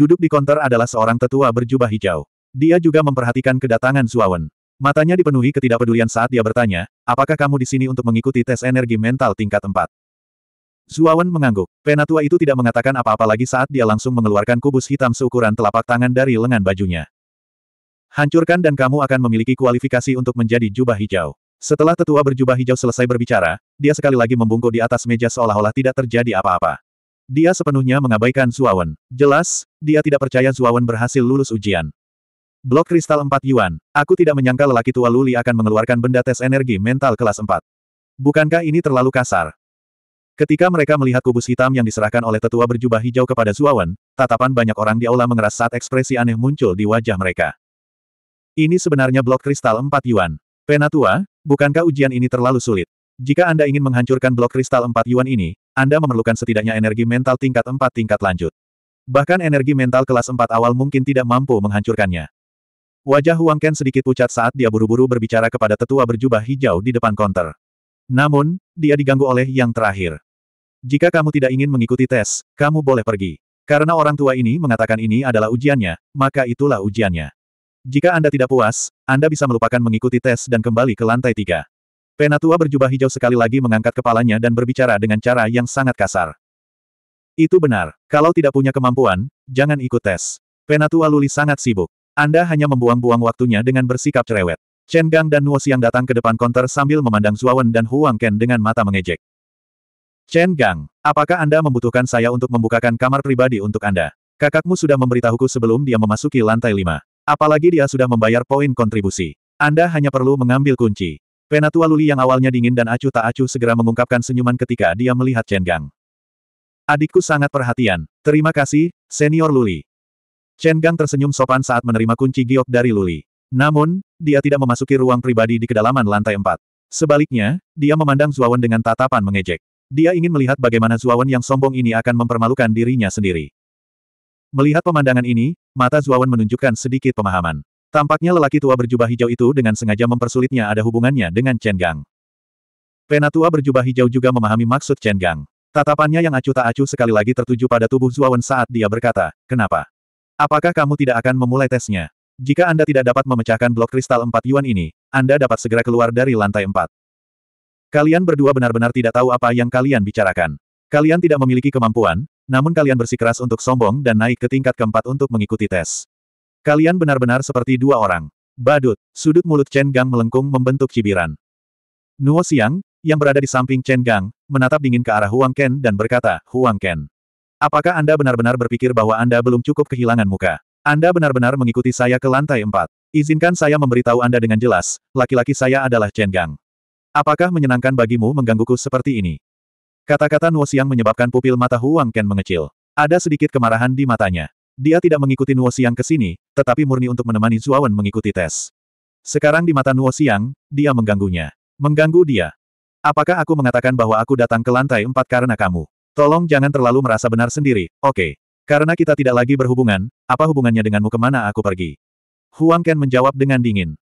Duduk di konter adalah seorang tetua berjubah hijau. Dia juga memperhatikan kedatangan Zuawan. Matanya dipenuhi ketidakpedulian saat dia bertanya, apakah kamu di sini untuk mengikuti tes energi mental tingkat 4? Zuawan mengangguk. Penatua itu tidak mengatakan apa-apa lagi saat dia langsung mengeluarkan kubus hitam seukuran telapak tangan dari lengan bajunya. Hancurkan dan kamu akan memiliki kualifikasi untuk menjadi jubah hijau. Setelah tetua berjubah hijau selesai berbicara, dia sekali lagi membungkuk di atas meja seolah-olah tidak terjadi apa-apa. Dia sepenuhnya mengabaikan Suawen. Jelas, dia tidak percaya Suawen berhasil lulus ujian. Blok kristal 4 Yuan, aku tidak menyangka lelaki tua Luli akan mengeluarkan benda tes energi mental kelas 4. Bukankah ini terlalu kasar? Ketika mereka melihat kubus hitam yang diserahkan oleh tetua berjubah hijau kepada Suawen, tatapan banyak orang di aula mengeras saat ekspresi aneh muncul di wajah mereka. Ini sebenarnya blok kristal 4 Yuan. Penatua, bukankah ujian ini terlalu sulit? Jika Anda ingin menghancurkan blok kristal 4 Yuan ini, anda memerlukan setidaknya energi mental tingkat 4 tingkat lanjut. Bahkan energi mental kelas 4 awal mungkin tidak mampu menghancurkannya. Wajah Huang Ken sedikit pucat saat dia buru-buru berbicara kepada tetua berjubah hijau di depan konter. Namun, dia diganggu oleh yang terakhir. Jika kamu tidak ingin mengikuti tes, kamu boleh pergi. Karena orang tua ini mengatakan ini adalah ujiannya, maka itulah ujiannya. Jika Anda tidak puas, Anda bisa melupakan mengikuti tes dan kembali ke lantai tiga. Penatua berjubah hijau sekali lagi mengangkat kepalanya dan berbicara dengan cara yang sangat kasar. Itu benar. Kalau tidak punya kemampuan, jangan ikut tes. Penatua Luli sangat sibuk. Anda hanya membuang-buang waktunya dengan bersikap cerewet. Chen Gang dan Nuo Xiang datang ke depan konter sambil memandang Zuawan dan Huang Ken dengan mata mengejek. Chen Gang, apakah Anda membutuhkan saya untuk membukakan kamar pribadi untuk Anda? Kakakmu sudah memberitahuku sebelum dia memasuki lantai lima. Apalagi dia sudah membayar poin kontribusi. Anda hanya perlu mengambil kunci. Penatua Luli yang awalnya dingin dan acuh tak acuh segera mengungkapkan senyuman ketika dia melihat Chen Gang. Adikku sangat perhatian. Terima kasih, senior Luli. Chen Gang tersenyum sopan saat menerima kunci giok dari Luli. Namun, dia tidak memasuki ruang pribadi di kedalaman lantai empat. Sebaliknya, dia memandang Zuawan dengan tatapan mengejek. Dia ingin melihat bagaimana Zuawan yang sombong ini akan mempermalukan dirinya sendiri. Melihat pemandangan ini, mata Zuawan menunjukkan sedikit pemahaman. Tampaknya lelaki tua berjubah hijau itu dengan sengaja mempersulitnya ada hubungannya dengan Chen Gang. Penatua berjubah hijau juga memahami maksud Chen Gang. Tatapannya yang acuh tak acuh sekali lagi tertuju pada tubuh Zuawan saat dia berkata, Kenapa? Apakah kamu tidak akan memulai tesnya? Jika Anda tidak dapat memecahkan blok kristal empat yuan ini, Anda dapat segera keluar dari lantai empat. Kalian berdua benar-benar tidak tahu apa yang kalian bicarakan. Kalian tidak memiliki kemampuan, namun kalian bersikeras untuk sombong dan naik ke tingkat keempat untuk mengikuti tes. Kalian benar-benar seperti dua orang. Badut, sudut mulut Chen Gang melengkung membentuk cibiran. Nuo Xiang, yang berada di samping Chen Gang, menatap dingin ke arah Huang Ken dan berkata, Huang Ken. Apakah Anda benar-benar berpikir bahwa Anda belum cukup kehilangan muka? Anda benar-benar mengikuti saya ke lantai empat. Izinkan saya memberitahu Anda dengan jelas, laki-laki saya adalah Chen Gang. Apakah menyenangkan bagimu menggangguku seperti ini? Kata-kata Nuo Xiang menyebabkan pupil mata Huang Ken mengecil. Ada sedikit kemarahan di matanya. Dia tidak mengikuti Nuo Xiang ke sini, tetapi murni untuk menemani Zuawan mengikuti tes. Sekarang di mata Nuo Xiang, dia mengganggunya. Mengganggu dia. Apakah aku mengatakan bahwa aku datang ke lantai empat karena kamu? Tolong jangan terlalu merasa benar sendiri, oke. Okay. Karena kita tidak lagi berhubungan, apa hubungannya denganmu kemana aku pergi? Huang Ken menjawab dengan dingin.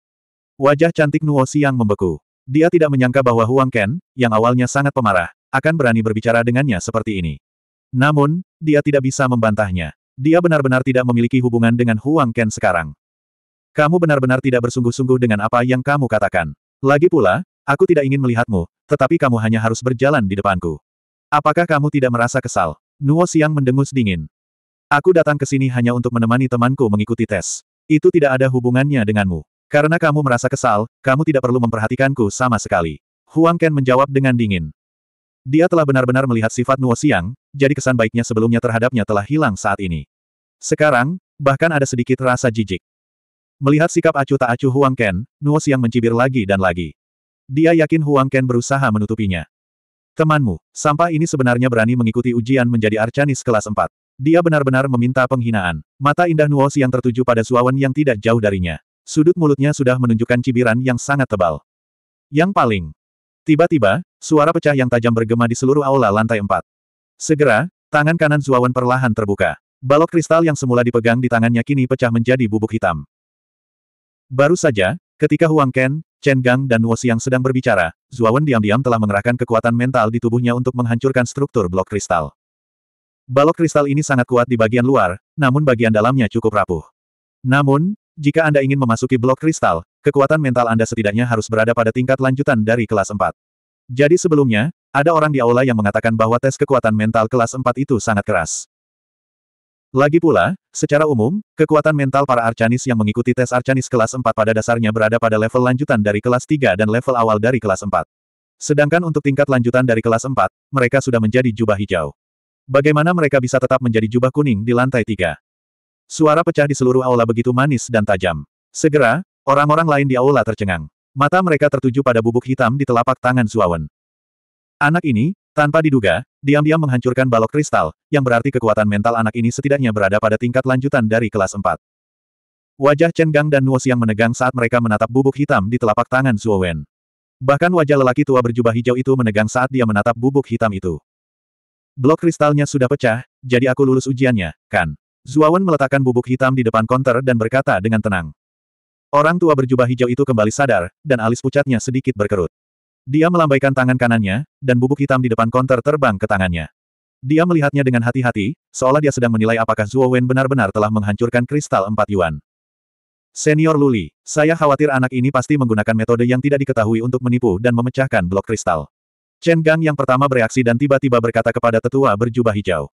Wajah cantik Nuo Xiang membeku. Dia tidak menyangka bahwa Huang Ken, yang awalnya sangat pemarah, akan berani berbicara dengannya seperti ini. Namun, dia tidak bisa membantahnya. Dia benar-benar tidak memiliki hubungan dengan Huang Ken sekarang. Kamu benar-benar tidak bersungguh-sungguh dengan apa yang kamu katakan. Lagi pula, aku tidak ingin melihatmu, tetapi kamu hanya harus berjalan di depanku. Apakah kamu tidak merasa kesal? Nuo Siang mendengus dingin. Aku datang ke sini hanya untuk menemani temanku mengikuti tes. Itu tidak ada hubungannya denganmu. Karena kamu merasa kesal, kamu tidak perlu memperhatikanku sama sekali. Huang Ken menjawab dengan dingin. Dia telah benar-benar melihat sifat Nuo Xiang, jadi kesan baiknya sebelumnya terhadapnya telah hilang saat ini. Sekarang, bahkan ada sedikit rasa jijik. Melihat sikap acuh tak acuh Huang Ken, Nuo Xiang mencibir lagi dan lagi. Dia yakin Huang Ken berusaha menutupinya. Temanmu, sampah ini sebenarnya berani mengikuti ujian menjadi arcanis kelas 4. Dia benar-benar meminta penghinaan. Mata indah Nuo Xiang tertuju pada Suawan yang tidak jauh darinya. Sudut mulutnya sudah menunjukkan cibiran yang sangat tebal. Yang paling. Tiba-tiba, suara pecah yang tajam bergema di seluruh aula lantai 4. Segera, tangan kanan Zuawan perlahan terbuka. Balok kristal yang semula dipegang di tangannya kini pecah menjadi bubuk hitam. Baru saja, ketika Huang Ken, Chen Gang dan Wo Xiang sedang berbicara, Zuawan diam-diam telah mengerahkan kekuatan mental di tubuhnya untuk menghancurkan struktur blok kristal. Balok kristal ini sangat kuat di bagian luar, namun bagian dalamnya cukup rapuh. Namun, jika Anda ingin memasuki blok kristal, kekuatan mental Anda setidaknya harus berada pada tingkat lanjutan dari kelas 4. Jadi sebelumnya, ada orang di aula yang mengatakan bahwa tes kekuatan mental kelas 4 itu sangat keras. Lagi pula, secara umum, kekuatan mental para Arcanis yang mengikuti tes Arcanis kelas 4 pada dasarnya berada pada level lanjutan dari kelas 3 dan level awal dari kelas 4. Sedangkan untuk tingkat lanjutan dari kelas 4, mereka sudah menjadi jubah hijau. Bagaimana mereka bisa tetap menjadi jubah kuning di lantai 3? Suara pecah di seluruh aula begitu manis dan tajam. Segera, orang-orang lain di aula tercengang. Mata mereka tertuju pada bubuk hitam di telapak tangan Zuawan. Anak ini, tanpa diduga, diam-diam menghancurkan balok kristal, yang berarti kekuatan mental anak ini setidaknya berada pada tingkat lanjutan dari kelas 4. Wajah Chen Gang dan Nuo Xiang menegang saat mereka menatap bubuk hitam di telapak tangan Zuo Wen. Bahkan wajah lelaki tua berjubah hijau itu menegang saat dia menatap bubuk hitam itu. Blok kristalnya sudah pecah, jadi aku lulus ujiannya, kan? Zuo Wen meletakkan bubuk hitam di depan konter dan berkata dengan tenang. Orang tua berjubah hijau itu kembali sadar, dan alis pucatnya sedikit berkerut. Dia melambaikan tangan kanannya, dan bubuk hitam di depan konter terbang ke tangannya. Dia melihatnya dengan hati-hati, seolah dia sedang menilai apakah Zhuo Wen benar-benar telah menghancurkan kristal empat yuan. Senior Luli, saya khawatir anak ini pasti menggunakan metode yang tidak diketahui untuk menipu dan memecahkan blok kristal. Chen Gang yang pertama bereaksi dan tiba-tiba berkata kepada tetua berjubah hijau.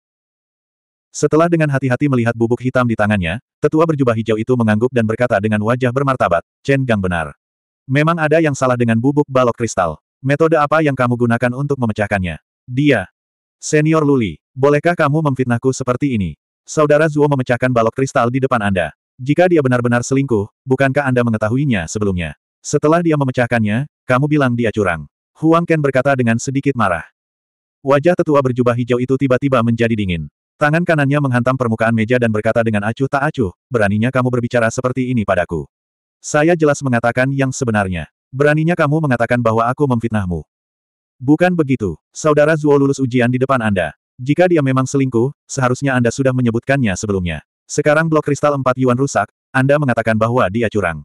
Setelah dengan hati-hati melihat bubuk hitam di tangannya, tetua berjubah hijau itu mengangguk dan berkata dengan wajah bermartabat, Chen Gang benar. Memang ada yang salah dengan bubuk balok kristal. Metode apa yang kamu gunakan untuk memecahkannya? Dia. Senior Luli, bolehkah kamu memfitnahku seperti ini? Saudara Zuo memecahkan balok kristal di depan Anda. Jika dia benar-benar selingkuh, bukankah Anda mengetahuinya sebelumnya? Setelah dia memecahkannya, kamu bilang dia curang. Huang Ken berkata dengan sedikit marah. Wajah tetua berjubah hijau itu tiba-tiba menjadi dingin. Tangan kanannya menghantam permukaan meja dan berkata dengan acuh tak acuh, beraninya kamu berbicara seperti ini padaku. Saya jelas mengatakan yang sebenarnya. Beraninya kamu mengatakan bahwa aku memfitnahmu. Bukan begitu. Saudara Zuo lulus ujian di depan Anda. Jika dia memang selingkuh, seharusnya Anda sudah menyebutkannya sebelumnya. Sekarang blok kristal 4 Yuan rusak, Anda mengatakan bahwa dia curang.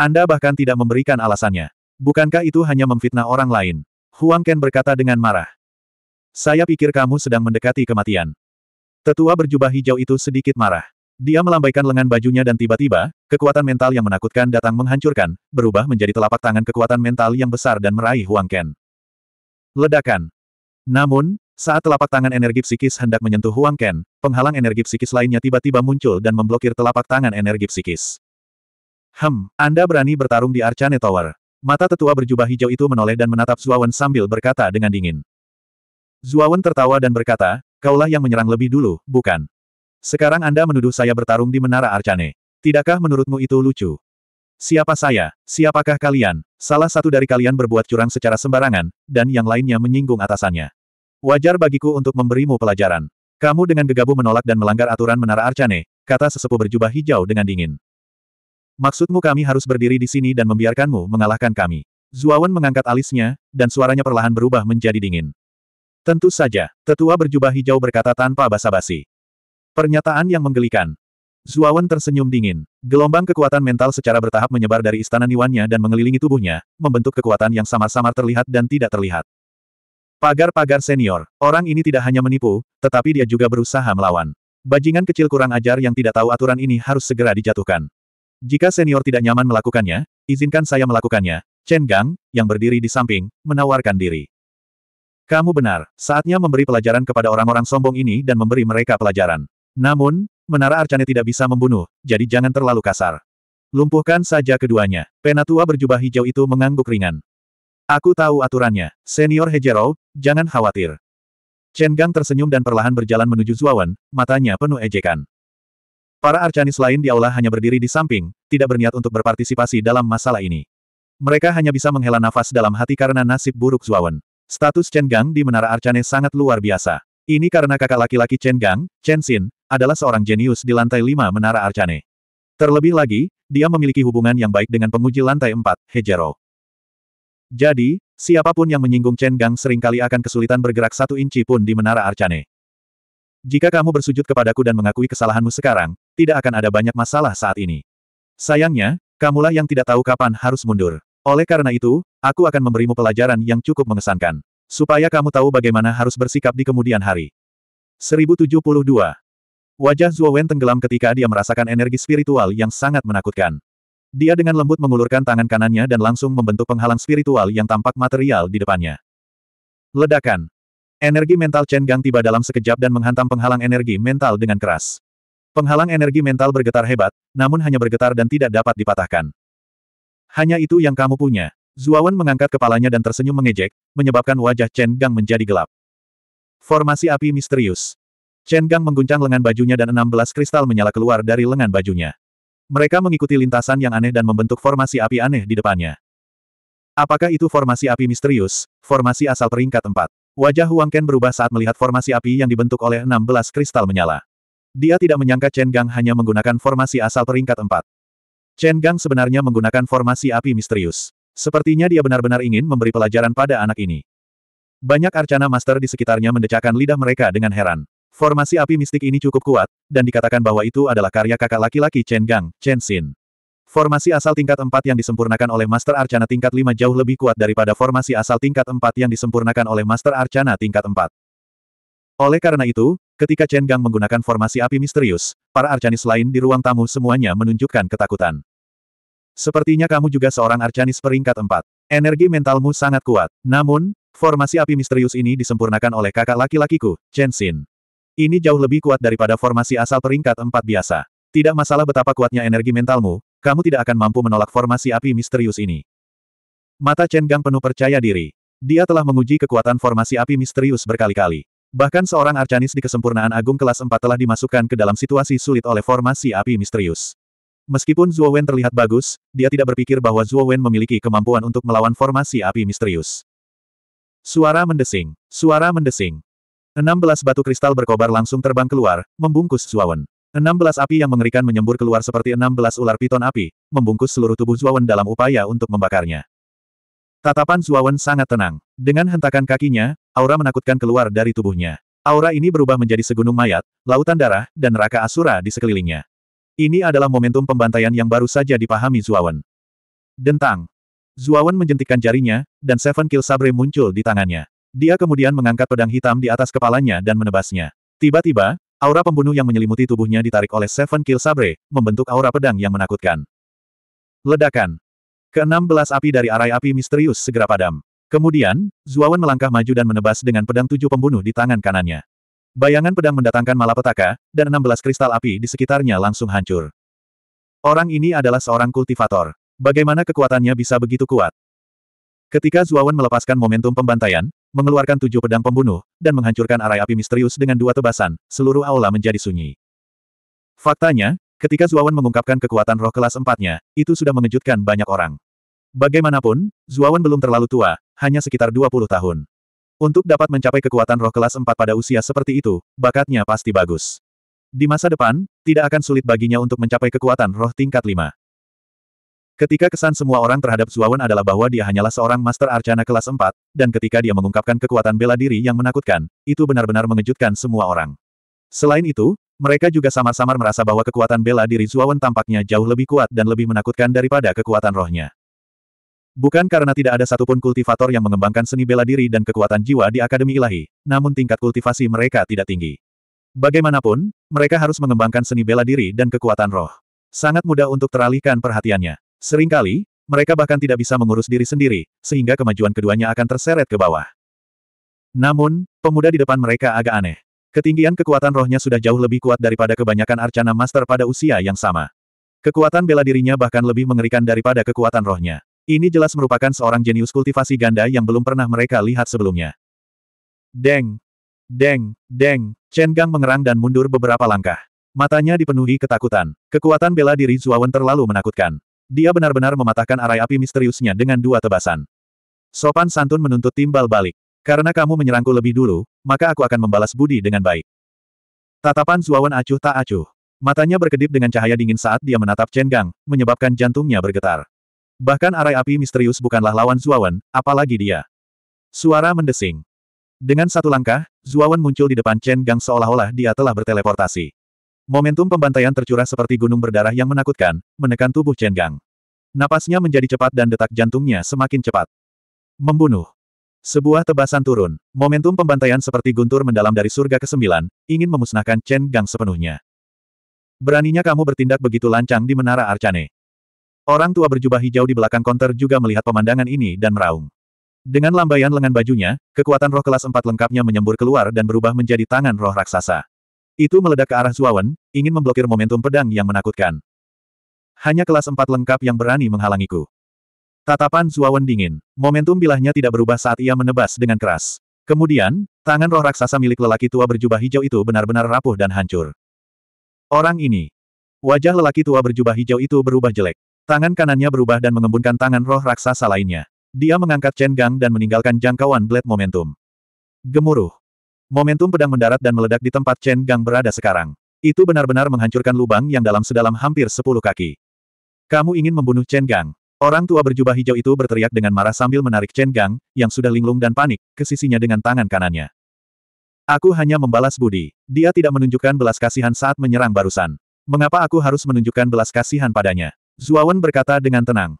Anda bahkan tidak memberikan alasannya. Bukankah itu hanya memfitnah orang lain? Huang Ken berkata dengan marah. Saya pikir kamu sedang mendekati kematian. Tetua berjubah hijau itu sedikit marah. Dia melambaikan lengan bajunya dan tiba-tiba, kekuatan mental yang menakutkan datang menghancurkan, berubah menjadi telapak tangan kekuatan mental yang besar dan meraih Huang Ken. Ledakan. Namun, saat telapak tangan energi psikis hendak menyentuh Huang Ken, penghalang energi psikis lainnya tiba-tiba muncul dan memblokir telapak tangan energi psikis. Hem, Anda berani bertarung di Arcane Tower. Mata tetua berjubah hijau itu menoleh dan menatap Zuawan sambil berkata dengan dingin. Zuawan tertawa dan berkata, kaulah yang menyerang lebih dulu, bukan? Sekarang Anda menuduh saya bertarung di Menara Arcane. Tidakkah menurutmu itu lucu? Siapa saya? Siapakah kalian? Salah satu dari kalian berbuat curang secara sembarangan, dan yang lainnya menyinggung atasannya. Wajar bagiku untuk memberimu pelajaran. Kamu dengan gegabah menolak dan melanggar aturan Menara Arcane, kata sesepuh berjubah hijau dengan dingin. Maksudmu kami harus berdiri di sini dan membiarkanmu mengalahkan kami. Zuawan mengangkat alisnya, dan suaranya perlahan berubah menjadi dingin. Tentu saja, tetua berjubah hijau berkata tanpa basa-basi. Pernyataan yang menggelikan. Zuawan tersenyum dingin. Gelombang kekuatan mental secara bertahap menyebar dari istana Niwannya dan mengelilingi tubuhnya, membentuk kekuatan yang samar-samar terlihat dan tidak terlihat. Pagar-pagar senior, orang ini tidak hanya menipu, tetapi dia juga berusaha melawan. Bajingan kecil kurang ajar yang tidak tahu aturan ini harus segera dijatuhkan. Jika senior tidak nyaman melakukannya, izinkan saya melakukannya. Chen Gang, yang berdiri di samping, menawarkan diri. Kamu benar, saatnya memberi pelajaran kepada orang-orang sombong ini dan memberi mereka pelajaran. Namun, Menara Arcane tidak bisa membunuh, jadi jangan terlalu kasar. Lumpuhkan saja keduanya. Penatua berjubah hijau itu mengangguk ringan. Aku tahu aturannya. Senior Hejero, jangan khawatir. Chen Gang tersenyum dan perlahan berjalan menuju Zuawan, matanya penuh ejekan. Para arcanis lain di aula hanya berdiri di samping, tidak berniat untuk berpartisipasi dalam masalah ini. Mereka hanya bisa menghela nafas dalam hati karena nasib buruk Zuawan. Status Chen Gang di Menara Arcane sangat luar biasa. Ini karena kakak laki-laki Chen Gang, Chen Xin, adalah seorang jenius di lantai lima Menara Arcane. Terlebih lagi, dia memiliki hubungan yang baik dengan penguji lantai 4, Hejero. Jadi, siapapun yang menyinggung Chen Gang seringkali akan kesulitan bergerak satu inci pun di Menara Arcane. Jika kamu bersujud kepadaku dan mengakui kesalahanmu sekarang, tidak akan ada banyak masalah saat ini. Sayangnya, kamulah yang tidak tahu kapan harus mundur. Oleh karena itu, aku akan memberimu pelajaran yang cukup mengesankan. Supaya kamu tahu bagaimana harus bersikap di kemudian hari. 1072. Wajah Zuo Wen tenggelam ketika dia merasakan energi spiritual yang sangat menakutkan. Dia dengan lembut mengulurkan tangan kanannya dan langsung membentuk penghalang spiritual yang tampak material di depannya. Ledakan. Energi mental Chen Gang tiba dalam sekejap dan menghantam penghalang energi mental dengan keras. Penghalang energi mental bergetar hebat, namun hanya bergetar dan tidak dapat dipatahkan. Hanya itu yang kamu punya. Zuawan mengangkat kepalanya dan tersenyum mengejek, menyebabkan wajah Chen Gang menjadi gelap. Formasi api misterius. Chen Gang mengguncang lengan bajunya dan 16 kristal menyala keluar dari lengan bajunya. Mereka mengikuti lintasan yang aneh dan membentuk formasi api aneh di depannya. Apakah itu formasi api misterius, formasi asal peringkat 4? Wajah Huang Ken berubah saat melihat formasi api yang dibentuk oleh 16 kristal menyala. Dia tidak menyangka Chen Gang hanya menggunakan formasi asal peringkat 4. Chen Gang sebenarnya menggunakan formasi api misterius. Sepertinya dia benar-benar ingin memberi pelajaran pada anak ini. Banyak arcana master di sekitarnya mendecakkan lidah mereka dengan heran. Formasi api mistik ini cukup kuat, dan dikatakan bahwa itu adalah karya kakak laki-laki Chen Gang, Chen Xin. Formasi asal tingkat 4 yang disempurnakan oleh Master Arcana tingkat 5 jauh lebih kuat daripada formasi asal tingkat 4 yang disempurnakan oleh Master Arcana tingkat 4. Oleh karena itu, ketika Chen Gang menggunakan formasi api misterius, para arcanis lain di ruang tamu semuanya menunjukkan ketakutan. Sepertinya kamu juga seorang Arcanis peringkat empat. Energi mentalmu sangat kuat. Namun, formasi api misterius ini disempurnakan oleh kakak laki-lakiku, Chen Xin. Ini jauh lebih kuat daripada formasi asal peringkat empat biasa. Tidak masalah betapa kuatnya energi mentalmu, kamu tidak akan mampu menolak formasi api misterius ini. Mata Chen Gang penuh percaya diri. Dia telah menguji kekuatan formasi api misterius berkali-kali. Bahkan seorang Arcanis di kesempurnaan agung kelas 4 telah dimasukkan ke dalam situasi sulit oleh formasi api misterius. Meskipun Zuo Wen terlihat bagus, dia tidak berpikir bahwa Zuo Wen memiliki kemampuan untuk melawan formasi api misterius. Suara mendesing. Suara mendesing. 16 batu kristal berkobar langsung terbang keluar, membungkus Zuo Wen. 16 api yang mengerikan menyembur keluar seperti 16 ular piton api, membungkus seluruh tubuh Wen dalam upaya untuk membakarnya. Tatapan Wen sangat tenang. Dengan hentakan kakinya, aura menakutkan keluar dari tubuhnya. Aura ini berubah menjadi segunung mayat, lautan darah, dan neraka asura di sekelilingnya. Ini adalah momentum pembantaian yang baru saja dipahami Zuawan. Dentang. Zuawan menjentikkan jarinya, dan Seven Kill Sabre muncul di tangannya. Dia kemudian mengangkat pedang hitam di atas kepalanya dan menebasnya. Tiba-tiba, aura pembunuh yang menyelimuti tubuhnya ditarik oleh Seven Kill Sabre, membentuk aura pedang yang menakutkan. Ledakan. Keenam belas api dari arai api misterius segera padam. Kemudian, Zuawan melangkah maju dan menebas dengan pedang tujuh pembunuh di tangan kanannya. Bayangan pedang mendatangkan malapetaka, dan 16 kristal api di sekitarnya langsung hancur. Orang ini adalah seorang kultivator. Bagaimana kekuatannya bisa begitu kuat? Ketika Zuawan melepaskan momentum pembantaian, mengeluarkan tujuh pedang pembunuh, dan menghancurkan arai api misterius dengan dua tebasan, seluruh aula menjadi sunyi. Faktanya, ketika Zuawan mengungkapkan kekuatan roh kelas empatnya, itu sudah mengejutkan banyak orang. Bagaimanapun, Zuawan belum terlalu tua, hanya sekitar 20 tahun. Untuk dapat mencapai kekuatan roh kelas 4 pada usia seperti itu, bakatnya pasti bagus. Di masa depan, tidak akan sulit baginya untuk mencapai kekuatan roh tingkat 5. Ketika kesan semua orang terhadap Zuawan adalah bahwa dia hanyalah seorang Master Arcana kelas 4, dan ketika dia mengungkapkan kekuatan bela diri yang menakutkan, itu benar-benar mengejutkan semua orang. Selain itu, mereka juga samar-samar merasa bahwa kekuatan bela diri Zuawan tampaknya jauh lebih kuat dan lebih menakutkan daripada kekuatan rohnya. Bukan karena tidak ada satupun kultivator yang mengembangkan seni bela diri dan kekuatan jiwa di Akademi Ilahi, namun tingkat kultivasi mereka tidak tinggi. Bagaimanapun, mereka harus mengembangkan seni bela diri dan kekuatan roh. Sangat mudah untuk teralihkan perhatiannya. Seringkali, mereka bahkan tidak bisa mengurus diri sendiri, sehingga kemajuan keduanya akan terseret ke bawah. Namun, pemuda di depan mereka agak aneh. Ketinggian kekuatan rohnya sudah jauh lebih kuat daripada kebanyakan arcana master pada usia yang sama. Kekuatan bela dirinya bahkan lebih mengerikan daripada kekuatan rohnya. Ini jelas merupakan seorang jenius kultivasi ganda yang belum pernah mereka lihat sebelumnya. Deng! Deng! Deng! Chen Gang mengerang dan mundur beberapa langkah. Matanya dipenuhi ketakutan. Kekuatan bela diri Zuawan terlalu menakutkan. Dia benar-benar mematahkan arai api misteriusnya dengan dua tebasan. Sopan santun menuntut timbal balik. Karena kamu menyerangku lebih dulu, maka aku akan membalas budi dengan baik. Tatapan Zuawan acuh tak acuh. Matanya berkedip dengan cahaya dingin saat dia menatap Chen Gang, menyebabkan jantungnya bergetar. Bahkan arai api misterius bukanlah lawan Zuawan, apalagi dia. Suara mendesing. Dengan satu langkah, Zuawan muncul di depan Chen Gang seolah-olah dia telah berteleportasi. Momentum pembantaian tercurah seperti gunung berdarah yang menakutkan, menekan tubuh Chen Gang. Napasnya menjadi cepat dan detak jantungnya semakin cepat. Membunuh. Sebuah tebasan turun, momentum pembantaian seperti guntur mendalam dari surga ke-9, ingin memusnahkan Chen Gang sepenuhnya. Beraninya kamu bertindak begitu lancang di Menara Arcane. Orang tua berjubah hijau di belakang konter juga melihat pemandangan ini dan meraung. Dengan lambaian lengan bajunya, kekuatan roh kelas 4 lengkapnya menyembur keluar dan berubah menjadi tangan roh raksasa. Itu meledak ke arah Zuawan, ingin memblokir momentum pedang yang menakutkan. Hanya kelas 4 lengkap yang berani menghalangiku. Tatapan Zuawan dingin. Momentum bilahnya tidak berubah saat ia menebas dengan keras. Kemudian, tangan roh raksasa milik lelaki tua berjubah hijau itu benar-benar rapuh dan hancur. Orang ini. Wajah lelaki tua berjubah hijau itu berubah jelek. Tangan kanannya berubah dan mengembunkan tangan roh raksasa lainnya. Dia mengangkat Chen Gang dan meninggalkan jangkauan Blade Momentum. Gemuruh. Momentum pedang mendarat dan meledak di tempat Chen Gang berada sekarang. Itu benar-benar menghancurkan lubang yang dalam sedalam hampir sepuluh kaki. Kamu ingin membunuh Chen Gang. Orang tua berjubah hijau itu berteriak dengan marah sambil menarik Chen Gang, yang sudah linglung dan panik, ke sisinya dengan tangan kanannya. Aku hanya membalas budi. Dia tidak menunjukkan belas kasihan saat menyerang barusan. Mengapa aku harus menunjukkan belas kasihan padanya? Zuawan berkata dengan tenang.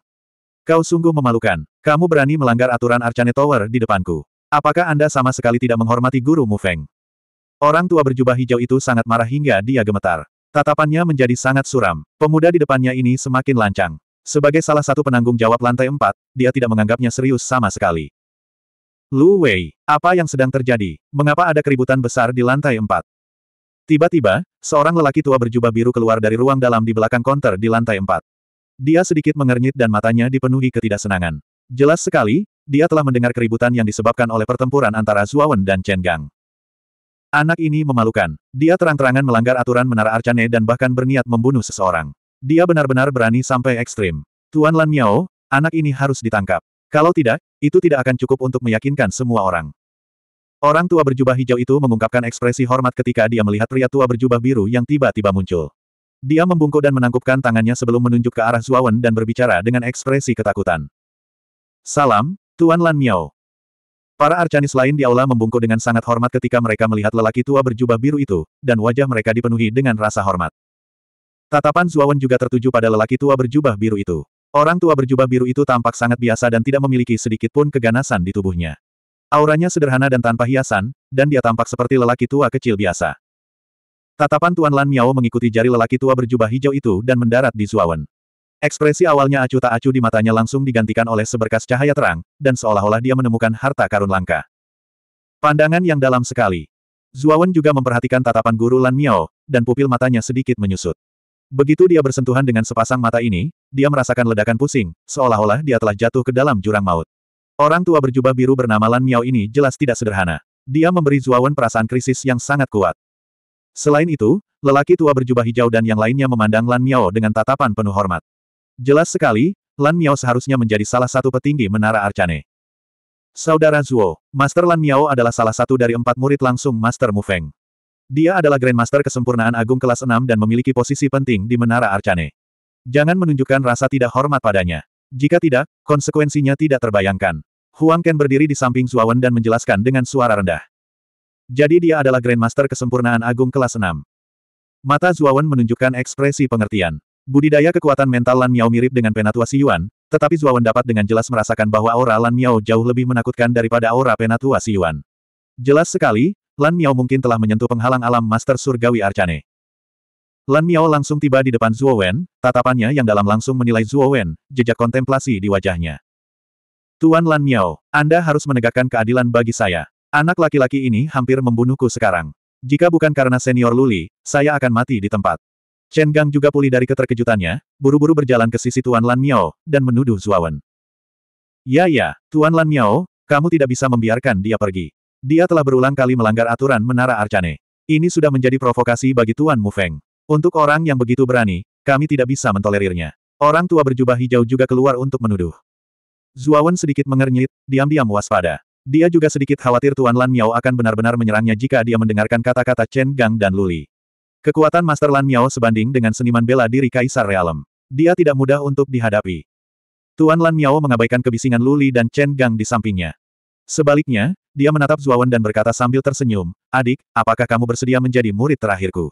Kau sungguh memalukan. Kamu berani melanggar aturan Arcane Tower di depanku. Apakah Anda sama sekali tidak menghormati guru Mu Feng?" Orang tua berjubah hijau itu sangat marah hingga dia gemetar. Tatapannya menjadi sangat suram. Pemuda di depannya ini semakin lancang. Sebagai salah satu penanggung jawab lantai empat, dia tidak menganggapnya serius sama sekali. Lu Wei, apa yang sedang terjadi? Mengapa ada keributan besar di lantai empat? Tiba-tiba, seorang lelaki tua berjubah biru keluar dari ruang dalam di belakang konter di lantai empat. Dia sedikit mengernyit dan matanya dipenuhi ketidaksenangan. Jelas sekali, dia telah mendengar keributan yang disebabkan oleh pertempuran antara Zuawan dan Chen Gang. Anak ini memalukan. Dia terang-terangan melanggar aturan Menara Arcane dan bahkan berniat membunuh seseorang. Dia benar-benar berani sampai ekstrim. Tuan Lan Miao, anak ini harus ditangkap. Kalau tidak, itu tidak akan cukup untuk meyakinkan semua orang. Orang tua berjubah hijau itu mengungkapkan ekspresi hormat ketika dia melihat pria tua berjubah biru yang tiba-tiba muncul. Dia membungkuk dan menangkupkan tangannya sebelum menunjuk ke arah Zuawan dan berbicara dengan ekspresi ketakutan. Salam, Tuan Lan Miao. Para arcanis lain di aula membungkuk dengan sangat hormat ketika mereka melihat lelaki tua berjubah biru itu, dan wajah mereka dipenuhi dengan rasa hormat. Tatapan Zuawan juga tertuju pada lelaki tua berjubah biru itu. Orang tua berjubah biru itu tampak sangat biasa dan tidak memiliki sedikit pun keganasan di tubuhnya. Auranya sederhana dan tanpa hiasan, dan dia tampak seperti lelaki tua kecil biasa. Tatapan Tuan Lan Miao mengikuti jari lelaki tua berjubah hijau itu dan mendarat di Zuawan. Ekspresi awalnya acuh tak acuh di matanya langsung digantikan oleh seberkas cahaya terang, dan seolah-olah dia menemukan harta karun langka. Pandangan yang dalam sekali. Zuawan juga memperhatikan tatapan guru Lan Miao, dan pupil matanya sedikit menyusut. Begitu dia bersentuhan dengan sepasang mata ini, dia merasakan ledakan pusing, seolah-olah dia telah jatuh ke dalam jurang maut. Orang tua berjubah biru bernama Lan Miao ini jelas tidak sederhana. Dia memberi Zuawan perasaan krisis yang sangat kuat. Selain itu, lelaki tua berjubah hijau dan yang lainnya memandang Lan Miao dengan tatapan penuh hormat. Jelas sekali, Lan Miao seharusnya menjadi salah satu petinggi Menara Arcane. Saudara Zuo, Master Lan Miao adalah salah satu dari empat murid langsung Master Mu Feng. Dia adalah Grandmaster kesempurnaan agung kelas 6 dan memiliki posisi penting di Menara Arcane. Jangan menunjukkan rasa tidak hormat padanya. Jika tidak, konsekuensinya tidak terbayangkan. Huang Ken berdiri di samping Zuawan dan menjelaskan dengan suara rendah. Jadi dia adalah Grandmaster Kesempurnaan Agung kelas 6. Mata Zuawan menunjukkan ekspresi pengertian. Budidaya kekuatan mental Lan Miao mirip dengan penatua Si Yuan, tetapi Zuawan dapat dengan jelas merasakan bahwa aura Lan Miao jauh lebih menakutkan daripada aura penatua Si Yuan. Jelas sekali, Lan Miao mungkin telah menyentuh penghalang alam Master Surgawi Arcane. Lan Miao langsung tiba di depan Zuowen, tatapannya yang dalam langsung menilai Zuowen, jejak kontemplasi di wajahnya. Tuan Lan Miao, Anda harus menegakkan keadilan bagi saya. Anak laki-laki ini hampir membunuhku sekarang. Jika bukan karena senior Luli, saya akan mati di tempat. Chen Gang juga pulih dari keterkejutannya, buru-buru berjalan ke sisi Tuan Lan Miao, dan menuduh Zuawan. Ya ya, Tuan Lan Miao, kamu tidak bisa membiarkan dia pergi. Dia telah berulang kali melanggar aturan Menara Arcane. Ini sudah menjadi provokasi bagi Tuan Mu Feng. Untuk orang yang begitu berani, kami tidak bisa mentolerirnya. Orang tua berjubah hijau juga keluar untuk menuduh. Zuawan sedikit mengernyit, diam-diam waspada. Dia juga sedikit khawatir Tuan Lan Miao akan benar-benar menyerangnya jika dia mendengarkan kata-kata Chen Gang dan Luli. Kekuatan Master Lan Miao sebanding dengan seniman bela diri Kaisar Realem. Dia tidak mudah untuk dihadapi. Tuan Lan Miao mengabaikan kebisingan Luli dan Chen Gang di sampingnya. Sebaliknya, dia menatap Zuawan dan berkata sambil tersenyum, Adik, apakah kamu bersedia menjadi murid terakhirku?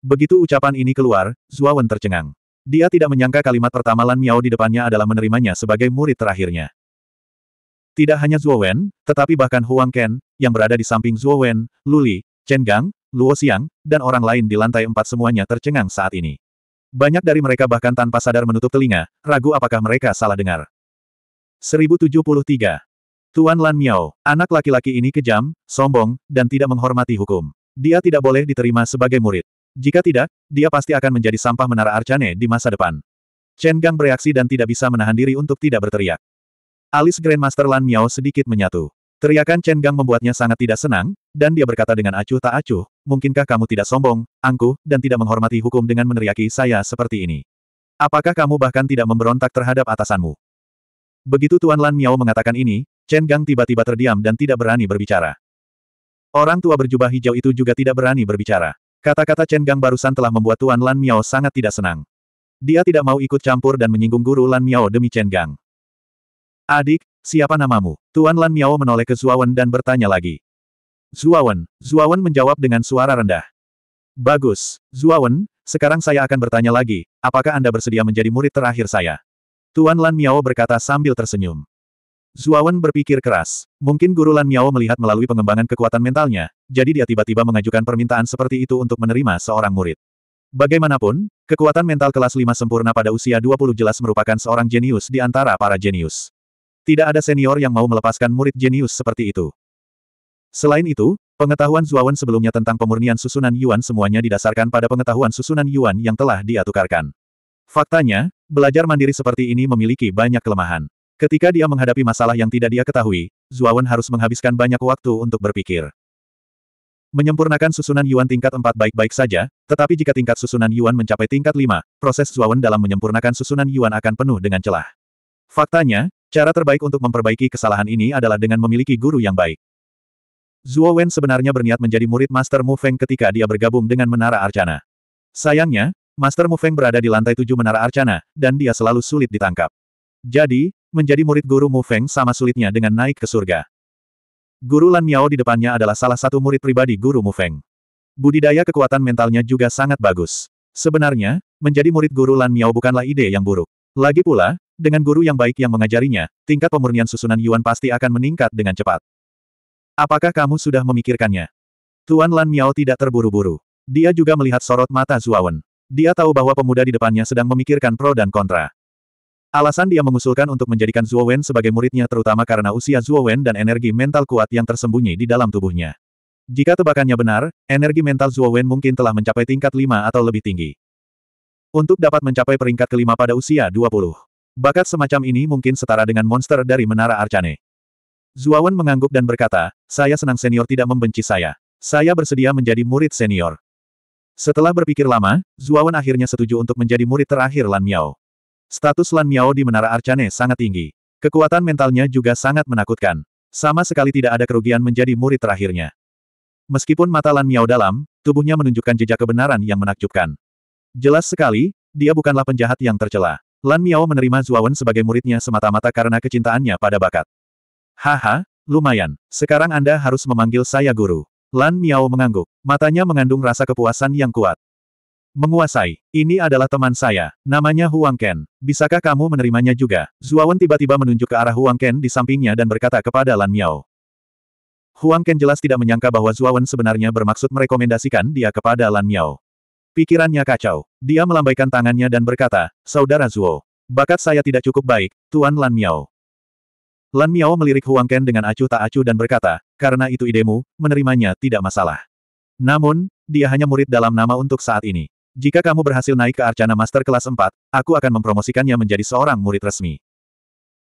Begitu ucapan ini keluar, Zuawan tercengang. Dia tidak menyangka kalimat pertama Lan Miao di depannya adalah menerimanya sebagai murid terakhirnya. Tidak hanya Zhuo Wen, tetapi bahkan Huang Ken, yang berada di samping Zhuo Wen, Luli, Chen Gang, Luo Xiang, dan orang lain di lantai empat semuanya tercengang saat ini. Banyak dari mereka bahkan tanpa sadar menutup telinga, ragu apakah mereka salah dengar. 1073. Tuan Lan Miao, anak laki-laki ini kejam, sombong, dan tidak menghormati hukum. Dia tidak boleh diterima sebagai murid. Jika tidak, dia pasti akan menjadi sampah menara Arcane di masa depan. Chen Gang bereaksi dan tidak bisa menahan diri untuk tidak berteriak. Alis Grandmaster Lan Miao sedikit menyatu. Teriakan Chen Gang membuatnya sangat tidak senang, dan dia berkata dengan acuh tak acuh, mungkinkah kamu tidak sombong, angkuh, dan tidak menghormati hukum dengan meneriaki saya seperti ini? Apakah kamu bahkan tidak memberontak terhadap atasanmu? Begitu Tuan Lan Miao mengatakan ini, Chen Gang tiba-tiba terdiam dan tidak berani berbicara. Orang tua berjubah hijau itu juga tidak berani berbicara. Kata-kata Chen Gang barusan telah membuat Tuan Lan Miao sangat tidak senang. Dia tidak mau ikut campur dan menyinggung guru Lan Miao demi Chen Gang. Adik, siapa namamu? Tuan Lan Miao menoleh ke Zuawan dan bertanya lagi. Zuawan, Zuawan menjawab dengan suara rendah. Bagus, Zuawan, sekarang saya akan bertanya lagi, apakah Anda bersedia menjadi murid terakhir saya? Tuan Lan Miao berkata sambil tersenyum. Zuawan berpikir keras. Mungkin Guru Lan Miao melihat melalui pengembangan kekuatan mentalnya, jadi dia tiba-tiba mengajukan permintaan seperti itu untuk menerima seorang murid. Bagaimanapun, kekuatan mental kelas 5 sempurna pada usia 20 jelas merupakan seorang jenius di antara para jenius. Tidak ada senior yang mau melepaskan murid jenius seperti itu. Selain itu, pengetahuan Zuawan sebelumnya tentang pemurnian susunan Yuan semuanya didasarkan pada pengetahuan susunan Yuan yang telah dia tukarkan. Faktanya, belajar mandiri seperti ini memiliki banyak kelemahan. Ketika dia menghadapi masalah yang tidak dia ketahui, Zuawan harus menghabiskan banyak waktu untuk berpikir. Menyempurnakan susunan Yuan tingkat 4 baik-baik saja, tetapi jika tingkat susunan Yuan mencapai tingkat 5, proses Zuawan dalam menyempurnakan susunan Yuan akan penuh dengan celah. Faktanya, Cara terbaik untuk memperbaiki kesalahan ini adalah dengan memiliki guru yang baik. Zhuo Wen sebenarnya berniat menjadi murid Master Mu Feng ketika dia bergabung dengan Menara Arcana. Sayangnya, Master Mu Feng berada di lantai tujuh Menara Arcana, dan dia selalu sulit ditangkap. Jadi, menjadi murid guru Mu Feng sama sulitnya dengan naik ke surga. Guru Lan Miao di depannya adalah salah satu murid pribadi guru Mu Feng. Budidaya kekuatan mentalnya juga sangat bagus. Sebenarnya, menjadi murid guru Lan Miao bukanlah ide yang buruk. Lagi pula, dengan guru yang baik yang mengajarinya, tingkat pemurnian susunan Yuan pasti akan meningkat dengan cepat. Apakah kamu sudah memikirkannya? Tuan Lan Miao tidak terburu-buru. Dia juga melihat sorot mata Zuawan. Dia tahu bahwa pemuda di depannya sedang memikirkan pro dan kontra. Alasan dia mengusulkan untuk menjadikan Zuowen sebagai muridnya terutama karena usia Zuowen dan energi mental kuat yang tersembunyi di dalam tubuhnya. Jika tebakannya benar, energi mental Zuowen mungkin telah mencapai tingkat 5 atau lebih tinggi. Untuk dapat mencapai peringkat kelima pada usia 20. Bakat semacam ini mungkin setara dengan monster dari Menara Arcane. Zuawan mengangguk dan berkata, saya senang senior tidak membenci saya. Saya bersedia menjadi murid senior. Setelah berpikir lama, Zuawan akhirnya setuju untuk menjadi murid terakhir Lan Miao. Status Lan Miao di Menara Arcane sangat tinggi. Kekuatan mentalnya juga sangat menakutkan. Sama sekali tidak ada kerugian menjadi murid terakhirnya. Meskipun mata Lan Miao dalam, tubuhnya menunjukkan jejak kebenaran yang menakjubkan. Jelas sekali, dia bukanlah penjahat yang tercela. Lan Miao menerima Zuawan sebagai muridnya semata-mata karena kecintaannya pada bakat. Haha, lumayan. Sekarang Anda harus memanggil saya guru. Lan Miao mengangguk. Matanya mengandung rasa kepuasan yang kuat. Menguasai. Ini adalah teman saya. Namanya Huang Ken. Bisakah kamu menerimanya juga? Zuawan tiba-tiba menunjuk ke arah Huang Ken di sampingnya dan berkata kepada Lan Miao. Huang Ken jelas tidak menyangka bahwa Zuawan sebenarnya bermaksud merekomendasikan dia kepada Lan Miao. Pikirannya kacau. Dia melambaikan tangannya dan berkata, Saudara Zuo, bakat saya tidak cukup baik, Tuan Lan Miao. Lan Miao melirik Huang Ken dengan acuh tak acuh dan berkata, karena itu idemu, menerimanya tidak masalah. Namun, dia hanya murid dalam nama untuk saat ini. Jika kamu berhasil naik ke Arcana Master kelas 4, aku akan mempromosikannya menjadi seorang murid resmi.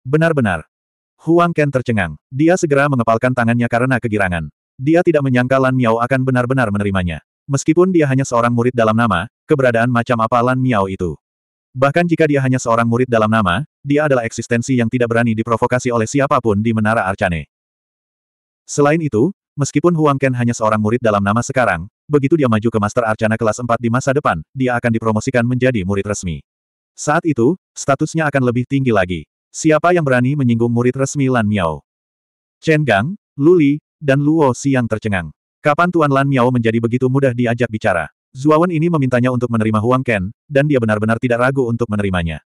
Benar-benar. Huang Ken tercengang. Dia segera mengepalkan tangannya karena kegirangan. Dia tidak menyangka Lan Miao akan benar-benar menerimanya. Meskipun dia hanya seorang murid dalam nama, keberadaan macam apa Lan Miao itu. Bahkan jika dia hanya seorang murid dalam nama, dia adalah eksistensi yang tidak berani diprovokasi oleh siapapun di Menara Arcane. Selain itu, meskipun Huang Ken hanya seorang murid dalam nama sekarang, begitu dia maju ke Master Arcana kelas 4 di masa depan, dia akan dipromosikan menjadi murid resmi. Saat itu, statusnya akan lebih tinggi lagi. Siapa yang berani menyinggung murid resmi Lan Miao? Chen Gang, Luli, dan Luo yang tercengang. Kapan Tuan Lan Miao menjadi begitu mudah diajak bicara? Zuawan ini memintanya untuk menerima Huang Ken, dan dia benar-benar tidak ragu untuk menerimanya.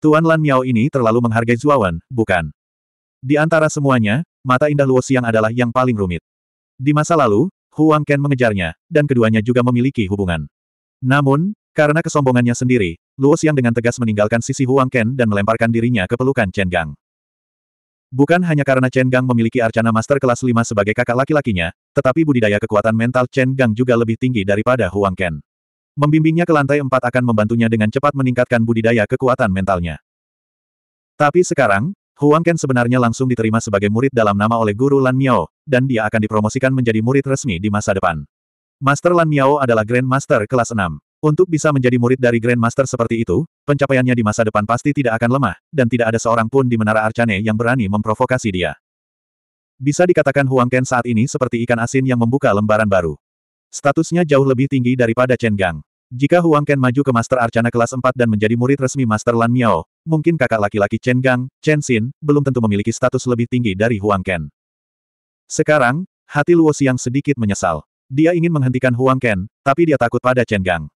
Tuan Lan Miao ini terlalu menghargai Zuawan, bukan? Di antara semuanya, mata indah Luo Xiang adalah yang paling rumit. Di masa lalu, Huang Ken mengejarnya, dan keduanya juga memiliki hubungan. Namun, karena kesombongannya sendiri, Luo Xiang dengan tegas meninggalkan sisi Huang Ken dan melemparkan dirinya ke pelukan Chen Gang. Bukan hanya karena Chen Gang memiliki arcana master kelas 5 sebagai kakak laki-lakinya, tetapi budidaya kekuatan mental Chen Gang juga lebih tinggi daripada Huang Ken. Membimbingnya ke lantai 4 akan membantunya dengan cepat meningkatkan budidaya kekuatan mentalnya. Tapi sekarang, Huang Ken sebenarnya langsung diterima sebagai murid dalam nama oleh guru Lan Miao, dan dia akan dipromosikan menjadi murid resmi di masa depan. Master Lan Miao adalah Grand Master kelas 6. Untuk bisa menjadi murid dari Grand Master seperti itu, pencapaiannya di masa depan pasti tidak akan lemah, dan tidak ada seorang pun di Menara Arcane yang berani memprovokasi dia. Bisa dikatakan Huang Ken saat ini seperti ikan asin yang membuka lembaran baru. Statusnya jauh lebih tinggi daripada Chen Gang. Jika Huang Ken maju ke Master Arcana kelas 4 dan menjadi murid resmi Master Lan Miao, mungkin kakak laki-laki Chen Gang, Chen Xin, belum tentu memiliki status lebih tinggi dari Huang Ken. Sekarang, hati Luo Xiang sedikit menyesal. Dia ingin menghentikan Huang Ken, tapi dia takut pada Chen Gang.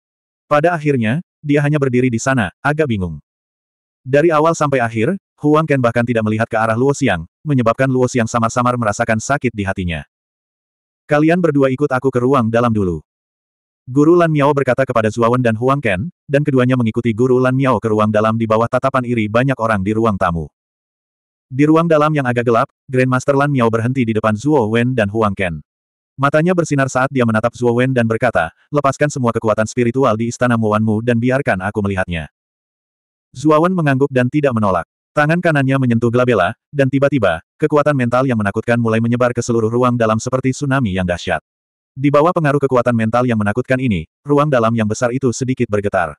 Pada akhirnya, dia hanya berdiri di sana, agak bingung. Dari awal sampai akhir, Huang Ken bahkan tidak melihat ke arah Luo Xiang, menyebabkan Luo Xiang samar-samar merasakan sakit di hatinya. Kalian berdua ikut aku ke ruang dalam dulu. Guru Lan Miao berkata kepada Zuawan dan Huang Ken, dan keduanya mengikuti Guru Lan Miao ke ruang dalam di bawah tatapan iri banyak orang di ruang tamu. Di ruang dalam yang agak gelap, Grandmaster Lan Miao berhenti di depan Zuo Wen dan Huang Ken. Matanya bersinar saat dia menatap Zhuo Wen dan berkata, lepaskan semua kekuatan spiritual di istana Muanmu dan biarkan aku melihatnya. Zhuo Wen mengangguk dan tidak menolak. Tangan kanannya menyentuh Glabella, dan tiba-tiba, kekuatan mental yang menakutkan mulai menyebar ke seluruh ruang dalam seperti tsunami yang dahsyat. Di bawah pengaruh kekuatan mental yang menakutkan ini, ruang dalam yang besar itu sedikit bergetar.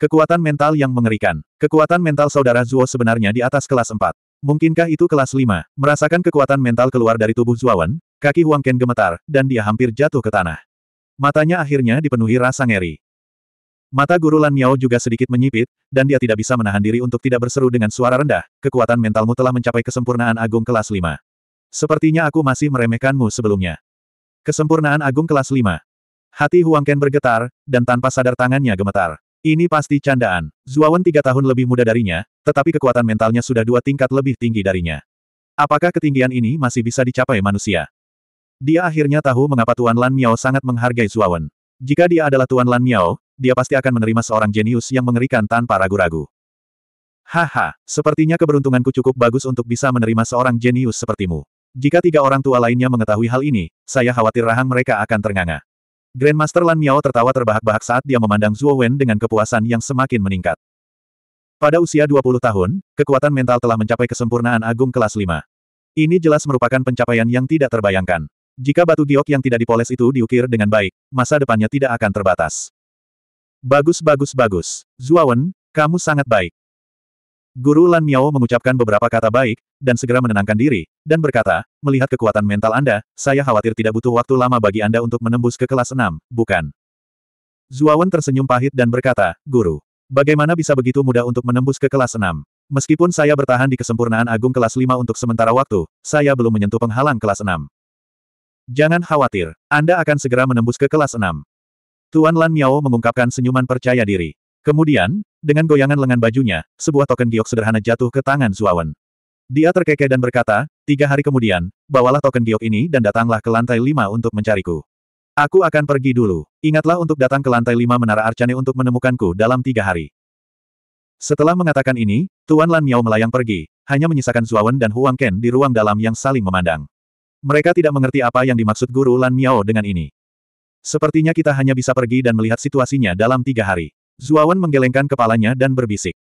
Kekuatan mental yang mengerikan. Kekuatan mental saudara Zuo sebenarnya di atas kelas 4. Mungkinkah itu kelas 5? Merasakan kekuatan mental keluar dari tubuh Wen. Kaki Huang Ken gemetar, dan dia hampir jatuh ke tanah. Matanya akhirnya dipenuhi rasa ngeri. Mata guru Lan Miao juga sedikit menyipit, dan dia tidak bisa menahan diri untuk tidak berseru dengan suara rendah, kekuatan mentalmu telah mencapai kesempurnaan agung kelas 5. Sepertinya aku masih meremehkanmu sebelumnya. Kesempurnaan agung kelas 5. Hati Huang Ken bergetar, dan tanpa sadar tangannya gemetar. Ini pasti candaan. Zuawan tiga tahun lebih muda darinya, tetapi kekuatan mentalnya sudah dua tingkat lebih tinggi darinya. Apakah ketinggian ini masih bisa dicapai manusia? Dia akhirnya tahu mengapa Tuan Lan Miao sangat menghargai Zuawan. Jika dia adalah Tuan Lan Miao, dia pasti akan menerima seorang jenius yang mengerikan tanpa ragu-ragu. Haha, sepertinya keberuntunganku cukup bagus untuk bisa menerima seorang jenius sepertimu. Jika tiga orang tua lainnya mengetahui hal ini, saya khawatir rahang mereka akan ternganga. Grandmaster Lan Miao tertawa terbahak-bahak saat dia memandang Zhuo Wen dengan kepuasan yang semakin meningkat. Pada usia 20 tahun, kekuatan mental telah mencapai kesempurnaan agung kelas 5. Ini jelas merupakan pencapaian yang tidak terbayangkan. Jika batu giok yang tidak dipoles itu diukir dengan baik, masa depannya tidak akan terbatas. Bagus bagus bagus. Zuawan, kamu sangat baik. Guru Lan Miao mengucapkan beberapa kata baik, dan segera menenangkan diri, dan berkata, melihat kekuatan mental Anda, saya khawatir tidak butuh waktu lama bagi Anda untuk menembus ke kelas 6, bukan? Zuawan tersenyum pahit dan berkata, Guru, bagaimana bisa begitu mudah untuk menembus ke kelas 6? Meskipun saya bertahan di kesempurnaan agung kelas 5 untuk sementara waktu, saya belum menyentuh penghalang kelas 6. Jangan khawatir, Anda akan segera menembus ke kelas 6. Tuan Lan Miao mengungkapkan senyuman percaya diri. Kemudian, dengan goyangan lengan bajunya, sebuah token giok sederhana jatuh ke tangan Zuawan. Dia terkekeh dan berkata, tiga hari kemudian, bawalah token giok ini dan datanglah ke lantai lima untuk mencariku. Aku akan pergi dulu. Ingatlah untuk datang ke lantai lima menara Arcane untuk menemukanku dalam tiga hari. Setelah mengatakan ini, Tuan Lan Miao melayang pergi, hanya menyisakan Zuawan dan Huang Ken di ruang dalam yang saling memandang. Mereka tidak mengerti apa yang dimaksud Guru Lan Miao dengan ini. Sepertinya kita hanya bisa pergi dan melihat situasinya dalam tiga hari. Zuawan menggelengkan kepalanya dan berbisik.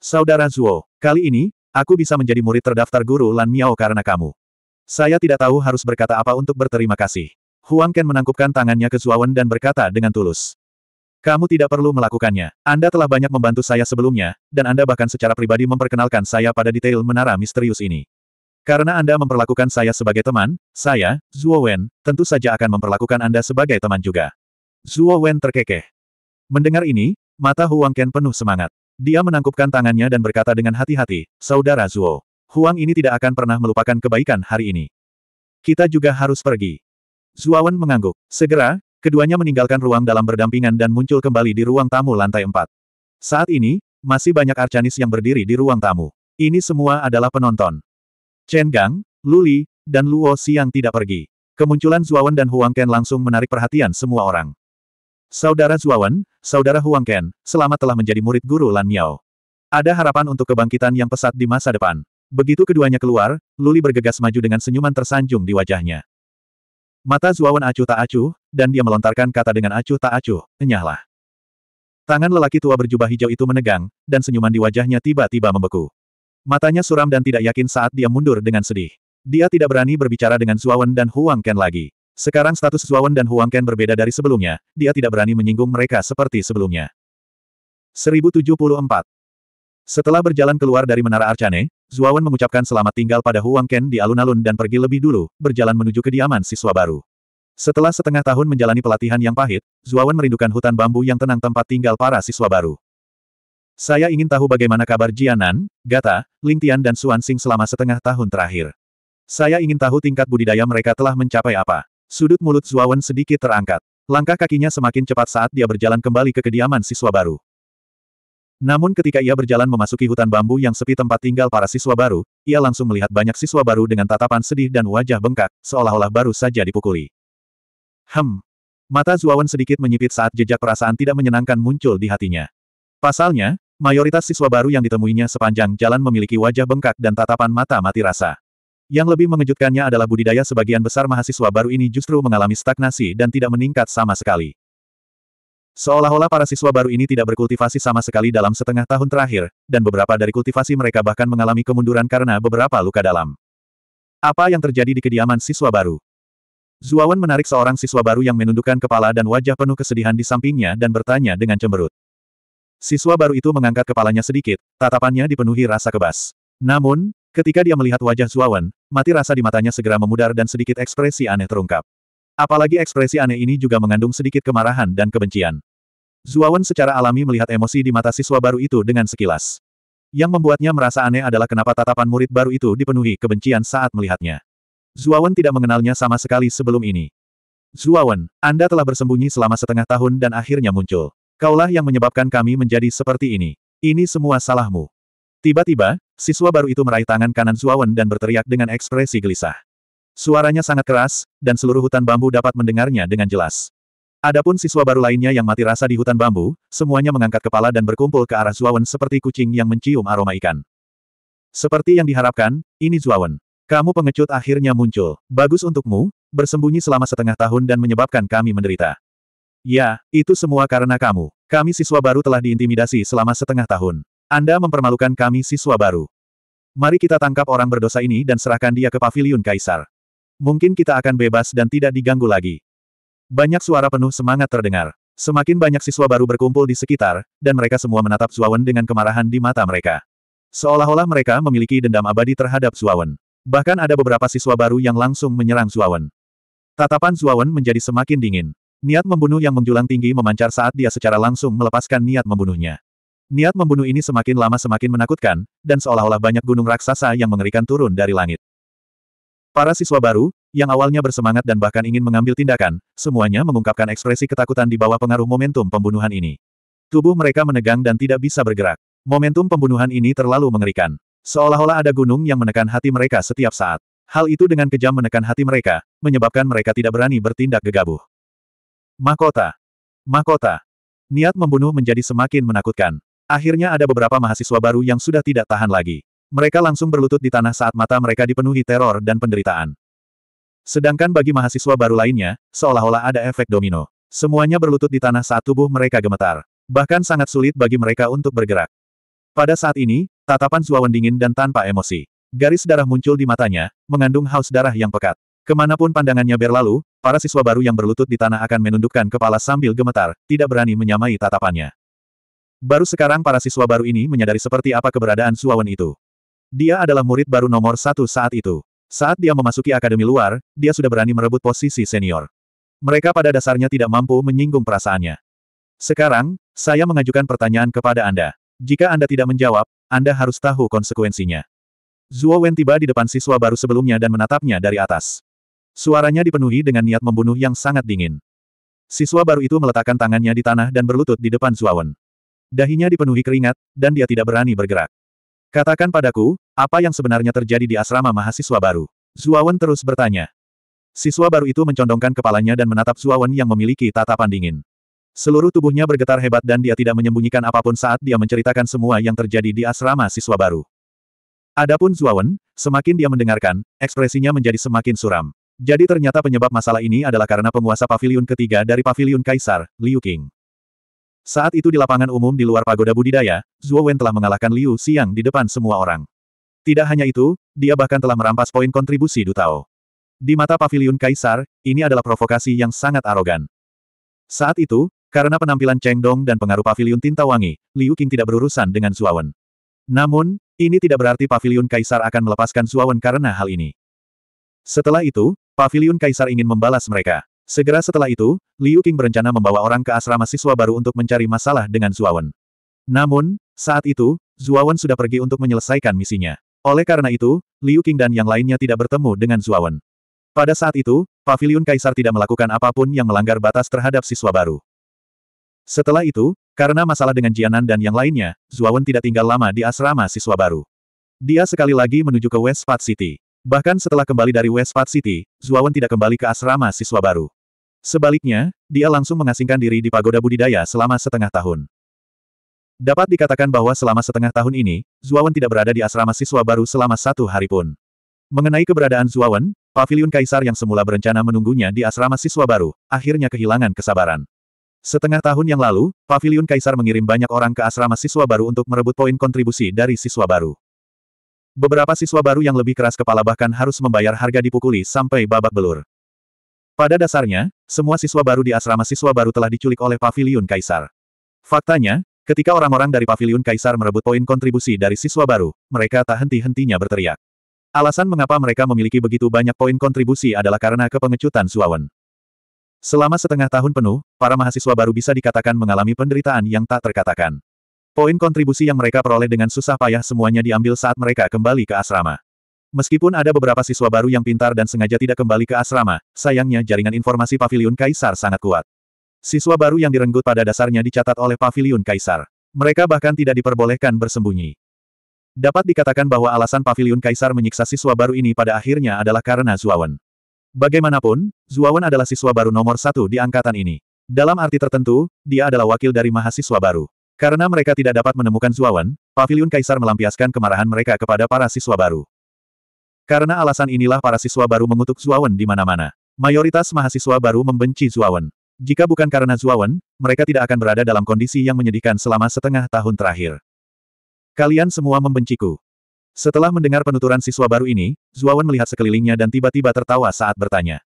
Saudara Zuo, kali ini, aku bisa menjadi murid terdaftar Guru Lan Miao karena kamu. Saya tidak tahu harus berkata apa untuk berterima kasih. Huang Ken menangkupkan tangannya ke Zuawan dan berkata dengan tulus. Kamu tidak perlu melakukannya. Anda telah banyak membantu saya sebelumnya, dan Anda bahkan secara pribadi memperkenalkan saya pada detail menara misterius ini. Karena Anda memperlakukan saya sebagai teman, saya, Zuo Wen, tentu saja akan memperlakukan Anda sebagai teman juga. Zuo Wen terkekeh. Mendengar ini, mata Huang Ken penuh semangat. Dia menangkupkan tangannya dan berkata dengan hati-hati, Saudara Zuo, Huang ini tidak akan pernah melupakan kebaikan hari ini. Kita juga harus pergi. Zuo Wen mengangguk. Segera, keduanya meninggalkan ruang dalam berdampingan dan muncul kembali di ruang tamu lantai 4. Saat ini, masih banyak arcanis yang berdiri di ruang tamu. Ini semua adalah penonton. Chen Gang, Luli, dan Luo Siang tidak pergi. Kemunculan Zuawan dan Huang Ken langsung menarik perhatian semua orang. Saudara Zuawan, Saudara Huang Ken, selamat telah menjadi murid guru Lan Miao. Ada harapan untuk kebangkitan yang pesat di masa depan. Begitu keduanya keluar, Luli bergegas maju dengan senyuman tersanjung di wajahnya. Mata Zuawan acuh tak acuh, dan dia melontarkan kata dengan acuh tak acuh, enyahlah. Tangan lelaki tua berjubah hijau itu menegang, dan senyuman di wajahnya tiba-tiba membeku. Matanya suram dan tidak yakin saat dia mundur dengan sedih. Dia tidak berani berbicara dengan Zuawan dan Huang Ken lagi. Sekarang status Zuawan dan Huang Ken berbeda dari sebelumnya, dia tidak berani menyinggung mereka seperti sebelumnya. 1074 Setelah berjalan keluar dari Menara Arcane, Zuawan mengucapkan selamat tinggal pada Huang Ken di alun-alun dan pergi lebih dulu, berjalan menuju kediaman siswa baru. Setelah setengah tahun menjalani pelatihan yang pahit, Zuawan merindukan hutan bambu yang tenang tempat tinggal para siswa baru. Saya ingin tahu bagaimana kabar Jianan, Gata, Lingtian dan Suansing selama setengah tahun terakhir. Saya ingin tahu tingkat budidaya mereka telah mencapai apa. Sudut mulut Zuawan sedikit terangkat. Langkah kakinya semakin cepat saat dia berjalan kembali ke kediaman siswa baru. Namun ketika ia berjalan memasuki hutan bambu yang sepi tempat tinggal para siswa baru, ia langsung melihat banyak siswa baru dengan tatapan sedih dan wajah bengkak, seolah-olah baru saja dipukuli. Hem. Mata Zuawan sedikit menyipit saat jejak perasaan tidak menyenangkan muncul di hatinya. Pasalnya, Mayoritas siswa baru yang ditemuinya sepanjang jalan memiliki wajah bengkak dan tatapan mata mati rasa. Yang lebih mengejutkannya adalah budidaya sebagian besar mahasiswa baru ini justru mengalami stagnasi dan tidak meningkat sama sekali. Seolah-olah para siswa baru ini tidak berkultivasi sama sekali dalam setengah tahun terakhir, dan beberapa dari kultivasi mereka bahkan mengalami kemunduran karena beberapa luka dalam. Apa yang terjadi di kediaman siswa baru? Zuawan menarik seorang siswa baru yang menundukkan kepala dan wajah penuh kesedihan di sampingnya dan bertanya dengan cemberut. Siswa baru itu mengangkat kepalanya sedikit, tatapannya dipenuhi rasa kebas. Namun, ketika dia melihat wajah Zuawan, mati rasa di matanya segera memudar dan sedikit ekspresi aneh terungkap. Apalagi ekspresi aneh ini juga mengandung sedikit kemarahan dan kebencian. Zuawan secara alami melihat emosi di mata siswa baru itu dengan sekilas. Yang membuatnya merasa aneh adalah kenapa tatapan murid baru itu dipenuhi kebencian saat melihatnya. Zuawan tidak mengenalnya sama sekali sebelum ini. Zuawan, Anda telah bersembunyi selama setengah tahun dan akhirnya muncul. Kaulah yang menyebabkan kami menjadi seperti ini. Ini semua salahmu. Tiba-tiba, siswa baru itu meraih tangan kanan Zuawan dan berteriak dengan ekspresi gelisah. Suaranya sangat keras, dan seluruh hutan bambu dapat mendengarnya dengan jelas. Adapun siswa baru lainnya yang mati rasa di hutan bambu, semuanya mengangkat kepala dan berkumpul ke arah Zuawan seperti kucing yang mencium aroma ikan. Seperti yang diharapkan, ini Zuawan. Kamu pengecut akhirnya muncul. Bagus untukmu, bersembunyi selama setengah tahun dan menyebabkan kami menderita. Ya, itu semua karena kamu. Kami siswa baru telah diintimidasi selama setengah tahun. Anda mempermalukan kami siswa baru. Mari kita tangkap orang berdosa ini dan serahkan dia ke paviliun kaisar. Mungkin kita akan bebas dan tidak diganggu lagi. Banyak suara penuh semangat terdengar. Semakin banyak siswa baru berkumpul di sekitar, dan mereka semua menatap Zuawan dengan kemarahan di mata mereka. Seolah-olah mereka memiliki dendam abadi terhadap Zuawan. Bahkan ada beberapa siswa baru yang langsung menyerang Zuawan. Tatapan Zuawan menjadi semakin dingin. Niat membunuh yang menjulang tinggi memancar saat dia secara langsung melepaskan niat membunuhnya. Niat membunuh ini semakin lama semakin menakutkan, dan seolah-olah banyak gunung raksasa yang mengerikan turun dari langit. Para siswa baru, yang awalnya bersemangat dan bahkan ingin mengambil tindakan, semuanya mengungkapkan ekspresi ketakutan di bawah pengaruh momentum pembunuhan ini. Tubuh mereka menegang dan tidak bisa bergerak. Momentum pembunuhan ini terlalu mengerikan. Seolah-olah ada gunung yang menekan hati mereka setiap saat. Hal itu dengan kejam menekan hati mereka, menyebabkan mereka tidak berani bertindak gegabah. Mahkota. Mahkota. Niat membunuh menjadi semakin menakutkan. Akhirnya ada beberapa mahasiswa baru yang sudah tidak tahan lagi. Mereka langsung berlutut di tanah saat mata mereka dipenuhi teror dan penderitaan. Sedangkan bagi mahasiswa baru lainnya, seolah-olah ada efek domino. Semuanya berlutut di tanah saat tubuh mereka gemetar. Bahkan sangat sulit bagi mereka untuk bergerak. Pada saat ini, tatapan Zuawan dingin dan tanpa emosi. Garis darah muncul di matanya, mengandung haus darah yang pekat. Kemanapun pandangannya berlalu, para siswa baru yang berlutut di tanah akan menundukkan kepala sambil gemetar, tidak berani menyamai tatapannya. Baru sekarang para siswa baru ini menyadari seperti apa keberadaan Suawen itu. Dia adalah murid baru nomor satu saat itu. Saat dia memasuki akademi luar, dia sudah berani merebut posisi senior. Mereka pada dasarnya tidak mampu menyinggung perasaannya. Sekarang, saya mengajukan pertanyaan kepada Anda. Jika Anda tidak menjawab, Anda harus tahu konsekuensinya. Zuo Wen tiba di depan siswa baru sebelumnya dan menatapnya dari atas. Suaranya dipenuhi dengan niat membunuh yang sangat dingin. Siswa baru itu meletakkan tangannya di tanah dan berlutut di depan Zuawan. Dahinya dipenuhi keringat, dan dia tidak berani bergerak. Katakan padaku, apa yang sebenarnya terjadi di asrama mahasiswa baru? Zuawan terus bertanya. Siswa baru itu mencondongkan kepalanya dan menatap Zuawan yang memiliki tatapan dingin. Seluruh tubuhnya bergetar hebat dan dia tidak menyembunyikan apapun saat dia menceritakan semua yang terjadi di asrama siswa baru. Adapun Zuawan, semakin dia mendengarkan, ekspresinya menjadi semakin suram. Jadi ternyata penyebab masalah ini adalah karena penguasa pavilion ketiga dari pavilion kaisar, Liu Qing. Saat itu di lapangan umum di luar pagoda budidaya, Zhuo Wen telah mengalahkan Liu Xiang di depan semua orang. Tidak hanya itu, dia bahkan telah merampas poin kontribusi Dutao. Di mata pavilion kaisar, ini adalah provokasi yang sangat arogan. Saat itu, karena penampilan Cheng Dong dan pengaruh pavilion tinta wangi, Liu Qing tidak berurusan dengan Wen. Namun, ini tidak berarti pavilion kaisar akan melepaskan Wen karena hal ini. Setelah itu, Paviliun Kaisar ingin membalas mereka. Segera setelah itu, Liu Qing berencana membawa orang ke asrama siswa baru untuk mencari masalah dengan Zuawan. Namun, saat itu, Zuawan sudah pergi untuk menyelesaikan misinya. Oleh karena itu, Liu Qing dan yang lainnya tidak bertemu dengan Zuawan. Pada saat itu, Paviliun Kaisar tidak melakukan apapun yang melanggar batas terhadap siswa baru. Setelah itu, karena masalah dengan Jianan dan yang lainnya, Zuawan tidak tinggal lama di asrama siswa baru. Dia sekali lagi menuju ke West Park City. Bahkan setelah kembali dari Westpac City, Zuawan tidak kembali ke asrama siswa baru. Sebaliknya, dia langsung mengasingkan diri di pagoda budidaya selama setengah tahun. Dapat dikatakan bahwa selama setengah tahun ini, Zuawan tidak berada di asrama siswa baru selama satu hari pun. Mengenai keberadaan Zuawan, Paviliun Kaisar yang semula berencana menunggunya di asrama siswa baru, akhirnya kehilangan kesabaran. Setengah tahun yang lalu, Paviliun Kaisar mengirim banyak orang ke asrama siswa baru untuk merebut poin kontribusi dari siswa baru. Beberapa siswa baru yang lebih keras kepala bahkan harus membayar harga dipukuli sampai babak belur. Pada dasarnya, semua siswa baru di asrama siswa baru telah diculik oleh Paviliun Kaisar. Faktanya, ketika orang-orang dari Paviliun Kaisar merebut poin kontribusi dari siswa baru, mereka tak henti-hentinya berteriak. Alasan mengapa mereka memiliki begitu banyak poin kontribusi adalah karena kepengecutan Suawen. Selama setengah tahun penuh, para mahasiswa baru bisa dikatakan mengalami penderitaan yang tak terkatakan. Poin kontribusi yang mereka peroleh dengan susah payah semuanya diambil saat mereka kembali ke asrama. Meskipun ada beberapa siswa baru yang pintar dan sengaja tidak kembali ke asrama, sayangnya jaringan informasi pavilion Kaisar sangat kuat. Siswa baru yang direnggut pada dasarnya dicatat oleh pavilion Kaisar. Mereka bahkan tidak diperbolehkan bersembunyi. Dapat dikatakan bahwa alasan pavilion Kaisar menyiksa siswa baru ini pada akhirnya adalah karena Zuawan. Bagaimanapun, Zuawan adalah siswa baru nomor satu di angkatan ini. Dalam arti tertentu, dia adalah wakil dari mahasiswa baru. Karena mereka tidak dapat menemukan Zuawan, Paviliun Kaisar melampiaskan kemarahan mereka kepada para siswa baru. Karena alasan inilah para siswa baru mengutuk Zuawan di mana-mana. Mayoritas mahasiswa baru membenci Zuawan. Jika bukan karena Zuawan, mereka tidak akan berada dalam kondisi yang menyedihkan selama setengah tahun terakhir. Kalian semua membenciku. Setelah mendengar penuturan siswa baru ini, Zuawan melihat sekelilingnya dan tiba-tiba tertawa saat bertanya.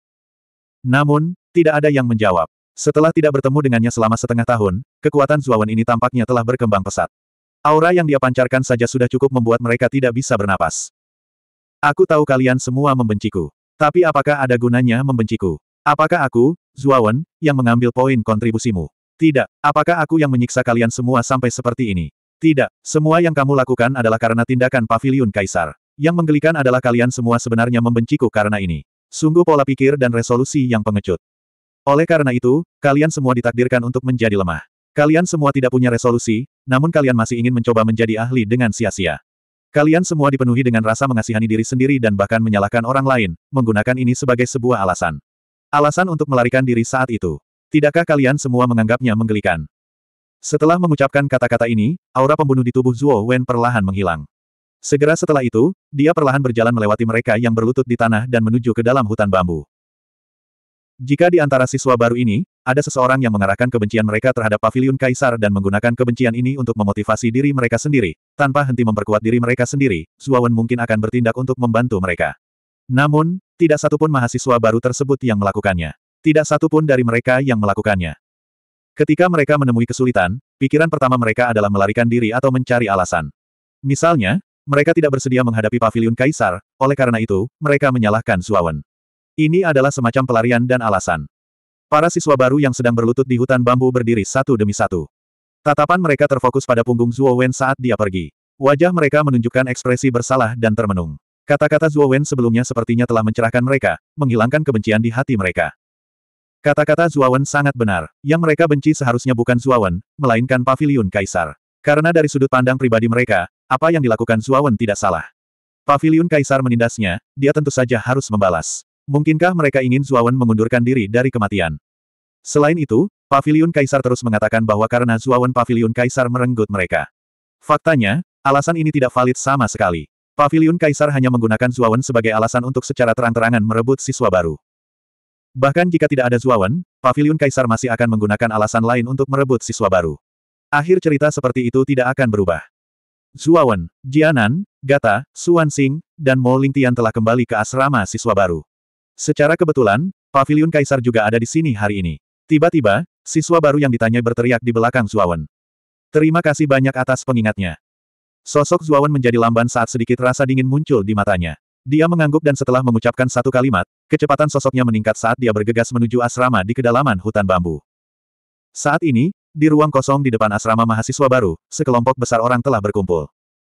Namun, tidak ada yang menjawab. Setelah tidak bertemu dengannya selama setengah tahun, kekuatan Zuawan ini tampaknya telah berkembang pesat. Aura yang dia pancarkan saja sudah cukup membuat mereka tidak bisa bernapas. Aku tahu kalian semua membenciku. Tapi apakah ada gunanya membenciku? Apakah aku, Zuawan, yang mengambil poin kontribusimu? Tidak, apakah aku yang menyiksa kalian semua sampai seperti ini? Tidak, semua yang kamu lakukan adalah karena tindakan paviliun kaisar. Yang menggelikan adalah kalian semua sebenarnya membenciku karena ini. Sungguh pola pikir dan resolusi yang pengecut. Oleh karena itu, kalian semua ditakdirkan untuk menjadi lemah. Kalian semua tidak punya resolusi, namun kalian masih ingin mencoba menjadi ahli dengan sia-sia. Kalian semua dipenuhi dengan rasa mengasihani diri sendiri dan bahkan menyalahkan orang lain, menggunakan ini sebagai sebuah alasan. Alasan untuk melarikan diri saat itu. Tidakkah kalian semua menganggapnya menggelikan? Setelah mengucapkan kata-kata ini, aura pembunuh di tubuh Zuo Wen perlahan menghilang. Segera setelah itu, dia perlahan berjalan melewati mereka yang berlutut di tanah dan menuju ke dalam hutan bambu. Jika di antara siswa baru ini, ada seseorang yang mengarahkan kebencian mereka terhadap pavilion kaisar dan menggunakan kebencian ini untuk memotivasi diri mereka sendiri, tanpa henti memperkuat diri mereka sendiri, Zuawan mungkin akan bertindak untuk membantu mereka. Namun, tidak satupun mahasiswa baru tersebut yang melakukannya. Tidak satupun dari mereka yang melakukannya. Ketika mereka menemui kesulitan, pikiran pertama mereka adalah melarikan diri atau mencari alasan. Misalnya, mereka tidak bersedia menghadapi pavilion kaisar, oleh karena itu, mereka menyalahkan Zuawan. Ini adalah semacam pelarian dan alasan. Para siswa baru yang sedang berlutut di hutan bambu berdiri satu demi satu. Tatapan mereka terfokus pada punggung Zhuo Wen saat dia pergi. Wajah mereka menunjukkan ekspresi bersalah dan termenung. Kata-kata Zhuo Wen sebelumnya sepertinya telah mencerahkan mereka, menghilangkan kebencian di hati mereka. Kata-kata Zhuo Wen sangat benar. Yang mereka benci seharusnya bukan Zhuo Wen, melainkan Paviliun kaisar. Karena dari sudut pandang pribadi mereka, apa yang dilakukan Zhuo Wen tidak salah. Paviliun kaisar menindasnya, dia tentu saja harus membalas. Mungkinkah mereka ingin Zuawan mengundurkan diri dari kematian? Selain itu, Paviliun Kaisar terus mengatakan bahwa karena Zuawan Paviliun Kaisar merenggut mereka. Faktanya, alasan ini tidak valid sama sekali. Paviliun Kaisar hanya menggunakan Zuawan sebagai alasan untuk secara terang-terangan merebut siswa baru. Bahkan jika tidak ada Zuawan, Paviliun Kaisar masih akan menggunakan alasan lain untuk merebut siswa baru. Akhir cerita seperti itu tidak akan berubah. Zuawan, Jianan, Gata, Xuan Xing, dan Mo Lingtian telah kembali ke asrama siswa baru. Secara kebetulan, pavilion kaisar juga ada di sini hari ini. Tiba-tiba, siswa baru yang ditanya berteriak di belakang Zuawan. Terima kasih banyak atas pengingatnya. Sosok Zuawan menjadi lamban saat sedikit rasa dingin muncul di matanya. Dia mengangguk dan setelah mengucapkan satu kalimat, kecepatan sosoknya meningkat saat dia bergegas menuju asrama di kedalaman hutan bambu. Saat ini, di ruang kosong di depan asrama mahasiswa baru, sekelompok besar orang telah berkumpul.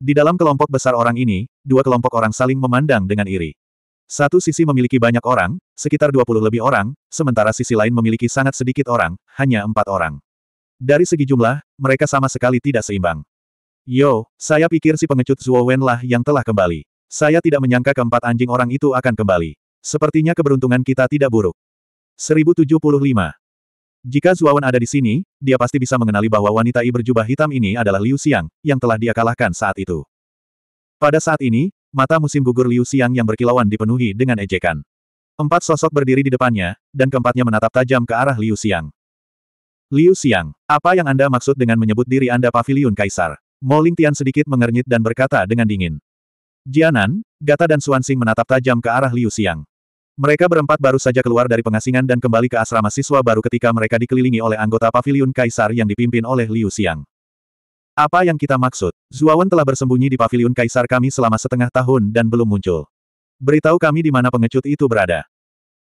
Di dalam kelompok besar orang ini, dua kelompok orang saling memandang dengan iri. Satu sisi memiliki banyak orang, sekitar 20 lebih orang, sementara sisi lain memiliki sangat sedikit orang, hanya empat orang. Dari segi jumlah, mereka sama sekali tidak seimbang. Yo, saya pikir si pengecut Zuo Wen lah yang telah kembali. Saya tidak menyangka keempat anjing orang itu akan kembali. Sepertinya keberuntungan kita tidak buruk. 1075. Jika Wen ada di sini, dia pasti bisa mengenali bahwa wanita I berjubah hitam ini adalah Liu Xiang, yang telah dia kalahkan saat itu. Pada saat ini, Mata musim gugur Liu Xiang yang berkilauan dipenuhi dengan ejekan. Empat sosok berdiri di depannya, dan keempatnya menatap tajam ke arah Liu Xiang. Liu Xiang, apa yang Anda maksud dengan menyebut diri Anda pavilion kaisar? Mo Lingtian sedikit mengernyit dan berkata dengan dingin. Jianan, Gata dan Xing menatap tajam ke arah Liu Xiang. Mereka berempat baru saja keluar dari pengasingan dan kembali ke asrama siswa baru ketika mereka dikelilingi oleh anggota pavilion kaisar yang dipimpin oleh Liu Xiang. Apa yang kita maksud? Zuawan telah bersembunyi di paviliun kaisar kami selama setengah tahun dan belum muncul. Beritahu kami di mana pengecut itu berada.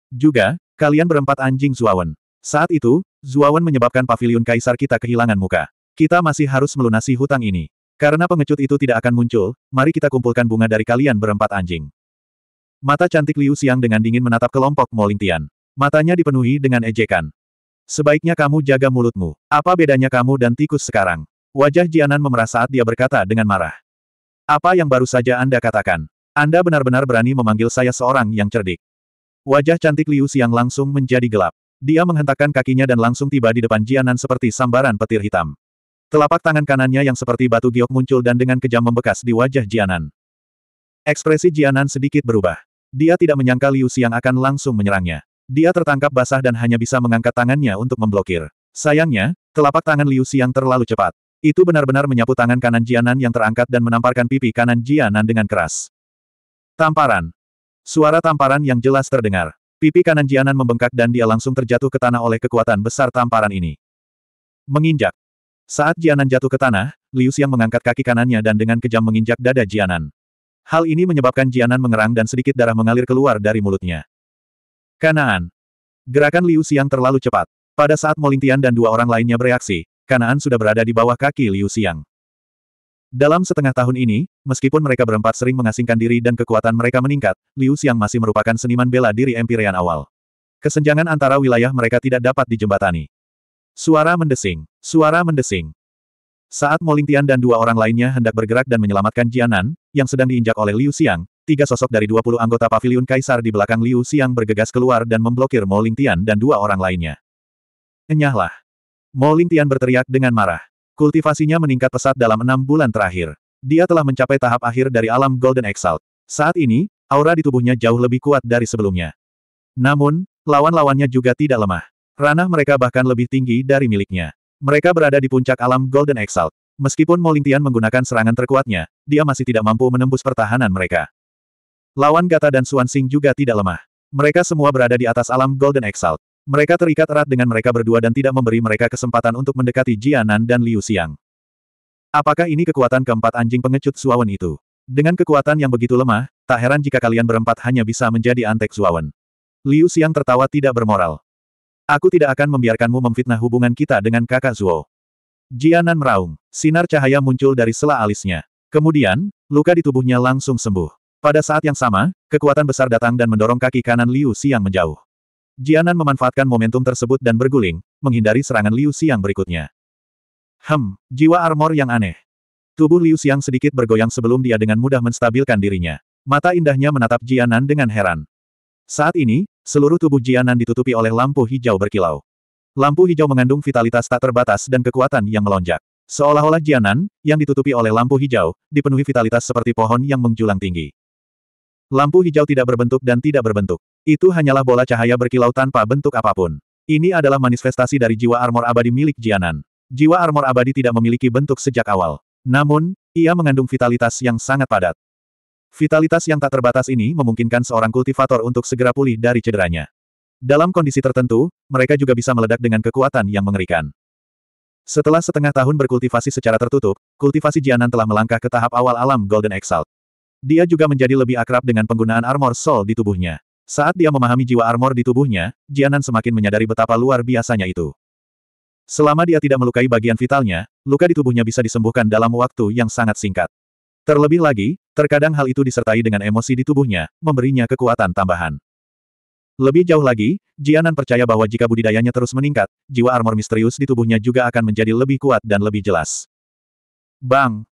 Juga, kalian berempat anjing Zuawan. Saat itu, Zuawan menyebabkan paviliun kaisar kita kehilangan muka. Kita masih harus melunasi hutang ini. Karena pengecut itu tidak akan muncul, mari kita kumpulkan bunga dari kalian berempat anjing. Mata cantik Liu Siang dengan dingin menatap kelompok Moling Tian. Matanya dipenuhi dengan ejekan. Sebaiknya kamu jaga mulutmu. Apa bedanya kamu dan tikus sekarang? Wajah Jianan memerah saat dia berkata dengan marah. Apa yang baru saja Anda katakan? Anda benar-benar berani memanggil saya seorang yang cerdik. Wajah cantik Liu Xiang langsung menjadi gelap. Dia menghentakkan kakinya dan langsung tiba di depan Jianan seperti sambaran petir hitam. Telapak tangan kanannya yang seperti batu giok muncul dan dengan kejam membekas di wajah Jianan. Ekspresi Jianan sedikit berubah. Dia tidak menyangka Liu Xiang akan langsung menyerangnya. Dia tertangkap basah dan hanya bisa mengangkat tangannya untuk memblokir. Sayangnya, telapak tangan Liu Xiang terlalu cepat. Itu benar-benar menyapu tangan kanan Jianan yang terangkat dan menamparkan pipi kanan Jianan dengan keras. Tamparan. Suara tamparan yang jelas terdengar. Pipi kanan Jianan membengkak dan dia langsung terjatuh ke tanah oleh kekuatan besar tamparan ini. Menginjak. Saat Jianan jatuh ke tanah, Liu Xiang mengangkat kaki kanannya dan dengan kejam menginjak dada Jianan. Hal ini menyebabkan Jianan mengerang dan sedikit darah mengalir keluar dari mulutnya. Kanaan. Gerakan Liu Xiang terlalu cepat. Pada saat Molintian dan dua orang lainnya bereaksi, Kanaan sudah berada di bawah kaki Liu Xiang. Dalam setengah tahun ini, meskipun mereka berempat sering mengasingkan diri dan kekuatan mereka meningkat, Liu Xiang masih merupakan seniman bela diri Empyrean awal. Kesenjangan antara wilayah mereka tidak dapat dijembatani. Suara mendesing. Suara mendesing. Saat Molintian dan dua orang lainnya hendak bergerak dan menyelamatkan Jianan, yang sedang diinjak oleh Liu Xiang, tiga sosok dari 20 anggota pavilion kaisar di belakang Liu Xiang bergegas keluar dan memblokir Molintian dan dua orang lainnya. Enyahlah. Mo Tian berteriak dengan marah. Kultivasinya meningkat pesat dalam enam bulan terakhir. Dia telah mencapai tahap akhir dari alam Golden Exalt. Saat ini, aura di tubuhnya jauh lebih kuat dari sebelumnya. Namun, lawan-lawannya juga tidak lemah. Ranah mereka bahkan lebih tinggi dari miliknya. Mereka berada di puncak alam Golden Exalt. Meskipun Tian menggunakan serangan terkuatnya, dia masih tidak mampu menembus pertahanan mereka. Lawan Gata dan Xuan Xing juga tidak lemah. Mereka semua berada di atas alam Golden Exalt. Mereka terikat erat dengan mereka berdua dan tidak memberi mereka kesempatan untuk mendekati Jianan dan Liu Xiang. Apakah ini kekuatan keempat anjing pengecut Suawen itu? Dengan kekuatan yang begitu lemah, tak heran jika kalian berempat hanya bisa menjadi antek Suawen. Liu Xiang tertawa tidak bermoral. Aku tidak akan membiarkanmu memfitnah hubungan kita dengan kakak Zuo. Jianan meraung. Sinar cahaya muncul dari sela alisnya. Kemudian, luka di tubuhnya langsung sembuh. Pada saat yang sama, kekuatan besar datang dan mendorong kaki kanan Liu Xiang menjauh. Jianan memanfaatkan momentum tersebut dan berguling, menghindari serangan Liu Xiang berikutnya. Hem, jiwa armor yang aneh. Tubuh Liu Xiang sedikit bergoyang sebelum dia dengan mudah menstabilkan dirinya. Mata indahnya menatap Jianan dengan heran. Saat ini, seluruh tubuh Jianan ditutupi oleh lampu hijau berkilau. Lampu hijau mengandung vitalitas tak terbatas dan kekuatan yang melonjak. Seolah-olah Jianan, yang ditutupi oleh lampu hijau, dipenuhi vitalitas seperti pohon yang menjulang tinggi. Lampu hijau tidak berbentuk dan tidak berbentuk. Itu hanyalah bola cahaya berkilau tanpa bentuk apapun. Ini adalah manifestasi dari jiwa armor abadi milik Jianan. Jiwa armor abadi tidak memiliki bentuk sejak awal. Namun, ia mengandung vitalitas yang sangat padat. Vitalitas yang tak terbatas ini memungkinkan seorang kultivator untuk segera pulih dari cederanya. Dalam kondisi tertentu, mereka juga bisa meledak dengan kekuatan yang mengerikan. Setelah setengah tahun berkultivasi secara tertutup, kultivasi Jianan telah melangkah ke tahap awal alam Golden Exalt. Dia juga menjadi lebih akrab dengan penggunaan armor soul di tubuhnya. Saat dia memahami jiwa armor di tubuhnya, Jianan semakin menyadari betapa luar biasanya itu. Selama dia tidak melukai bagian vitalnya, luka di tubuhnya bisa disembuhkan dalam waktu yang sangat singkat. Terlebih lagi, terkadang hal itu disertai dengan emosi di tubuhnya, memberinya kekuatan tambahan. Lebih jauh lagi, Jianan percaya bahwa jika budidayanya terus meningkat, jiwa armor misterius di tubuhnya juga akan menjadi lebih kuat dan lebih jelas. Bang!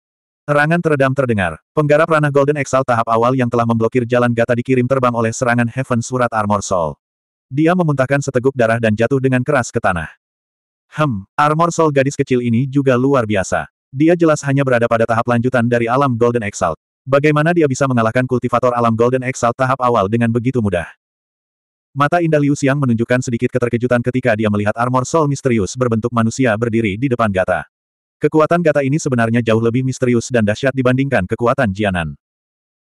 Serangan teredam terdengar. Penggarap ranah Golden Exalt tahap awal yang telah memblokir jalan Gata dikirim terbang oleh serangan Heaven Surat Armor Soul. Dia memuntahkan seteguk darah dan jatuh dengan keras ke tanah. Hem, Armor Soul gadis kecil ini juga luar biasa. Dia jelas hanya berada pada tahap lanjutan dari alam Golden Exalt. Bagaimana dia bisa mengalahkan kultivator alam Golden Exalt tahap awal dengan begitu mudah? Mata indah Liu Xiang menunjukkan sedikit keterkejutan ketika dia melihat Armor Soul misterius berbentuk manusia berdiri di depan Gata. Kekuatan kata ini sebenarnya jauh lebih misterius dan dahsyat dibandingkan kekuatan Jianan.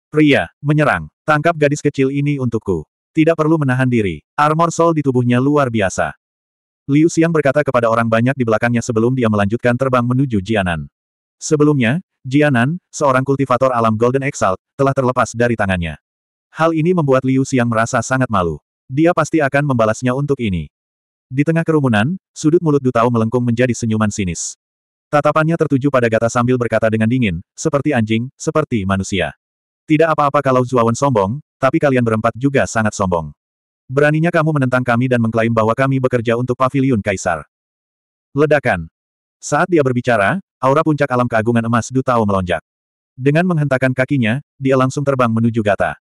Pria, menyerang, tangkap gadis kecil ini untukku. Tidak perlu menahan diri, armor soul di tubuhnya luar biasa. Liu Xiang berkata kepada orang banyak di belakangnya sebelum dia melanjutkan terbang menuju Jianan. Sebelumnya, Jianan, seorang kultivator alam Golden Exalt, telah terlepas dari tangannya. Hal ini membuat Liu Xiang merasa sangat malu. Dia pasti akan membalasnya untuk ini. Di tengah kerumunan, sudut mulut Dutao melengkung menjadi senyuman sinis. Tatapannya tertuju pada Gata sambil berkata dengan dingin, seperti anjing, seperti manusia. Tidak apa-apa kalau Zuawan sombong, tapi kalian berempat juga sangat sombong. Beraninya kamu menentang kami dan mengklaim bahwa kami bekerja untuk paviliun kaisar. Ledakan. Saat dia berbicara, aura puncak alam keagungan emas Dutao melonjak. Dengan menghentakkan kakinya, dia langsung terbang menuju Gata.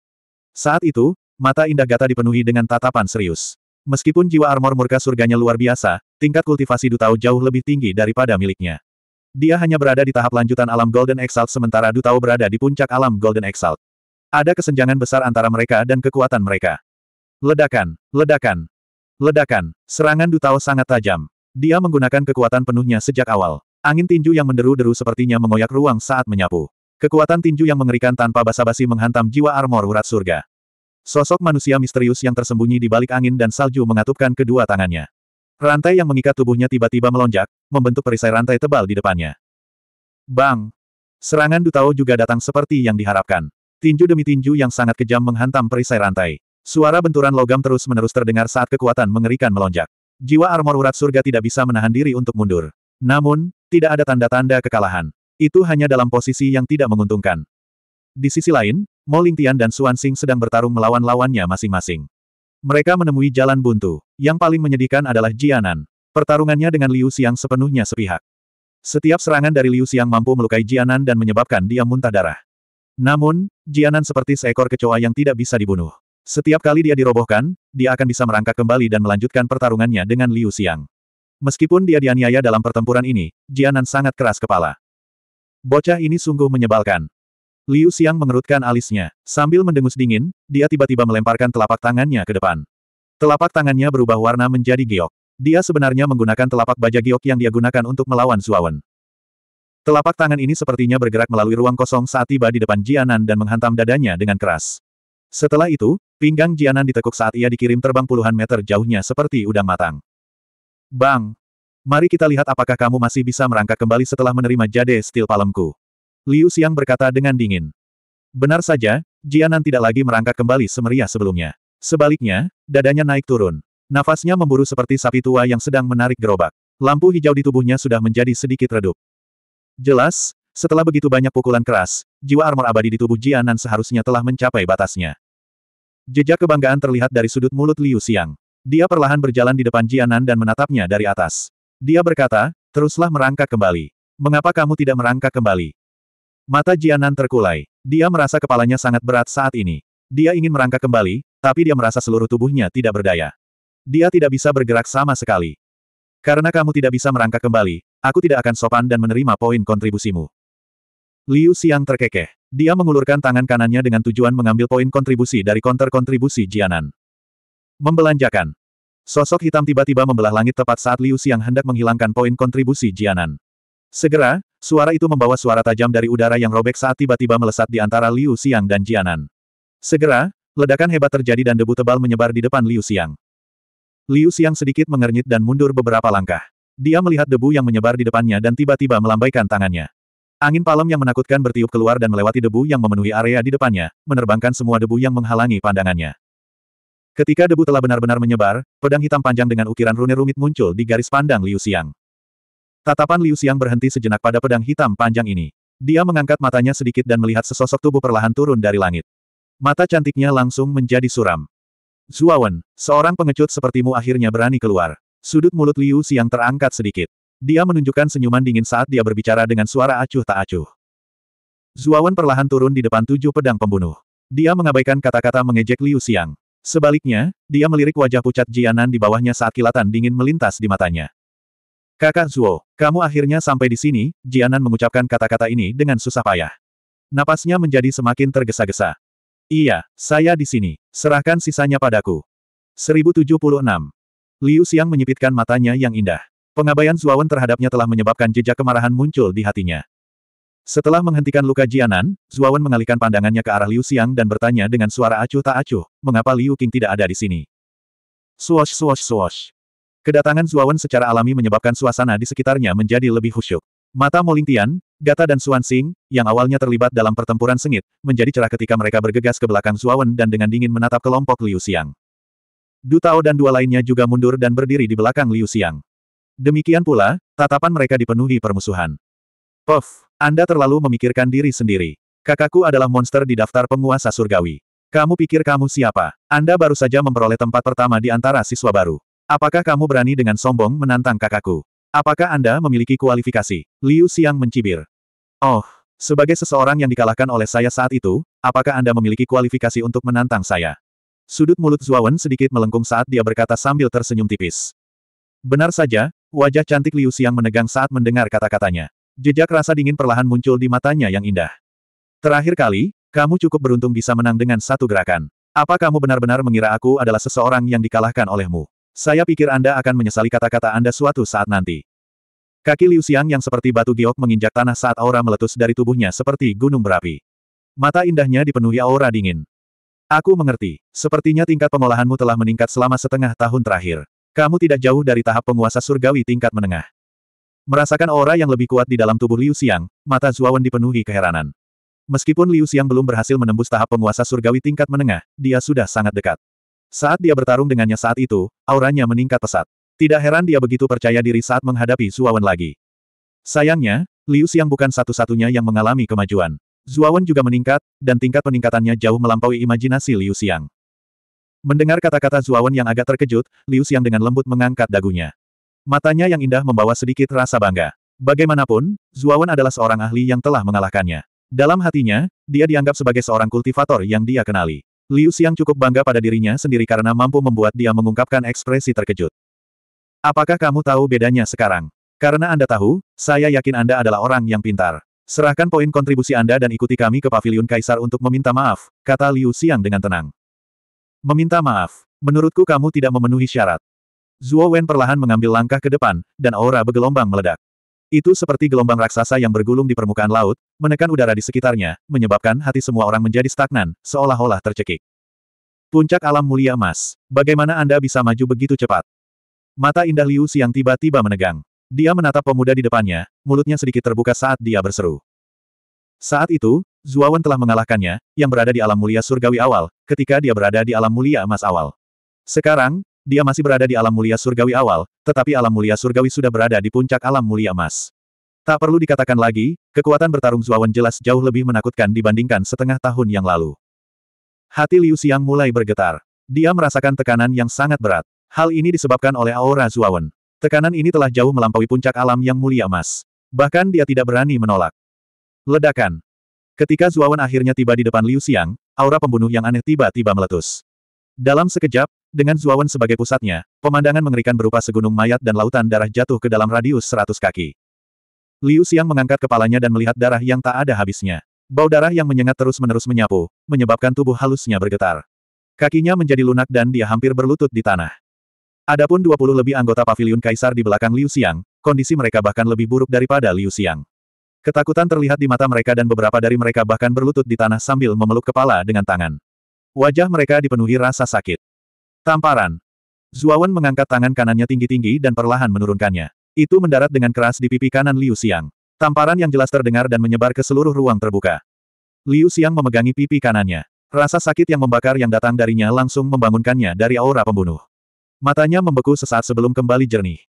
Saat itu, mata indah Gata dipenuhi dengan tatapan serius. Meskipun jiwa armor murka surganya luar biasa, tingkat kultivasi Dutao jauh lebih tinggi daripada miliknya. Dia hanya berada di tahap lanjutan alam Golden Exalt sementara Dutao berada di puncak alam Golden Exalt. Ada kesenjangan besar antara mereka dan kekuatan mereka. Ledakan, ledakan, ledakan. Serangan Dutao sangat tajam. Dia menggunakan kekuatan penuhnya sejak awal. Angin tinju yang menderu-deru sepertinya mengoyak ruang saat menyapu. Kekuatan tinju yang mengerikan tanpa basa-basi menghantam jiwa armor urat surga. Sosok manusia misterius yang tersembunyi di balik angin dan salju mengatupkan kedua tangannya. Rantai yang mengikat tubuhnya tiba-tiba melonjak, membentuk perisai rantai tebal di depannya. Bang! Serangan Dutao juga datang seperti yang diharapkan. Tinju demi tinju yang sangat kejam menghantam perisai rantai. Suara benturan logam terus-menerus terdengar saat kekuatan mengerikan melonjak. Jiwa armor urat surga tidak bisa menahan diri untuk mundur. Namun, tidak ada tanda-tanda kekalahan. Itu hanya dalam posisi yang tidak menguntungkan. Di sisi lain, Mo Lingtian dan Xuan Xing sedang bertarung melawan lawannya masing-masing. Mereka menemui jalan buntu. Yang paling menyedihkan adalah Jianan. Pertarungannya dengan Liu Xiang sepenuhnya sepihak. Setiap serangan dari Liu Xiang mampu melukai Jianan dan menyebabkan dia muntah darah. Namun, Jianan seperti seekor kecoa yang tidak bisa dibunuh. Setiap kali dia dirobohkan, dia akan bisa merangkak kembali dan melanjutkan pertarungannya dengan Liu Xiang. Meskipun dia dianiaya dalam pertempuran ini, Jianan sangat keras kepala. Bocah ini sungguh menyebalkan. Liu Xiang mengerutkan alisnya. Sambil mendengus dingin, dia tiba-tiba melemparkan telapak tangannya ke depan. Telapak tangannya berubah warna menjadi giok. Dia sebenarnya menggunakan telapak baja giok yang dia gunakan untuk melawan Zuawan. Telapak tangan ini sepertinya bergerak melalui ruang kosong saat tiba di depan Jianan dan menghantam dadanya dengan keras. Setelah itu, pinggang Jianan ditekuk saat ia dikirim terbang puluhan meter jauhnya seperti udang matang. Bang! Mari kita lihat apakah kamu masih bisa merangkak kembali setelah menerima jade steel palemku. Liu Xiang berkata dengan dingin. Benar saja, Jianan tidak lagi merangkak kembali semeriah sebelumnya. Sebaliknya, dadanya naik turun. Nafasnya memburu seperti sapi tua yang sedang menarik gerobak. Lampu hijau di tubuhnya sudah menjadi sedikit redup. Jelas, setelah begitu banyak pukulan keras, jiwa armor abadi di tubuh Jianan seharusnya telah mencapai batasnya. Jejak kebanggaan terlihat dari sudut mulut Liu Xiang. Dia perlahan berjalan di depan Jianan dan menatapnya dari atas. Dia berkata, teruslah merangkak kembali. Mengapa kamu tidak merangkak kembali? Mata Jianan terkulai. Dia merasa kepalanya sangat berat saat ini. Dia ingin merangkak kembali, tapi dia merasa seluruh tubuhnya tidak berdaya. Dia tidak bisa bergerak sama sekali. Karena kamu tidak bisa merangkak kembali, aku tidak akan sopan dan menerima poin kontribusimu. Liu Xiang terkekeh. Dia mengulurkan tangan kanannya dengan tujuan mengambil poin kontribusi dari konter kontribusi Jianan. Membelanjakan. Sosok hitam tiba-tiba membelah langit tepat saat Liu Xiang hendak menghilangkan poin kontribusi Jianan. Segera, Suara itu membawa suara tajam dari udara yang robek saat tiba-tiba melesat di antara Liu Xiang dan Jianan. Segera, ledakan hebat terjadi dan debu tebal menyebar di depan Liu Xiang. Liu Xiang sedikit mengernyit dan mundur beberapa langkah. Dia melihat debu yang menyebar di depannya dan tiba-tiba melambaikan tangannya. Angin palem yang menakutkan bertiup keluar dan melewati debu yang memenuhi area di depannya, menerbangkan semua debu yang menghalangi pandangannya. Ketika debu telah benar-benar menyebar, pedang hitam panjang dengan ukiran rune rumit muncul di garis pandang Liu Xiang. Tatapan Liu Xiang berhenti sejenak pada pedang hitam panjang ini. Dia mengangkat matanya sedikit dan melihat sesosok tubuh perlahan turun dari langit. Mata cantiknya langsung menjadi suram. Zuawan, seorang pengecut sepertimu akhirnya berani keluar. Sudut mulut Liu Xiang terangkat sedikit. Dia menunjukkan senyuman dingin saat dia berbicara dengan suara acuh tak acuh. Zuawan perlahan turun di depan tujuh pedang pembunuh. Dia mengabaikan kata-kata mengejek Liu Xiang. Sebaliknya, dia melirik wajah pucat Jianan di bawahnya saat kilatan dingin melintas di matanya. Kakak Zuo, kamu akhirnya sampai di sini, Jianan mengucapkan kata-kata ini dengan susah payah. Napasnya menjadi semakin tergesa-gesa. Iya, saya di sini. Serahkan sisanya padaku. 1076. Liu Xiang menyipitkan matanya yang indah. Pengabaian Zuawan terhadapnya telah menyebabkan jejak kemarahan muncul di hatinya. Setelah menghentikan luka Jianan, Zuawan mengalihkan pandangannya ke arah Liu Xiang dan bertanya dengan suara acuh tak acuh, mengapa Liu Qing tidak ada di sini? Swash swash swash. Kedatangan Zuawan secara alami menyebabkan suasana di sekitarnya menjadi lebih khusyuk. Mata Molintian, Gata dan Suan Xing, yang awalnya terlibat dalam pertempuran sengit, menjadi cerah ketika mereka bergegas ke belakang Zuawan dan dengan dingin menatap kelompok Liu Xiang. Du Tao dan dua lainnya juga mundur dan berdiri di belakang Liu Xiang. Demikian pula, tatapan mereka dipenuhi permusuhan. Puff, Anda terlalu memikirkan diri sendiri. Kakakku adalah monster di daftar penguasa surgawi. Kamu pikir kamu siapa? Anda baru saja memperoleh tempat pertama di antara siswa baru. Apakah kamu berani dengan sombong menantang kakakku? Apakah Anda memiliki kualifikasi? Liu Xiang mencibir. Oh, sebagai seseorang yang dikalahkan oleh saya saat itu, apakah Anda memiliki kualifikasi untuk menantang saya? Sudut mulut Zuawan sedikit melengkung saat dia berkata sambil tersenyum tipis. Benar saja, wajah cantik Liu Xiang menegang saat mendengar kata-katanya. Jejak rasa dingin perlahan muncul di matanya yang indah. Terakhir kali, kamu cukup beruntung bisa menang dengan satu gerakan. Apa kamu benar-benar mengira aku adalah seseorang yang dikalahkan olehmu? Saya pikir Anda akan menyesali kata-kata Anda suatu saat nanti. Kaki Liu Xiang yang seperti batu giok menginjak tanah saat aura meletus dari tubuhnya seperti gunung berapi. Mata indahnya dipenuhi aura dingin. Aku mengerti. Sepertinya tingkat pengolahanmu telah meningkat selama setengah tahun terakhir. Kamu tidak jauh dari tahap penguasa surgawi tingkat menengah. Merasakan aura yang lebih kuat di dalam tubuh Liu Xiang, mata Zuawan dipenuhi keheranan. Meskipun Liu Xiang belum berhasil menembus tahap penguasa surgawi tingkat menengah, dia sudah sangat dekat. Saat dia bertarung dengannya saat itu, auranya meningkat pesat. Tidak heran dia begitu percaya diri saat menghadapi Zuawan lagi. Sayangnya, Liu Xiang bukan satu-satunya yang mengalami kemajuan. Zuawan juga meningkat, dan tingkat peningkatannya jauh melampaui imajinasi Liu Xiang. Mendengar kata-kata Zuawan yang agak terkejut, Liu Xiang dengan lembut mengangkat dagunya. Matanya yang indah membawa sedikit rasa bangga. Bagaimanapun, Zuawan adalah seorang ahli yang telah mengalahkannya. Dalam hatinya, dia dianggap sebagai seorang kultivator yang dia kenali. Liu Xiang cukup bangga pada dirinya sendiri karena mampu membuat dia mengungkapkan ekspresi terkejut. Apakah kamu tahu bedanya sekarang? Karena Anda tahu, saya yakin Anda adalah orang yang pintar. Serahkan poin kontribusi Anda dan ikuti kami ke Paviliun Kaisar untuk meminta maaf, kata Liu Xiang dengan tenang. Meminta maaf. Menurutku kamu tidak memenuhi syarat. Zhuo Wen perlahan mengambil langkah ke depan, dan aura bergelombang meledak. Itu seperti gelombang raksasa yang bergulung di permukaan laut, menekan udara di sekitarnya, menyebabkan hati semua orang menjadi stagnan, seolah-olah tercekik. Puncak alam mulia emas. Bagaimana Anda bisa maju begitu cepat? Mata indah Liu Xiang tiba-tiba menegang. Dia menatap pemuda di depannya, mulutnya sedikit terbuka saat dia berseru. Saat itu, Zuawan telah mengalahkannya, yang berada di alam mulia surgawi awal, ketika dia berada di alam mulia emas awal. Sekarang, dia masih berada di alam mulia surgawi awal, tetapi alam mulia surgawi sudah berada di puncak alam mulia emas. Tak perlu dikatakan lagi, kekuatan bertarung Zuawan jelas jauh lebih menakutkan dibandingkan setengah tahun yang lalu. Hati Liu Xiang mulai bergetar. Dia merasakan tekanan yang sangat berat. Hal ini disebabkan oleh aura Zuawan. Tekanan ini telah jauh melampaui puncak alam yang mulia emas. Bahkan dia tidak berani menolak. Ledakan. Ketika Zuawan akhirnya tiba di depan Liu Xiang, aura pembunuh yang aneh tiba-tiba meletus. Dalam sekejap, dengan Zuawan sebagai pusatnya, pemandangan mengerikan berupa segunung mayat dan lautan darah jatuh ke dalam radius 100 kaki. Liu Xiang mengangkat kepalanya dan melihat darah yang tak ada habisnya. Bau darah yang menyengat terus-menerus menyapu, menyebabkan tubuh halusnya bergetar. Kakinya menjadi lunak dan dia hampir berlutut di tanah. Adapun 20 lebih anggota pavilion kaisar di belakang Liu Xiang, kondisi mereka bahkan lebih buruk daripada Liu Xiang. Ketakutan terlihat di mata mereka dan beberapa dari mereka bahkan berlutut di tanah sambil memeluk kepala dengan tangan. Wajah mereka dipenuhi rasa sakit. Tamparan. Zuawan mengangkat tangan kanannya tinggi-tinggi dan perlahan menurunkannya. Itu mendarat dengan keras di pipi kanan Liu Xiang. Tamparan yang jelas terdengar dan menyebar ke seluruh ruang terbuka. Liu Xiang memegangi pipi kanannya. Rasa sakit yang membakar yang datang darinya langsung membangunkannya dari aura pembunuh. Matanya membeku sesaat sebelum kembali jernih.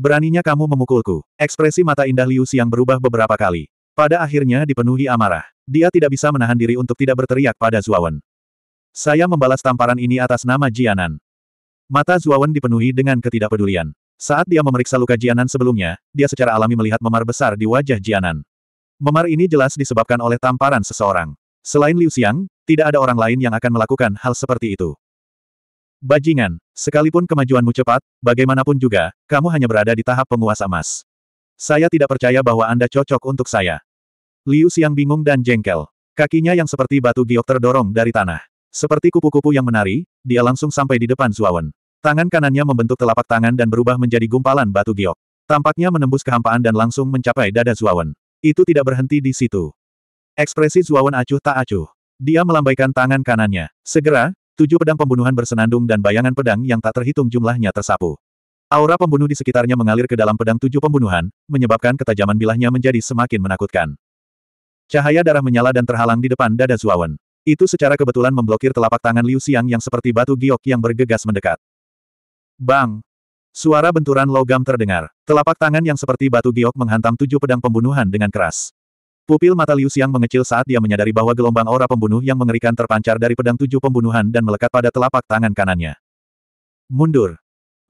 Beraninya kamu memukulku. Ekspresi mata indah Liu Xiang berubah beberapa kali. Pada akhirnya dipenuhi amarah. Dia tidak bisa menahan diri untuk tidak berteriak pada Zuawan. Saya membalas tamparan ini atas nama Jianan. Mata Zuawan dipenuhi dengan ketidakpedulian. Saat dia memeriksa luka Jianan sebelumnya, dia secara alami melihat memar besar di wajah Jianan. Memar ini jelas disebabkan oleh tamparan seseorang. Selain Liu Xiang, tidak ada orang lain yang akan melakukan hal seperti itu. Bajingan, sekalipun kemajuanmu cepat, bagaimanapun juga, kamu hanya berada di tahap penguasa emas. Saya tidak percaya bahwa Anda cocok untuk saya. Liu Xiang bingung dan jengkel. Kakinya yang seperti batu giok terdorong dari tanah. Seperti kupu-kupu yang menari, dia langsung sampai di depan Zuawan. Tangan kanannya membentuk telapak tangan dan berubah menjadi gumpalan batu giok. Tampaknya menembus kehampaan dan langsung mencapai dada Zuawan. Itu tidak berhenti di situ. Ekspresi Zuawan acuh tak acuh. Dia melambaikan tangan kanannya. Segera, tujuh pedang pembunuhan bersenandung dan bayangan pedang yang tak terhitung jumlahnya tersapu. Aura pembunuh di sekitarnya mengalir ke dalam pedang tujuh pembunuhan, menyebabkan ketajaman bilahnya menjadi semakin menakutkan. Cahaya darah menyala dan terhalang di depan dada Zuawan. Itu secara kebetulan memblokir telapak tangan Liu Xiang yang seperti batu giok yang bergegas mendekat. Bang! Suara benturan logam terdengar. Telapak tangan yang seperti batu giok menghantam tujuh pedang pembunuhan dengan keras. Pupil mata Liu Xiang mengecil saat dia menyadari bahwa gelombang aura pembunuh yang mengerikan terpancar dari pedang tujuh pembunuhan dan melekat pada telapak tangan kanannya. Mundur!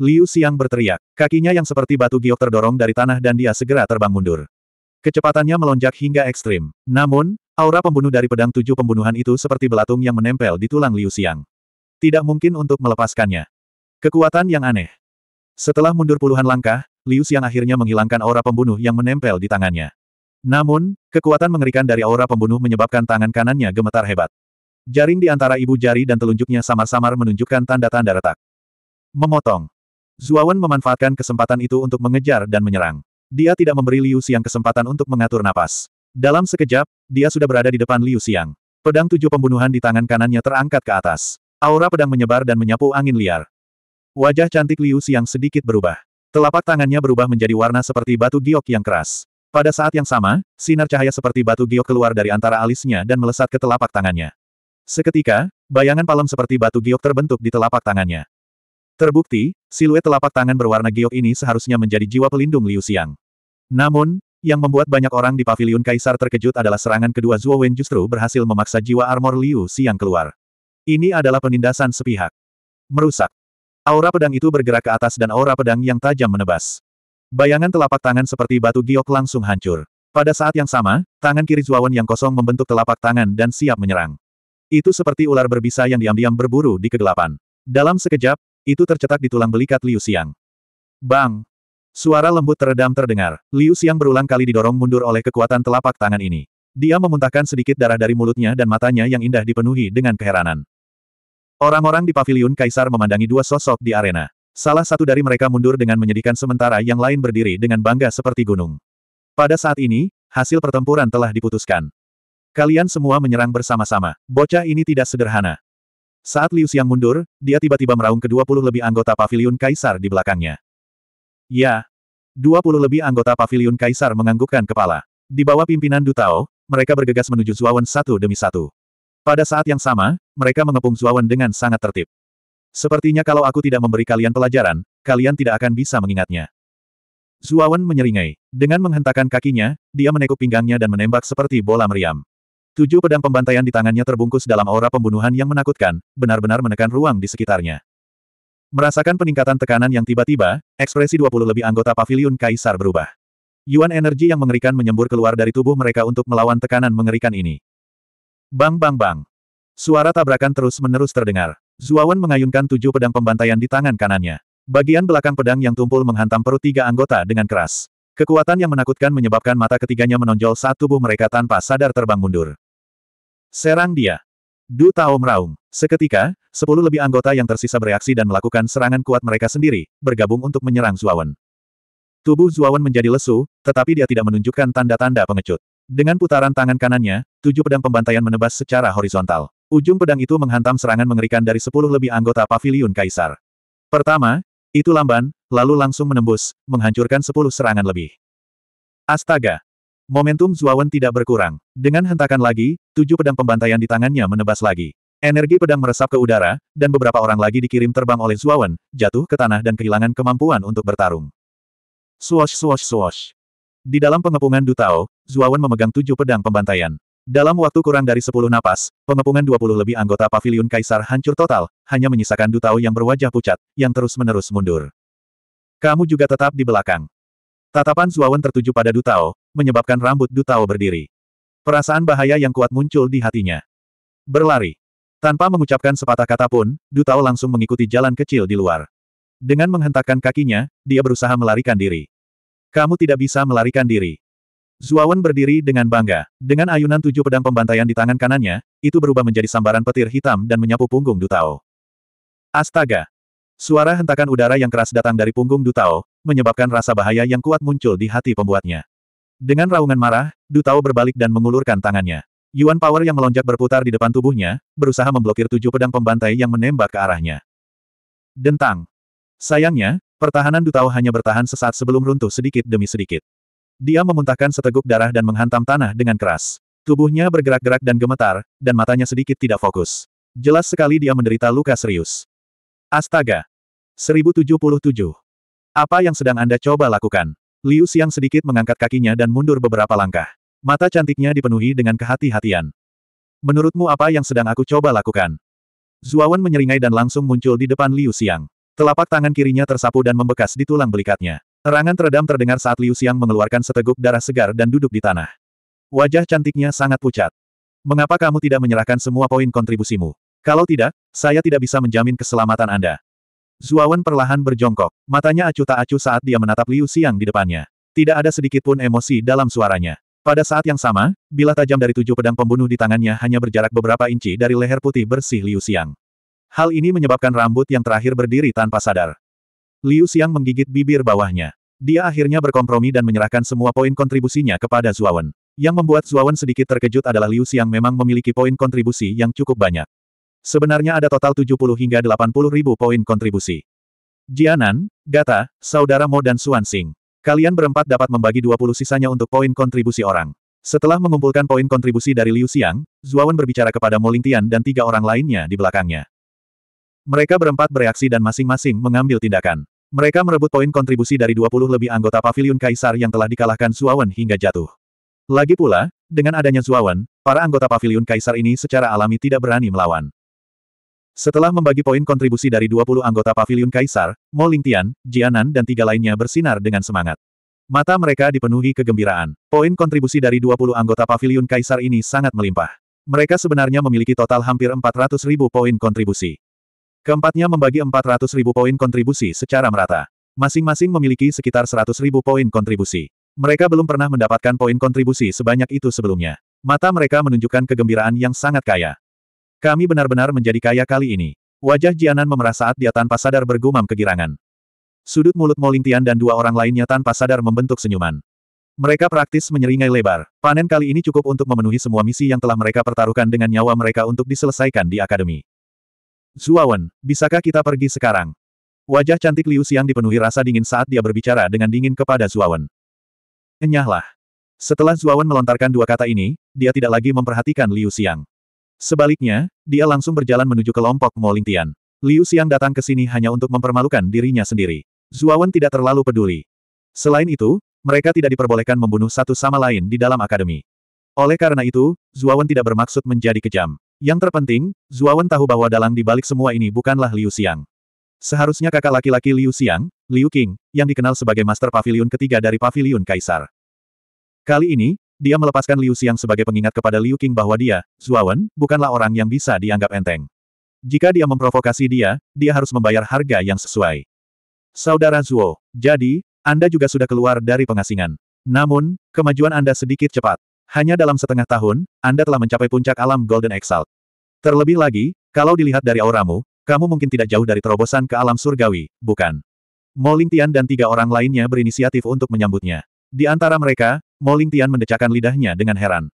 Liu Xiang berteriak. Kakinya yang seperti batu giok terdorong dari tanah dan dia segera terbang mundur. Kecepatannya melonjak hingga ekstrim. Namun, aura pembunuh dari pedang tujuh pembunuhan itu seperti belatung yang menempel di tulang Liu Xiang. Tidak mungkin untuk melepaskannya. Kekuatan yang aneh. Setelah mundur puluhan langkah, Liu Xiang akhirnya menghilangkan aura pembunuh yang menempel di tangannya. Namun, kekuatan mengerikan dari aura pembunuh menyebabkan tangan kanannya gemetar hebat. Jaring di antara ibu jari dan telunjuknya samar-samar menunjukkan tanda-tanda retak. Memotong. Zuawan memanfaatkan kesempatan itu untuk mengejar dan menyerang. Dia tidak memberi Liu Xiang kesempatan untuk mengatur napas. Dalam sekejap, dia sudah berada di depan Liu Xiang. Pedang tujuh pembunuhan di tangan kanannya terangkat ke atas. Aura pedang menyebar dan menyapu angin liar. Wajah cantik Liu Xiang sedikit berubah. Telapak tangannya berubah menjadi warna seperti batu giok yang keras. Pada saat yang sama, sinar cahaya seperti batu giok keluar dari antara alisnya dan melesat ke telapak tangannya. Seketika, bayangan palem seperti batu giok terbentuk di telapak tangannya. Terbukti, siluet telapak tangan berwarna giok ini seharusnya menjadi jiwa pelindung Liu Xiang. Namun, yang membuat banyak orang di paviliun kaisar terkejut adalah serangan kedua Zhuo Wen justru berhasil memaksa jiwa armor Liu Xiang keluar. Ini adalah penindasan sepihak. Merusak. Aura pedang itu bergerak ke atas dan aura pedang yang tajam menebas. Bayangan telapak tangan seperti batu giok langsung hancur. Pada saat yang sama, tangan kiri Zuawan yang kosong membentuk telapak tangan dan siap menyerang. Itu seperti ular berbisa yang diam-diam berburu di kegelapan. Dalam sekejap, itu tercetak di tulang belikat Liu Xiang. Bang! Suara lembut teredam terdengar. Liu Xiang berulang kali didorong mundur oleh kekuatan telapak tangan ini. Dia memuntahkan sedikit darah dari mulutnya dan matanya yang indah dipenuhi dengan keheranan. Orang-orang di paviliun kaisar memandangi dua sosok di arena. Salah satu dari mereka mundur dengan menyedihkan sementara yang lain berdiri dengan bangga seperti gunung. Pada saat ini, hasil pertempuran telah diputuskan. Kalian semua menyerang bersama-sama. Bocah ini tidak sederhana. Saat Liu Xiang mundur, dia tiba-tiba meraung ke 20 lebih anggota paviliun kaisar di belakangnya. Ya. 20 lebih anggota paviliun kaisar menganggukkan kepala. Di bawah pimpinan Dutao, mereka bergegas menuju Zuawan satu demi satu. Pada saat yang sama, mereka mengepung Zuawan dengan sangat tertib. Sepertinya kalau aku tidak memberi kalian pelajaran, kalian tidak akan bisa mengingatnya. Zuawan menyeringai. Dengan menghentakkan kakinya, dia menekuk pinggangnya dan menembak seperti bola meriam. Tujuh pedang pembantaian di tangannya terbungkus dalam aura pembunuhan yang menakutkan, benar-benar menekan ruang di sekitarnya. Merasakan peningkatan tekanan yang tiba-tiba, ekspresi 20 lebih anggota pavilion kaisar berubah. Yuan energi yang mengerikan menyembur keluar dari tubuh mereka untuk melawan tekanan mengerikan ini. Bang bang bang. Suara tabrakan terus-menerus terdengar. Zuawan mengayunkan tujuh pedang pembantaian di tangan kanannya. Bagian belakang pedang yang tumpul menghantam perut tiga anggota dengan keras. Kekuatan yang menakutkan menyebabkan mata ketiganya menonjol saat tubuh mereka tanpa sadar terbang mundur. Serang dia. Du Tao meraung. Seketika, sepuluh lebih anggota yang tersisa bereaksi dan melakukan serangan kuat mereka sendiri, bergabung untuk menyerang Zuawan. Tubuh Zuawan menjadi lesu, tetapi dia tidak menunjukkan tanda-tanda pengecut. Dengan putaran tangan kanannya, tujuh pedang pembantaian menebas secara horizontal. Ujung pedang itu menghantam serangan mengerikan dari sepuluh lebih anggota paviliun kaisar. Pertama, itu lamban, lalu langsung menembus, menghancurkan sepuluh serangan lebih. Astaga! Momentum Zuawan tidak berkurang. Dengan hentakan lagi, tujuh pedang pembantaian di tangannya menebas lagi. Energi pedang meresap ke udara, dan beberapa orang lagi dikirim terbang oleh Zuawan, jatuh ke tanah dan kehilangan kemampuan untuk bertarung. Swash swash swash. Di dalam pengepungan Dutao, Zuawan memegang tujuh pedang pembantaian. Dalam waktu kurang dari sepuluh napas, pengepungan dua puluh lebih anggota pavilion kaisar hancur total, hanya menyisakan Dutao yang berwajah pucat, yang terus-menerus mundur. Kamu juga tetap di belakang. Tatapan Zuawan tertuju pada Dutao, menyebabkan rambut Dutao berdiri. Perasaan bahaya yang kuat muncul di hatinya. Berlari. Tanpa mengucapkan sepatah kata pun, Dutao langsung mengikuti jalan kecil di luar. Dengan menghentakkan kakinya, dia berusaha melarikan diri. Kamu tidak bisa melarikan diri. Zuawan berdiri dengan bangga. Dengan ayunan tujuh pedang pembantaian di tangan kanannya, itu berubah menjadi sambaran petir hitam dan menyapu punggung Dutao. Astaga! Suara hentakan udara yang keras datang dari punggung Dutao, menyebabkan rasa bahaya yang kuat muncul di hati pembuatnya. Dengan raungan marah, Dutao berbalik dan mengulurkan tangannya. Yuan Power yang melonjak berputar di depan tubuhnya, berusaha memblokir tujuh pedang pembantai yang menembak ke arahnya. Dentang! Sayangnya, pertahanan Dutao hanya bertahan sesaat sebelum runtuh sedikit demi sedikit. Dia memuntahkan seteguk darah dan menghantam tanah dengan keras. Tubuhnya bergerak-gerak dan gemetar, dan matanya sedikit tidak fokus. Jelas sekali dia menderita luka serius. Astaga! 1077. Apa yang sedang Anda coba lakukan? Liu Xiang sedikit mengangkat kakinya dan mundur beberapa langkah. Mata cantiknya dipenuhi dengan kehati-hatian. Menurutmu apa yang sedang aku coba lakukan? Zuawan menyeringai dan langsung muncul di depan Liu Xiang. Telapak tangan kirinya tersapu dan membekas di tulang belikatnya. Erangan teredam terdengar saat Liu Xiang mengeluarkan seteguk darah segar dan duduk di tanah. Wajah cantiknya sangat pucat. Mengapa kamu tidak menyerahkan semua poin kontribusimu? Kalau tidak, saya tidak bisa menjamin keselamatan Anda. Zuawan perlahan berjongkok, matanya acuh tak acuh saat dia menatap Liu Xiang di depannya. Tidak ada sedikit pun emosi dalam suaranya. Pada saat yang sama, bila tajam dari tujuh pedang pembunuh di tangannya hanya berjarak beberapa inci dari leher putih bersih Liu Xiang. Hal ini menyebabkan rambut yang terakhir berdiri tanpa sadar. Liu Xiang menggigit bibir bawahnya. Dia akhirnya berkompromi dan menyerahkan semua poin kontribusinya kepada Zuawan. Yang membuat Zuawan sedikit terkejut adalah Liu Xiang memang memiliki poin kontribusi yang cukup banyak. Sebenarnya ada total 70 hingga 80 ribu poin kontribusi. Jianan, Gata, Saudara Mo dan Suan Xing. Kalian berempat dapat membagi 20 sisanya untuk poin kontribusi orang. Setelah mengumpulkan poin kontribusi dari Liu Xiang, Zuawan berbicara kepada Mo Lingtian dan tiga orang lainnya di belakangnya. Mereka berempat bereaksi dan masing-masing mengambil tindakan. Mereka merebut poin kontribusi dari 20 lebih anggota pavilion kaisar yang telah dikalahkan Zuawan hingga jatuh. Lagi pula, dengan adanya Zuawan, para anggota pavilion kaisar ini secara alami tidak berani melawan. Setelah membagi poin kontribusi dari 20 anggota pavilion kaisar, Mo Lingtian, Jianan dan tiga lainnya bersinar dengan semangat. Mata mereka dipenuhi kegembiraan. Poin kontribusi dari 20 anggota pavilion kaisar ini sangat melimpah. Mereka sebenarnya memiliki total hampir 400 ribu poin kontribusi. Keempatnya membagi 400 ribu poin kontribusi secara merata. Masing-masing memiliki sekitar 100 ribu poin kontribusi. Mereka belum pernah mendapatkan poin kontribusi sebanyak itu sebelumnya. Mata mereka menunjukkan kegembiraan yang sangat kaya. Kami benar-benar menjadi kaya kali ini. Wajah Jianan memerah saat dia tanpa sadar bergumam kegirangan. Sudut mulut Molintian dan dua orang lainnya tanpa sadar membentuk senyuman. Mereka praktis menyeringai lebar. Panen kali ini cukup untuk memenuhi semua misi yang telah mereka pertaruhkan dengan nyawa mereka untuk diselesaikan di akademi. Zuawan, bisakah kita pergi sekarang? Wajah cantik Liu Xiang dipenuhi rasa dingin saat dia berbicara dengan dingin kepada Zuawan. Enyahlah. Setelah Zuawan melontarkan dua kata ini, dia tidak lagi memperhatikan Liu Xiang. Sebaliknya, dia langsung berjalan menuju kelompok Mo Lingtian. Liu Xiang datang ke sini hanya untuk mempermalukan dirinya sendiri. Zuawan tidak terlalu peduli. Selain itu, mereka tidak diperbolehkan membunuh satu sama lain di dalam akademi. Oleh karena itu, Zuawan tidak bermaksud menjadi kejam. Yang terpenting, Zuawan tahu bahwa dalang di balik semua ini bukanlah Liu Xiang. Seharusnya kakak laki-laki Liu Xiang, Liu King, yang dikenal sebagai Master Pavilion ketiga dari Pavilion Kaisar. Kali ini, dia melepaskan Liu Xiang sebagai pengingat kepada Liu King bahwa dia, Zuawan, bukanlah orang yang bisa dianggap enteng. Jika dia memprovokasi dia, dia harus membayar harga yang sesuai. Saudara Zuo, jadi, Anda juga sudah keluar dari pengasingan. Namun, kemajuan Anda sedikit cepat. Hanya dalam setengah tahun, Anda telah mencapai puncak alam Golden Exalt. Terlebih lagi, kalau dilihat dari auramu, kamu mungkin tidak jauh dari terobosan ke alam surgawi, bukan? Mo Lingtian dan tiga orang lainnya berinisiatif untuk menyambutnya. Di antara mereka, Mo Lingtian mendecakkan lidahnya dengan heran.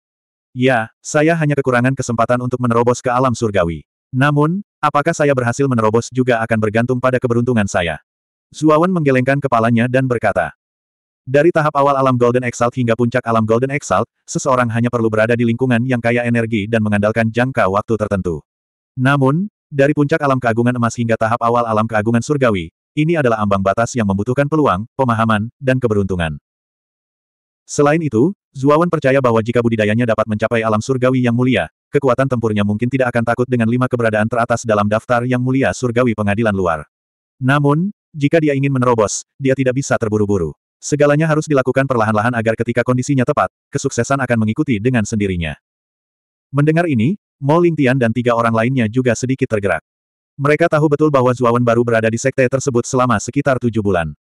Ya, saya hanya kekurangan kesempatan untuk menerobos ke alam surgawi. Namun, apakah saya berhasil menerobos juga akan bergantung pada keberuntungan saya. Zuawan menggelengkan kepalanya dan berkata, dari tahap awal alam Golden Exalt hingga puncak alam Golden Exalt, seseorang hanya perlu berada di lingkungan yang kaya energi dan mengandalkan jangka waktu tertentu. Namun, dari puncak alam keagungan emas hingga tahap awal alam keagungan surgawi, ini adalah ambang batas yang membutuhkan peluang, pemahaman, dan keberuntungan. Selain itu, Zuawan percaya bahwa jika budidayanya dapat mencapai alam surgawi yang mulia, kekuatan tempurnya mungkin tidak akan takut dengan lima keberadaan teratas dalam daftar yang mulia surgawi pengadilan luar. Namun, jika dia ingin menerobos, dia tidak bisa terburu-buru. Segalanya harus dilakukan perlahan-lahan agar ketika kondisinya tepat, kesuksesan akan mengikuti dengan sendirinya. Mendengar ini, Mo Lingtian dan tiga orang lainnya juga sedikit tergerak. Mereka tahu betul bahwa Zuawan baru berada di sekte tersebut selama sekitar tujuh bulan.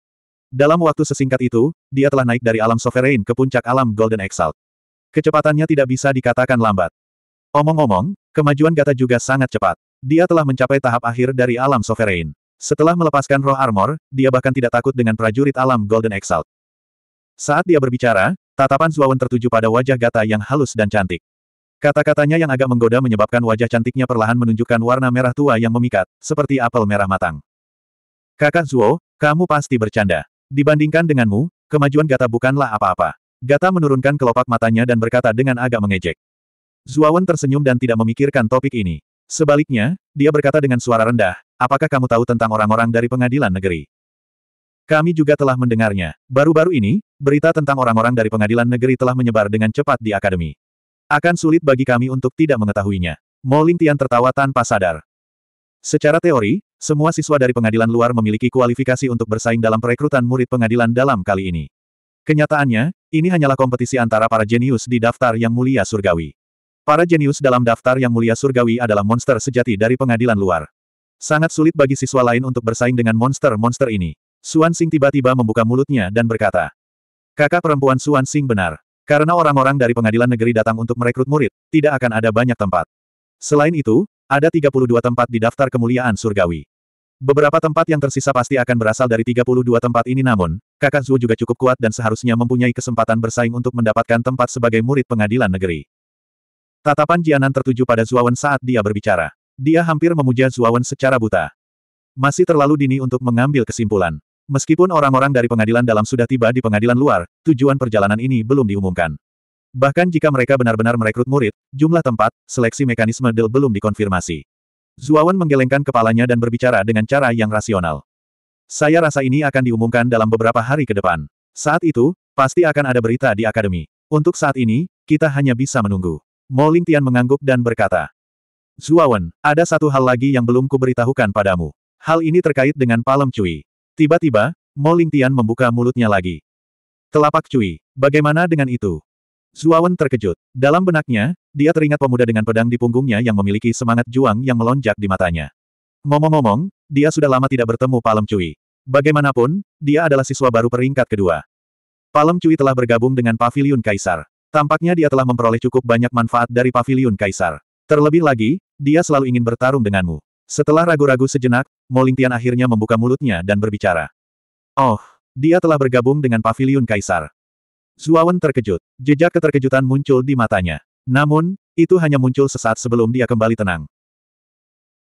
Dalam waktu sesingkat itu, dia telah naik dari alam sovereign ke puncak alam Golden Exalt. Kecepatannya tidak bisa dikatakan lambat. Omong-omong, kemajuan Gata juga sangat cepat. Dia telah mencapai tahap akhir dari alam sovereign. Setelah melepaskan roh armor, dia bahkan tidak takut dengan prajurit alam Golden Exalt. Saat dia berbicara, tatapan Zuawan tertuju pada wajah Gata yang halus dan cantik. Kata-katanya yang agak menggoda menyebabkan wajah cantiknya perlahan menunjukkan warna merah tua yang memikat, seperti apel merah matang. Kakak Zuo, kamu pasti bercanda. Dibandingkan denganmu, kemajuan Gata bukanlah apa-apa. Gata menurunkan kelopak matanya dan berkata dengan agak mengejek. Zuawan tersenyum dan tidak memikirkan topik ini. Sebaliknya, dia berkata dengan suara rendah, Apakah kamu tahu tentang orang-orang dari pengadilan negeri? Kami juga telah mendengarnya. Baru-baru ini, berita tentang orang-orang dari pengadilan negeri telah menyebar dengan cepat di akademi. Akan sulit bagi kami untuk tidak mengetahuinya. Mo Ling Tian tertawa tanpa sadar. Secara teori, semua siswa dari pengadilan luar memiliki kualifikasi untuk bersaing dalam perekrutan murid pengadilan dalam kali ini. Kenyataannya, ini hanyalah kompetisi antara para jenius di daftar yang mulia surgawi. Para jenius dalam daftar yang mulia surgawi adalah monster sejati dari pengadilan luar. Sangat sulit bagi siswa lain untuk bersaing dengan monster-monster ini. Suan Sing tiba-tiba membuka mulutnya dan berkata. Kakak perempuan Suan Sing benar. Karena orang-orang dari pengadilan negeri datang untuk merekrut murid, tidak akan ada banyak tempat. Selain itu, ada 32 tempat di daftar kemuliaan surgawi. Beberapa tempat yang tersisa pasti akan berasal dari 32 tempat ini namun, kakak Zhu juga cukup kuat dan seharusnya mempunyai kesempatan bersaing untuk mendapatkan tempat sebagai murid pengadilan negeri. Tatapan Jianan tertuju pada Wen saat dia berbicara. Dia hampir memuja Zuawan secara buta. Masih terlalu dini untuk mengambil kesimpulan. Meskipun orang-orang dari pengadilan dalam sudah tiba di pengadilan luar, tujuan perjalanan ini belum diumumkan. Bahkan jika mereka benar-benar merekrut murid, jumlah tempat, seleksi mekanisme del belum dikonfirmasi. Zuawan menggelengkan kepalanya dan berbicara dengan cara yang rasional. Saya rasa ini akan diumumkan dalam beberapa hari ke depan. Saat itu, pasti akan ada berita di akademi. Untuk saat ini, kita hanya bisa menunggu. Mo Lingtian mengangguk dan berkata, Zuawan, ada satu hal lagi yang belum kuberitahukan padamu. Hal ini terkait dengan Palem Cui. Tiba-tiba, Mo Lingtian membuka mulutnya lagi. Telapak Cui, bagaimana dengan itu? Zuawan terkejut. Dalam benaknya, dia teringat pemuda dengan pedang di punggungnya yang memiliki semangat juang yang melonjak di matanya. Ngomong-ngomong, dia sudah lama tidak bertemu Palem Cui. Bagaimanapun, dia adalah siswa baru peringkat kedua. Palem Cui telah bergabung dengan Paviliun Kaisar. Tampaknya dia telah memperoleh cukup banyak manfaat dari Paviliun Kaisar. Terlebih lagi, dia selalu ingin bertarung denganmu. Setelah ragu-ragu sejenak, Molintian akhirnya membuka mulutnya dan berbicara. Oh, dia telah bergabung dengan Paviliun Kaisar. Zuawan terkejut. Jejak keterkejutan muncul di matanya. Namun, itu hanya muncul sesaat sebelum dia kembali tenang.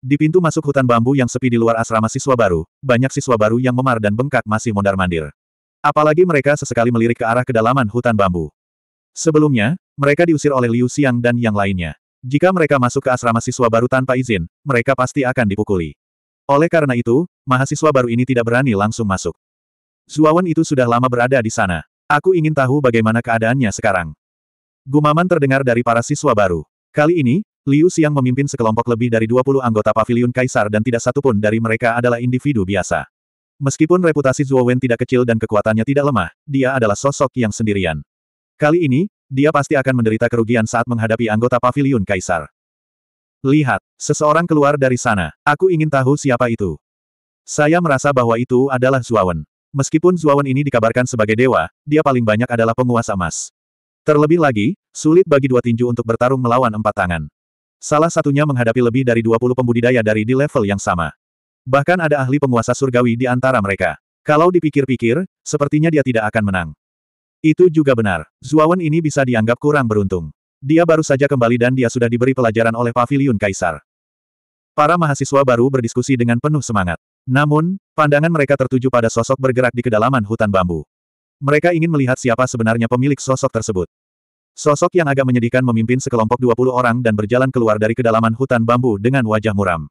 Di pintu masuk hutan bambu yang sepi di luar asrama siswa baru, banyak siswa baru yang memar dan bengkak masih mondar-mandir. Apalagi mereka sesekali melirik ke arah kedalaman hutan bambu. Sebelumnya, mereka diusir oleh Liu Xiang dan yang lainnya. Jika mereka masuk ke asrama siswa baru tanpa izin, mereka pasti akan dipukuli. Oleh karena itu, mahasiswa baru ini tidak berani langsung masuk. Zuawan itu sudah lama berada di sana. Aku ingin tahu bagaimana keadaannya sekarang. Gumaman terdengar dari para siswa baru. Kali ini, Liu Xiang memimpin sekelompok lebih dari 20 anggota Pavilion kaisar dan tidak satupun dari mereka adalah individu biasa. Meskipun reputasi Zuo Wen tidak kecil dan kekuatannya tidak lemah, dia adalah sosok yang sendirian. Kali ini, dia pasti akan menderita kerugian saat menghadapi anggota pavilion kaisar. Lihat, seseorang keluar dari sana. Aku ingin tahu siapa itu. Saya merasa bahwa itu adalah Zuawan. Meskipun Zuawan ini dikabarkan sebagai dewa, dia paling banyak adalah penguasa emas. Terlebih lagi, sulit bagi dua tinju untuk bertarung melawan empat tangan. Salah satunya menghadapi lebih dari 20 pembudidaya dari di level yang sama. Bahkan ada ahli penguasa surgawi di antara mereka. Kalau dipikir-pikir, sepertinya dia tidak akan menang. Itu juga benar, Zuawan ini bisa dianggap kurang beruntung. Dia baru saja kembali dan dia sudah diberi pelajaran oleh Paviliun kaisar. Para mahasiswa baru berdiskusi dengan penuh semangat. Namun, pandangan mereka tertuju pada sosok bergerak di kedalaman hutan bambu. Mereka ingin melihat siapa sebenarnya pemilik sosok tersebut. Sosok yang agak menyedihkan memimpin sekelompok 20 orang dan berjalan keluar dari kedalaman hutan bambu dengan wajah muram.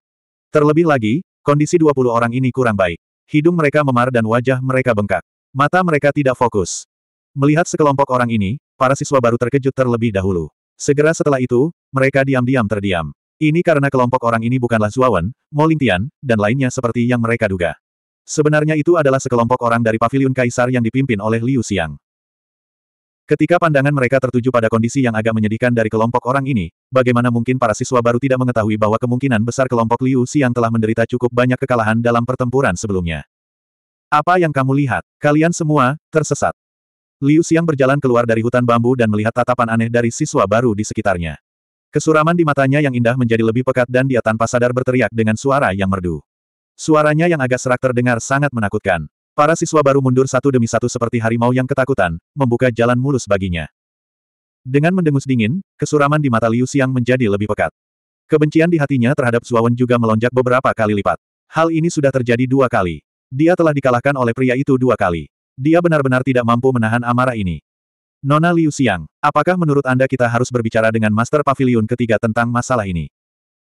Terlebih lagi, kondisi 20 orang ini kurang baik. Hidung mereka memar dan wajah mereka bengkak. Mata mereka tidak fokus. Melihat sekelompok orang ini, para siswa baru terkejut terlebih dahulu. Segera setelah itu, mereka diam-diam terdiam. Ini karena kelompok orang ini bukanlah Zuawan, Molintian, dan lainnya seperti yang mereka duga. Sebenarnya itu adalah sekelompok orang dari Paviliun kaisar yang dipimpin oleh Liu Xiang. Ketika pandangan mereka tertuju pada kondisi yang agak menyedihkan dari kelompok orang ini, bagaimana mungkin para siswa baru tidak mengetahui bahwa kemungkinan besar kelompok Liu Xiang telah menderita cukup banyak kekalahan dalam pertempuran sebelumnya. Apa yang kamu lihat? Kalian semua, tersesat. Liu Xiang berjalan keluar dari hutan bambu dan melihat tatapan aneh dari siswa baru di sekitarnya. Kesuraman di matanya yang indah menjadi lebih pekat dan dia tanpa sadar berteriak dengan suara yang merdu. Suaranya yang agak serak terdengar sangat menakutkan. Para siswa baru mundur satu demi satu seperti harimau yang ketakutan, membuka jalan mulus baginya. Dengan mendengus dingin, kesuraman di mata Liu Xiang menjadi lebih pekat. Kebencian di hatinya terhadap Wen juga melonjak beberapa kali lipat. Hal ini sudah terjadi dua kali. Dia telah dikalahkan oleh pria itu dua kali. Dia benar-benar tidak mampu menahan amarah ini. Nona Liu Xiang, apakah menurut Anda kita harus berbicara dengan Master Pavilion ketiga tentang masalah ini?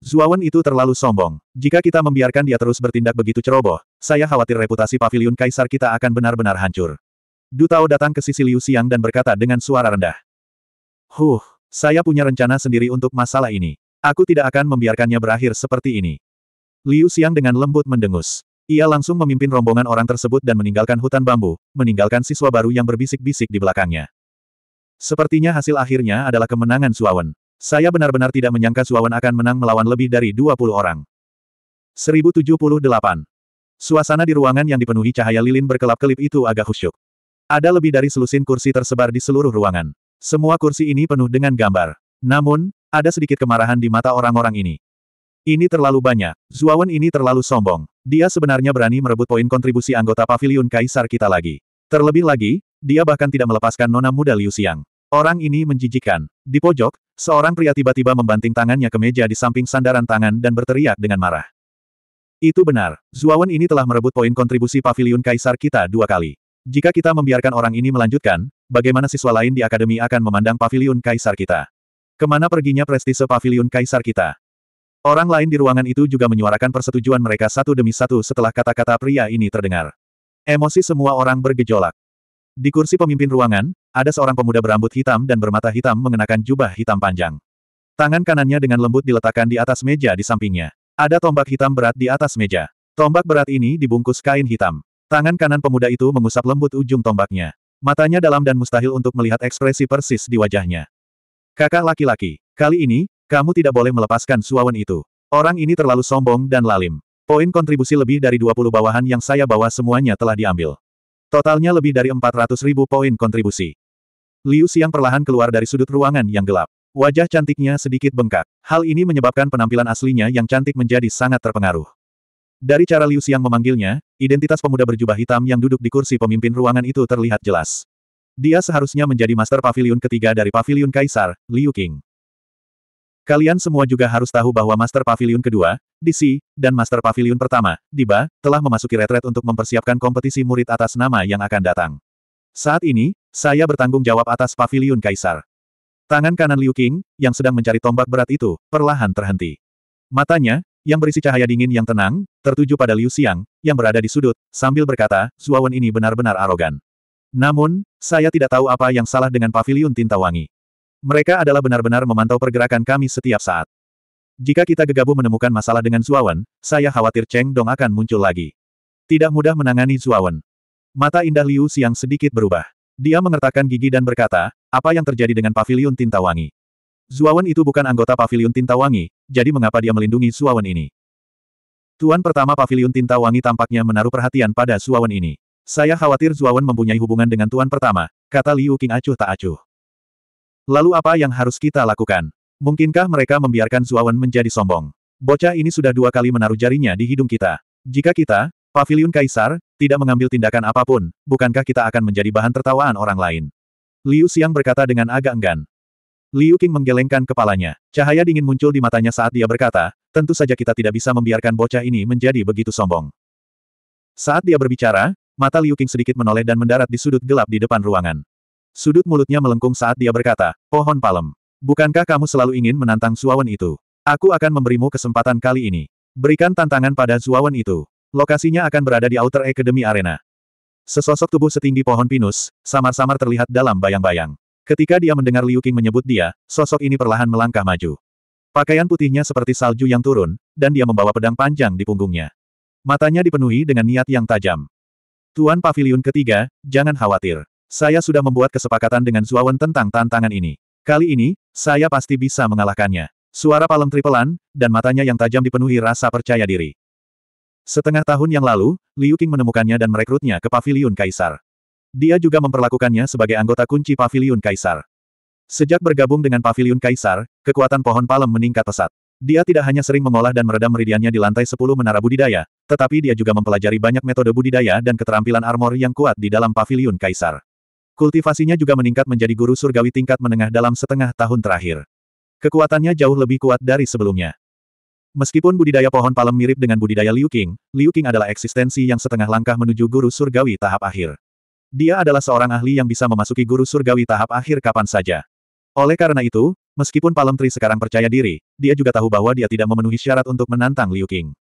Zuawan itu terlalu sombong. Jika kita membiarkan dia terus bertindak begitu ceroboh, saya khawatir reputasi Pavilion Kaisar kita akan benar-benar hancur. Dutao datang ke sisi Liu Xiang dan berkata dengan suara rendah. Huh, saya punya rencana sendiri untuk masalah ini. Aku tidak akan membiarkannya berakhir seperti ini. Liu Xiang dengan lembut mendengus. Ia langsung memimpin rombongan orang tersebut dan meninggalkan hutan bambu, meninggalkan siswa baru yang berbisik-bisik di belakangnya. Sepertinya hasil akhirnya adalah kemenangan Suawen. Saya benar-benar tidak menyangka Suawen akan menang melawan lebih dari 20 orang. 1078. Suasana di ruangan yang dipenuhi cahaya lilin berkelap-kelip itu agak khusyuk. Ada lebih dari selusin kursi tersebar di seluruh ruangan. Semua kursi ini penuh dengan gambar. Namun, ada sedikit kemarahan di mata orang-orang ini. Ini terlalu banyak. Zuawan ini terlalu sombong. Dia sebenarnya berani merebut poin kontribusi anggota Paviliun kaisar kita lagi. Terlebih lagi, dia bahkan tidak melepaskan nona muda Liu Xiang. Orang ini menjijikan. Di pojok, seorang pria tiba-tiba membanting tangannya ke meja di samping sandaran tangan dan berteriak dengan marah. Itu benar, Zuawan ini telah merebut poin kontribusi Paviliun kaisar kita dua kali. Jika kita membiarkan orang ini melanjutkan, bagaimana siswa lain di akademi akan memandang Paviliun kaisar kita? Kemana perginya prestise Paviliun kaisar kita? Orang lain di ruangan itu juga menyuarakan persetujuan mereka satu demi satu setelah kata-kata pria ini terdengar. Emosi semua orang bergejolak. Di kursi pemimpin ruangan, ada seorang pemuda berambut hitam dan bermata hitam mengenakan jubah hitam panjang. Tangan kanannya dengan lembut diletakkan di atas meja di sampingnya. Ada tombak hitam berat di atas meja. Tombak berat ini dibungkus kain hitam. Tangan kanan pemuda itu mengusap lembut ujung tombaknya. Matanya dalam dan mustahil untuk melihat ekspresi persis di wajahnya. Kakak laki-laki, kali ini, kamu tidak boleh melepaskan suawan itu. Orang ini terlalu sombong dan lalim. Poin kontribusi lebih dari 20 bawahan yang saya bawa semuanya telah diambil. Totalnya lebih dari 400 ribu poin kontribusi. Liu Xiang perlahan keluar dari sudut ruangan yang gelap. Wajah cantiknya sedikit bengkak. Hal ini menyebabkan penampilan aslinya yang cantik menjadi sangat terpengaruh. Dari cara Liu Xiang memanggilnya, identitas pemuda berjubah hitam yang duduk di kursi pemimpin ruangan itu terlihat jelas. Dia seharusnya menjadi master pavilion ketiga dari pavilion Kaisar, Liu King. Kalian semua juga harus tahu bahwa Master Pavilion kedua, DC, dan Master Pavilion pertama, DIBA, telah memasuki retret untuk mempersiapkan kompetisi murid atas nama yang akan datang. Saat ini, saya bertanggung jawab atas Pavilion Kaisar. Tangan kanan Liu King, yang sedang mencari tombak berat itu, perlahan terhenti. Matanya, yang berisi cahaya dingin yang tenang, tertuju pada Liu Xiang, yang berada di sudut, sambil berkata, Zuawan ini benar-benar arogan. Namun, saya tidak tahu apa yang salah dengan Pavilion Tinta Wangi. Mereka adalah benar-benar memantau pergerakan kami setiap saat. Jika kita gegabah menemukan masalah dengan Zuawan, saya khawatir Cheng Dong akan muncul lagi. Tidak mudah menangani Zuawan. Mata indah Liu Siang sedikit berubah. Dia mengertakkan gigi dan berkata, apa yang terjadi dengan Paviliun tinta wangi? Zuawan itu bukan anggota Paviliun tinta wangi, jadi mengapa dia melindungi Zuawan ini? Tuan pertama Paviliun tinta wangi tampaknya menaruh perhatian pada Zuawan ini. Saya khawatir Zuawan mempunyai hubungan dengan Tuan pertama, kata Liu King acuh tak acuh. Lalu apa yang harus kita lakukan? Mungkinkah mereka membiarkan Zuawan menjadi sombong? Bocah ini sudah dua kali menaruh jarinya di hidung kita. Jika kita, Paviliun Kaisar, tidak mengambil tindakan apapun, bukankah kita akan menjadi bahan tertawaan orang lain? Liu Xiang berkata dengan agak enggan. Liu Qing menggelengkan kepalanya. Cahaya dingin muncul di matanya saat dia berkata, tentu saja kita tidak bisa membiarkan bocah ini menjadi begitu sombong. Saat dia berbicara, mata Liu Qing sedikit menoleh dan mendarat di sudut gelap di depan ruangan. Sudut mulutnya melengkung saat dia berkata, pohon palem. Bukankah kamu selalu ingin menantang Zuawan itu? Aku akan memberimu kesempatan kali ini. Berikan tantangan pada Zuawan itu. Lokasinya akan berada di Outer Academy Arena. Sesosok tubuh setinggi pohon pinus, samar-samar terlihat dalam bayang-bayang. Ketika dia mendengar Liu Qing menyebut dia, sosok ini perlahan melangkah maju. Pakaian putihnya seperti salju yang turun, dan dia membawa pedang panjang di punggungnya. Matanya dipenuhi dengan niat yang tajam. Tuan Pavilion ketiga, jangan khawatir. Saya sudah membuat kesepakatan dengan Zuawan tentang tantangan ini. Kali ini, saya pasti bisa mengalahkannya. Suara palem tripelan, dan matanya yang tajam dipenuhi rasa percaya diri. Setengah tahun yang lalu, Liu Qing menemukannya dan merekrutnya ke Paviliun Kaisar. Dia juga memperlakukannya sebagai anggota kunci Paviliun Kaisar. Sejak bergabung dengan Paviliun Kaisar, kekuatan pohon palem meningkat pesat. Dia tidak hanya sering mengolah dan meredam meridiannya di lantai 10 menara budidaya, tetapi dia juga mempelajari banyak metode budidaya dan keterampilan armor yang kuat di dalam Paviliun Kaisar. Kultivasinya juga meningkat menjadi guru surgawi tingkat menengah dalam setengah tahun terakhir. Kekuatannya jauh lebih kuat dari sebelumnya. Meskipun budidaya pohon palem mirip dengan budidaya Liu Qing, Liu Qing adalah eksistensi yang setengah langkah menuju guru surgawi tahap akhir. Dia adalah seorang ahli yang bisa memasuki guru surgawi tahap akhir kapan saja. Oleh karena itu, meskipun Palem Tri sekarang percaya diri, dia juga tahu bahwa dia tidak memenuhi syarat untuk menantang Liu Qing.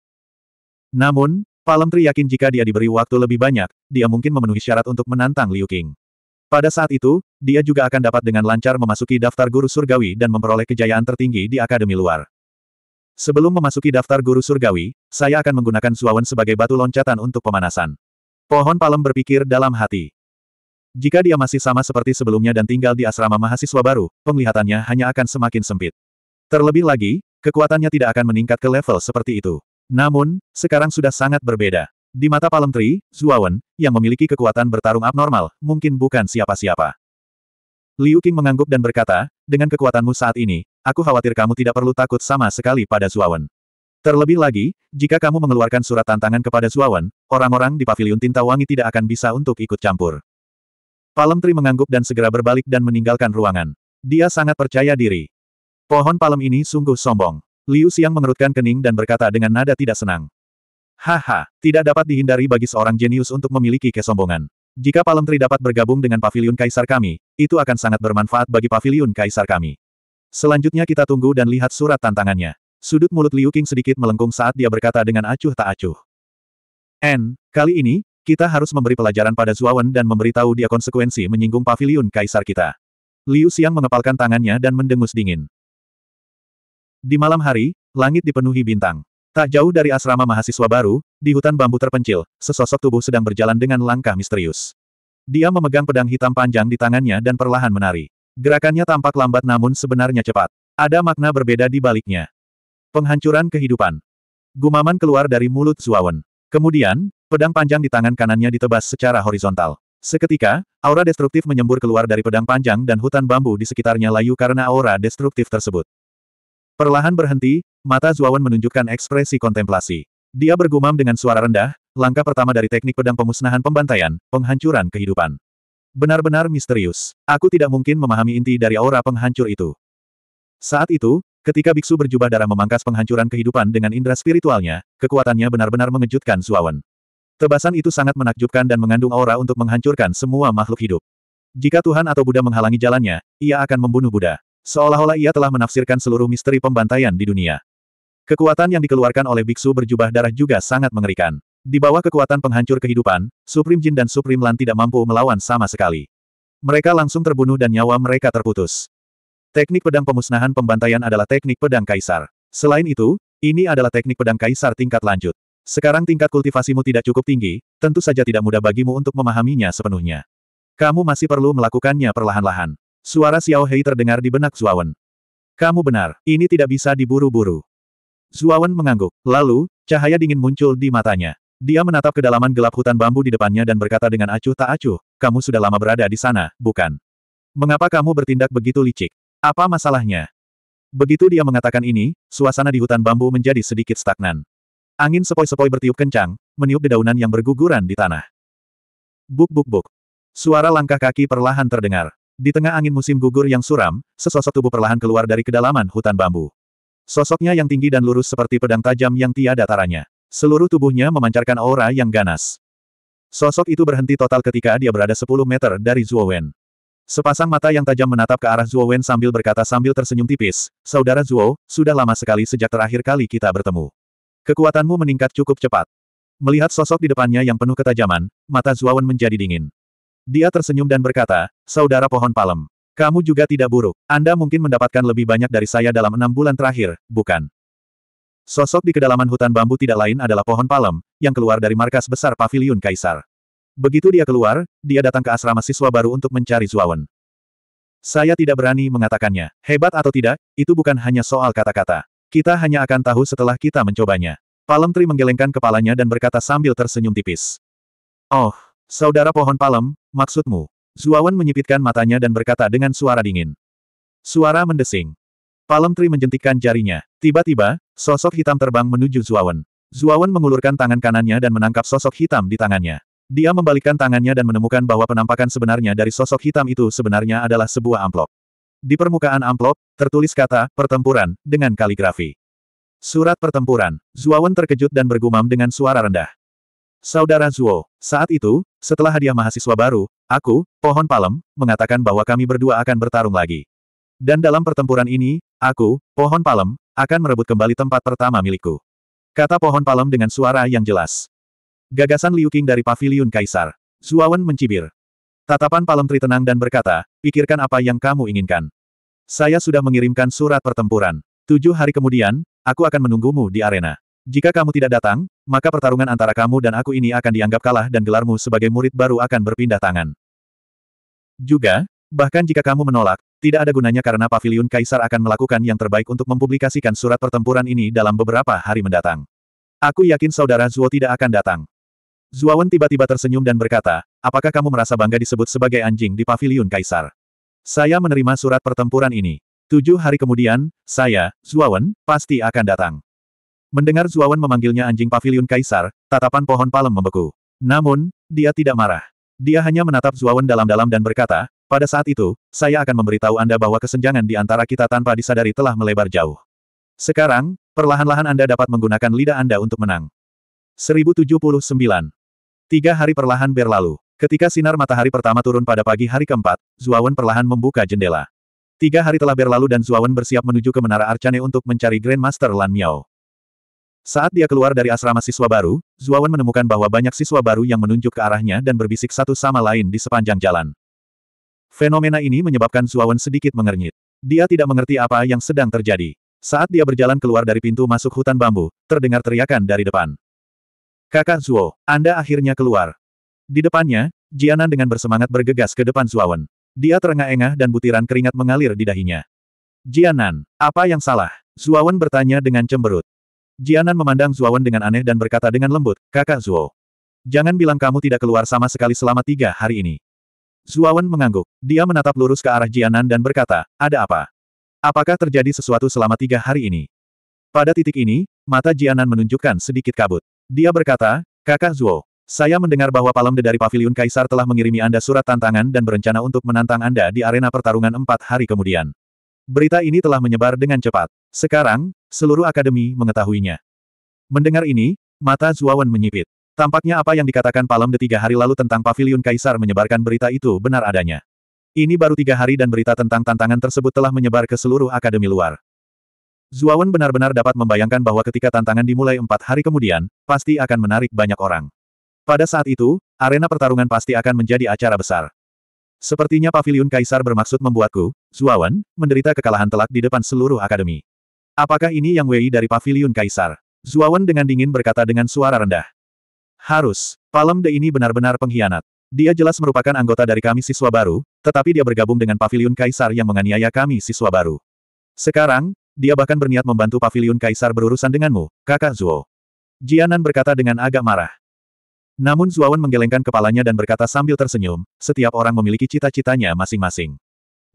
Namun, Palem Tri yakin jika dia diberi waktu lebih banyak, dia mungkin memenuhi syarat untuk menantang Liu Qing. Pada saat itu, dia juga akan dapat dengan lancar memasuki daftar guru surgawi dan memperoleh kejayaan tertinggi di akademi luar. Sebelum memasuki daftar guru surgawi, saya akan menggunakan suawan sebagai batu loncatan untuk pemanasan. Pohon palem berpikir dalam hati. Jika dia masih sama seperti sebelumnya dan tinggal di asrama mahasiswa baru, penglihatannya hanya akan semakin sempit. Terlebih lagi, kekuatannya tidak akan meningkat ke level seperti itu. Namun, sekarang sudah sangat berbeda. Di mata Palm Tree, Zuawan, yang memiliki kekuatan bertarung abnormal, mungkin bukan siapa-siapa. Liu Qing mengangguk dan berkata, dengan kekuatanmu saat ini, aku khawatir kamu tidak perlu takut sama sekali pada Zuawan. Terlebih lagi, jika kamu mengeluarkan surat tantangan kepada Zuawan, orang-orang di Paviliun tinta wangi tidak akan bisa untuk ikut campur. Palem Tree mengangguk dan segera berbalik dan meninggalkan ruangan. Dia sangat percaya diri. Pohon palem ini sungguh sombong. Liu Xiang mengerutkan kening dan berkata dengan nada tidak senang. Haha, tidak dapat dihindari bagi seorang jenius untuk memiliki kesombongan. Jika Palemtri dapat bergabung dengan paviliun kaisar kami, itu akan sangat bermanfaat bagi paviliun kaisar kami. Selanjutnya kita tunggu dan lihat surat tantangannya. Sudut mulut Liu Qing sedikit melengkung saat dia berkata dengan acuh tak acuh. N, kali ini, kita harus memberi pelajaran pada Zuawan dan memberitahu dia konsekuensi menyinggung paviliun kaisar kita. Liu Xiang mengepalkan tangannya dan mendengus dingin. Di malam hari, langit dipenuhi bintang. Tak jauh dari asrama mahasiswa baru, di hutan bambu terpencil, sesosok tubuh sedang berjalan dengan langkah misterius. Dia memegang pedang hitam panjang di tangannya dan perlahan menari. Gerakannya tampak lambat namun sebenarnya cepat. Ada makna berbeda di baliknya. Penghancuran kehidupan. Gumaman keluar dari mulut Zuawan. Kemudian, pedang panjang di tangan kanannya ditebas secara horizontal. Seketika, aura destruktif menyembur keluar dari pedang panjang dan hutan bambu di sekitarnya layu karena aura destruktif tersebut. Perlahan berhenti, Mata Zuawan menunjukkan ekspresi kontemplasi. Dia bergumam dengan suara rendah, langkah pertama dari teknik pedang pemusnahan pembantaian, penghancuran kehidupan. Benar-benar misterius. Aku tidak mungkin memahami inti dari aura penghancur itu. Saat itu, ketika biksu berjubah darah memangkas penghancuran kehidupan dengan indera spiritualnya, kekuatannya benar-benar mengejutkan Zuawan. Tebasan itu sangat menakjubkan dan mengandung aura untuk menghancurkan semua makhluk hidup. Jika Tuhan atau Buddha menghalangi jalannya, ia akan membunuh Buddha. Seolah-olah ia telah menafsirkan seluruh misteri pembantaian di dunia. Kekuatan yang dikeluarkan oleh biksu berjubah darah juga sangat mengerikan. Di bawah kekuatan penghancur kehidupan, Supreme Jin dan Supreme Lan tidak mampu melawan sama sekali. Mereka langsung terbunuh dan nyawa mereka terputus. Teknik pedang pemusnahan pembantaian adalah teknik pedang kaisar. Selain itu, ini adalah teknik pedang kaisar tingkat lanjut. Sekarang tingkat kultivasimu tidak cukup tinggi, tentu saja tidak mudah bagimu untuk memahaminya sepenuhnya. Kamu masih perlu melakukannya perlahan-lahan. Suara Xiao Hei terdengar di benak Zuawan. Kamu benar, ini tidak bisa diburu-buru. Zuawan mengangguk. Lalu, cahaya dingin muncul di matanya. Dia menatap kedalaman gelap hutan bambu di depannya dan berkata dengan acuh tak acuh, kamu sudah lama berada di sana, bukan? Mengapa kamu bertindak begitu licik? Apa masalahnya? Begitu dia mengatakan ini, suasana di hutan bambu menjadi sedikit stagnan. Angin sepoi-sepoi bertiup kencang, meniup dedaunan yang berguguran di tanah. Buk buk buk. Suara langkah kaki perlahan terdengar. Di tengah angin musim gugur yang suram, sesosok tubuh perlahan keluar dari kedalaman hutan bambu. Sosoknya yang tinggi dan lurus seperti pedang tajam yang tiada taranya. Seluruh tubuhnya memancarkan aura yang ganas. Sosok itu berhenti total ketika dia berada 10 meter dari Zuo Wen. Sepasang mata yang tajam menatap ke arah Zuo Wen sambil berkata sambil tersenyum tipis, Saudara Zhuo, sudah lama sekali sejak terakhir kali kita bertemu. Kekuatanmu meningkat cukup cepat. Melihat sosok di depannya yang penuh ketajaman, mata Zuo Wen menjadi dingin. Dia tersenyum dan berkata, Saudara pohon palem. Kamu juga tidak buruk. Anda mungkin mendapatkan lebih banyak dari saya dalam enam bulan terakhir, bukan? Sosok di kedalaman hutan bambu tidak lain adalah pohon palem, yang keluar dari markas besar paviliun kaisar. Begitu dia keluar, dia datang ke asrama siswa baru untuk mencari Zuawan. Saya tidak berani mengatakannya. Hebat atau tidak, itu bukan hanya soal kata-kata. Kita hanya akan tahu setelah kita mencobanya. Palem Tri menggelengkan kepalanya dan berkata sambil tersenyum tipis. Oh, saudara pohon palem, maksudmu? Zuawan menyipitkan matanya dan berkata dengan suara dingin. Suara mendesing. Palem Tri menjentikkan jarinya. Tiba-tiba, sosok hitam terbang menuju Zuawan. Zuawan mengulurkan tangan kanannya dan menangkap sosok hitam di tangannya. Dia membalikkan tangannya dan menemukan bahwa penampakan sebenarnya dari sosok hitam itu sebenarnya adalah sebuah amplop. Di permukaan amplop, tertulis kata, pertempuran, dengan kaligrafi. Surat pertempuran. Zuawan terkejut dan bergumam dengan suara rendah. Saudara Zuo, saat itu, setelah hadiah mahasiswa baru, aku, pohon palem, mengatakan bahwa kami berdua akan bertarung lagi. Dan dalam pertempuran ini, aku, pohon palem, akan merebut kembali tempat pertama milikku. Kata pohon palem dengan suara yang jelas. Gagasan Liu Qing dari Paviliun Kaisar. Zuawan mencibir. Tatapan palem tri tenang dan berkata, pikirkan apa yang kamu inginkan. Saya sudah mengirimkan surat pertempuran. Tujuh hari kemudian, aku akan menunggumu di arena. Jika kamu tidak datang, maka pertarungan antara kamu dan aku ini akan dianggap kalah dan gelarmu sebagai murid baru akan berpindah tangan. Juga, bahkan jika kamu menolak, tidak ada gunanya karena Paviliun Kaisar akan melakukan yang terbaik untuk mempublikasikan surat pertempuran ini dalam beberapa hari mendatang. Aku yakin saudara Zuo tidak akan datang. Zuawan tiba-tiba tersenyum dan berkata, apakah kamu merasa bangga disebut sebagai anjing di Paviliun Kaisar? Saya menerima surat pertempuran ini. Tujuh hari kemudian, saya, Zuawan, pasti akan datang. Mendengar Zuawan memanggilnya anjing pavilion kaisar, tatapan pohon palem membeku. Namun, dia tidak marah. Dia hanya menatap Zuawan dalam-dalam dan berkata, pada saat itu, saya akan memberitahu Anda bahwa kesenjangan di antara kita tanpa disadari telah melebar jauh. Sekarang, perlahan-lahan Anda dapat menggunakan lidah Anda untuk menang. 1079. Tiga hari perlahan berlalu. Ketika sinar matahari pertama turun pada pagi hari keempat, Zuawan perlahan membuka jendela. Tiga hari telah berlalu dan Zuawan bersiap menuju ke Menara Arcane untuk mencari Grandmaster Lan Miao. Saat dia keluar dari asrama siswa baru, Zuawan menemukan bahwa banyak siswa baru yang menunjuk ke arahnya dan berbisik satu sama lain di sepanjang jalan. Fenomena ini menyebabkan Zuawan sedikit mengernyit. Dia tidak mengerti apa yang sedang terjadi. Saat dia berjalan keluar dari pintu masuk hutan bambu, terdengar teriakan dari depan. Kakak Zuo, Anda akhirnya keluar. Di depannya, Jianan dengan bersemangat bergegas ke depan Zuawan. Dia terengah-engah dan butiran keringat mengalir di dahinya. Jianan, apa yang salah? Zuawan bertanya dengan cemberut. Jianan memandang Zuawan dengan aneh dan berkata dengan lembut, kakak Zuo. Jangan bilang kamu tidak keluar sama sekali selama tiga hari ini. Zuawan mengangguk. Dia menatap lurus ke arah Jianan dan berkata, ada apa? Apakah terjadi sesuatu selama tiga hari ini? Pada titik ini, mata Jianan menunjukkan sedikit kabut. Dia berkata, kakak Zuo, saya mendengar bahwa palemde dari Paviliun Kaisar telah mengirimi Anda surat tantangan dan berencana untuk menantang Anda di arena pertarungan empat hari kemudian. Berita ini telah menyebar dengan cepat. Sekarang, Seluruh akademi mengetahuinya. Mendengar ini, mata Zuawan menyipit. Tampaknya apa yang dikatakan Palem de tiga hari lalu tentang Paviliun kaisar menyebarkan berita itu benar adanya. Ini baru tiga hari dan berita tentang tantangan tersebut telah menyebar ke seluruh akademi luar. Zuawan benar-benar dapat membayangkan bahwa ketika tantangan dimulai empat hari kemudian, pasti akan menarik banyak orang. Pada saat itu, arena pertarungan pasti akan menjadi acara besar. Sepertinya Paviliun kaisar bermaksud membuatku, Zuawan, menderita kekalahan telak di depan seluruh akademi. Apakah ini yang Wei dari Paviliun kaisar? Zuawan dengan dingin berkata dengan suara rendah. Harus. Palem De ini benar-benar pengkhianat. Dia jelas merupakan anggota dari kami siswa baru, tetapi dia bergabung dengan Paviliun kaisar yang menganiaya kami siswa baru. Sekarang, dia bahkan berniat membantu Paviliun kaisar berurusan denganmu, kakak Zuo. Jianan berkata dengan agak marah. Namun Zuawan menggelengkan kepalanya dan berkata sambil tersenyum, setiap orang memiliki cita-citanya masing-masing.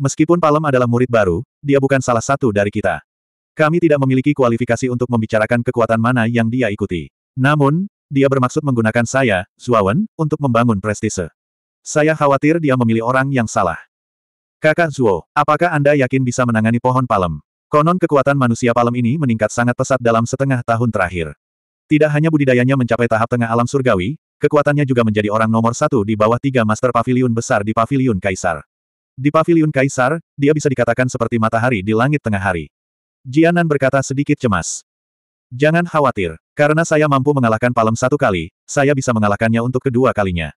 Meskipun Palem adalah murid baru, dia bukan salah satu dari kita. Kami tidak memiliki kualifikasi untuk membicarakan kekuatan mana yang dia ikuti. Namun, dia bermaksud menggunakan saya, Zuawan, untuk membangun prestise. Saya khawatir dia memilih orang yang salah. Kakak Zuo, apakah Anda yakin bisa menangani pohon palem? Konon kekuatan manusia palem ini meningkat sangat pesat dalam setengah tahun terakhir. Tidak hanya budidayanya mencapai tahap tengah alam surgawi, kekuatannya juga menjadi orang nomor satu di bawah tiga master pavilion besar di pavilion Kaisar. Di pavilion Kaisar, dia bisa dikatakan seperti matahari di langit tengah hari. Jianan berkata sedikit cemas. Jangan khawatir, karena saya mampu mengalahkan Palem satu kali, saya bisa mengalahkannya untuk kedua kalinya.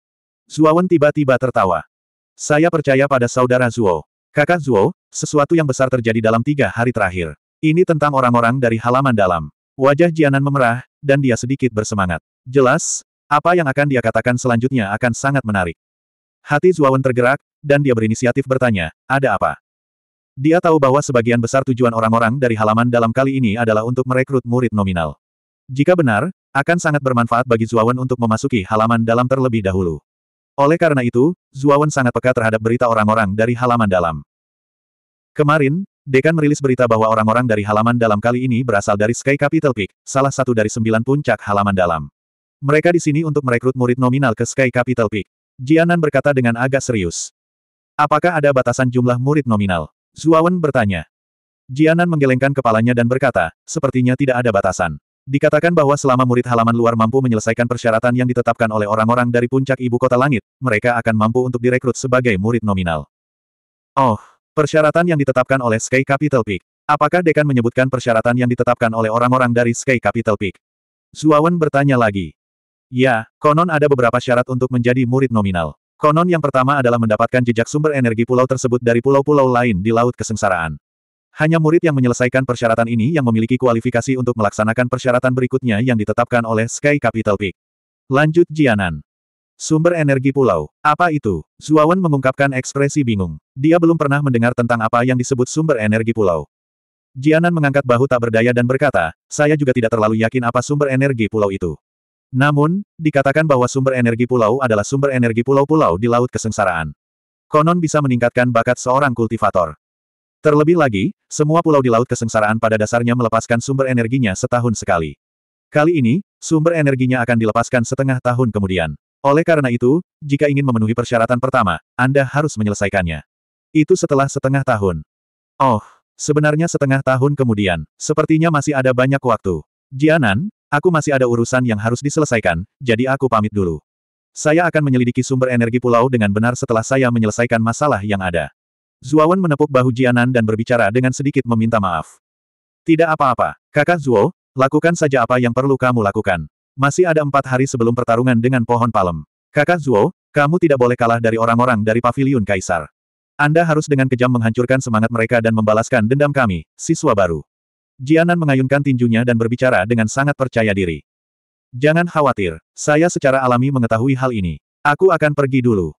Zuowen tiba-tiba tertawa. Saya percaya pada saudara Zuo. Kakak Zuo, sesuatu yang besar terjadi dalam tiga hari terakhir. Ini tentang orang-orang dari halaman dalam. Wajah Jianan memerah, dan dia sedikit bersemangat. Jelas, apa yang akan dia katakan selanjutnya akan sangat menarik. Hati Zuowen tergerak, dan dia berinisiatif bertanya, ada apa? Dia tahu bahwa sebagian besar tujuan orang-orang dari halaman dalam kali ini adalah untuk merekrut murid nominal. Jika benar, akan sangat bermanfaat bagi Zuawan untuk memasuki halaman dalam terlebih dahulu. Oleh karena itu, Zuawan sangat peka terhadap berita orang-orang dari halaman dalam. Kemarin, Dekan merilis berita bahwa orang-orang dari halaman dalam kali ini berasal dari Sky Capital Peak, salah satu dari sembilan puncak halaman dalam. Mereka di sini untuk merekrut murid nominal ke Sky Capital Peak. Jianan berkata dengan agak serius. Apakah ada batasan jumlah murid nominal? Zuawan bertanya. Jianan menggelengkan kepalanya dan berkata, sepertinya tidak ada batasan. Dikatakan bahwa selama murid halaman luar mampu menyelesaikan persyaratan yang ditetapkan oleh orang-orang dari puncak ibu kota langit, mereka akan mampu untuk direkrut sebagai murid nominal. Oh, persyaratan yang ditetapkan oleh Sky Capital Peak. Apakah Dekan menyebutkan persyaratan yang ditetapkan oleh orang-orang dari Sky Capital Peak? Zuawan bertanya lagi. Ya, konon ada beberapa syarat untuk menjadi murid nominal. Konon yang pertama adalah mendapatkan jejak sumber energi pulau tersebut dari pulau-pulau lain di Laut Kesengsaraan. Hanya murid yang menyelesaikan persyaratan ini yang memiliki kualifikasi untuk melaksanakan persyaratan berikutnya yang ditetapkan oleh Sky Capital Peak. Lanjut Jianan. Sumber energi pulau. Apa itu? Zuawan mengungkapkan ekspresi bingung. Dia belum pernah mendengar tentang apa yang disebut sumber energi pulau. Jianan mengangkat bahu tak berdaya dan berkata, saya juga tidak terlalu yakin apa sumber energi pulau itu. Namun, dikatakan bahwa sumber energi pulau adalah sumber energi pulau-pulau di Laut Kesengsaraan. Konon bisa meningkatkan bakat seorang kultivator. Terlebih lagi, semua pulau di Laut Kesengsaraan pada dasarnya melepaskan sumber energinya setahun sekali. Kali ini, sumber energinya akan dilepaskan setengah tahun kemudian. Oleh karena itu, jika ingin memenuhi persyaratan pertama, Anda harus menyelesaikannya. Itu setelah setengah tahun. Oh, sebenarnya setengah tahun kemudian, sepertinya masih ada banyak waktu. Jianan, Aku masih ada urusan yang harus diselesaikan, jadi aku pamit dulu. Saya akan menyelidiki sumber energi pulau dengan benar setelah saya menyelesaikan masalah yang ada. Zuawan menepuk bahu Jianan dan berbicara dengan sedikit meminta maaf. Tidak apa-apa, kakak Zuo, lakukan saja apa yang perlu kamu lakukan. Masih ada empat hari sebelum pertarungan dengan pohon palem. Kakak Zuo, kamu tidak boleh kalah dari orang-orang dari paviliun Kaisar. Anda harus dengan kejam menghancurkan semangat mereka dan membalaskan dendam kami, siswa baru. Jianan mengayunkan tinjunya dan berbicara dengan sangat percaya diri. Jangan khawatir, saya secara alami mengetahui hal ini. Aku akan pergi dulu.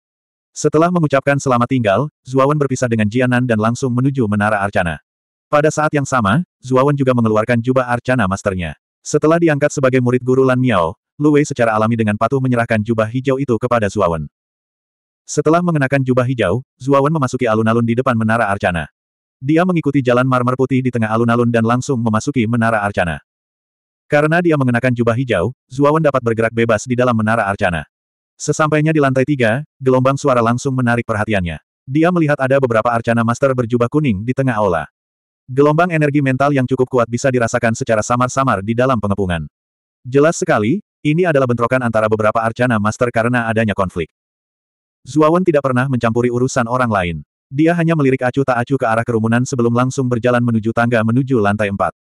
Setelah mengucapkan selamat tinggal, Zuawan berpisah dengan Jianan dan langsung menuju Menara Arcana. Pada saat yang sama, Zuawan juga mengeluarkan jubah Arcana Masternya. Setelah diangkat sebagai murid guru Lan Miao, Lu Wei secara alami dengan patuh menyerahkan jubah hijau itu kepada Zuawan. Setelah mengenakan jubah hijau, Zuawan memasuki alun-alun di depan Menara Arcana. Dia mengikuti jalan marmer putih di tengah alun-alun dan langsung memasuki Menara Arcana. Karena dia mengenakan jubah hijau, Zuawan dapat bergerak bebas di dalam Menara Arcana. Sesampainya di lantai tiga, gelombang suara langsung menarik perhatiannya. Dia melihat ada beberapa Arcana Master berjubah kuning di tengah aula. Gelombang energi mental yang cukup kuat bisa dirasakan secara samar-samar di dalam pengepungan. Jelas sekali, ini adalah bentrokan antara beberapa Arcana Master karena adanya konflik. Zuawan tidak pernah mencampuri urusan orang lain. Dia hanya melirik acuh tak acuh ke arah kerumunan sebelum langsung berjalan menuju tangga menuju lantai empat.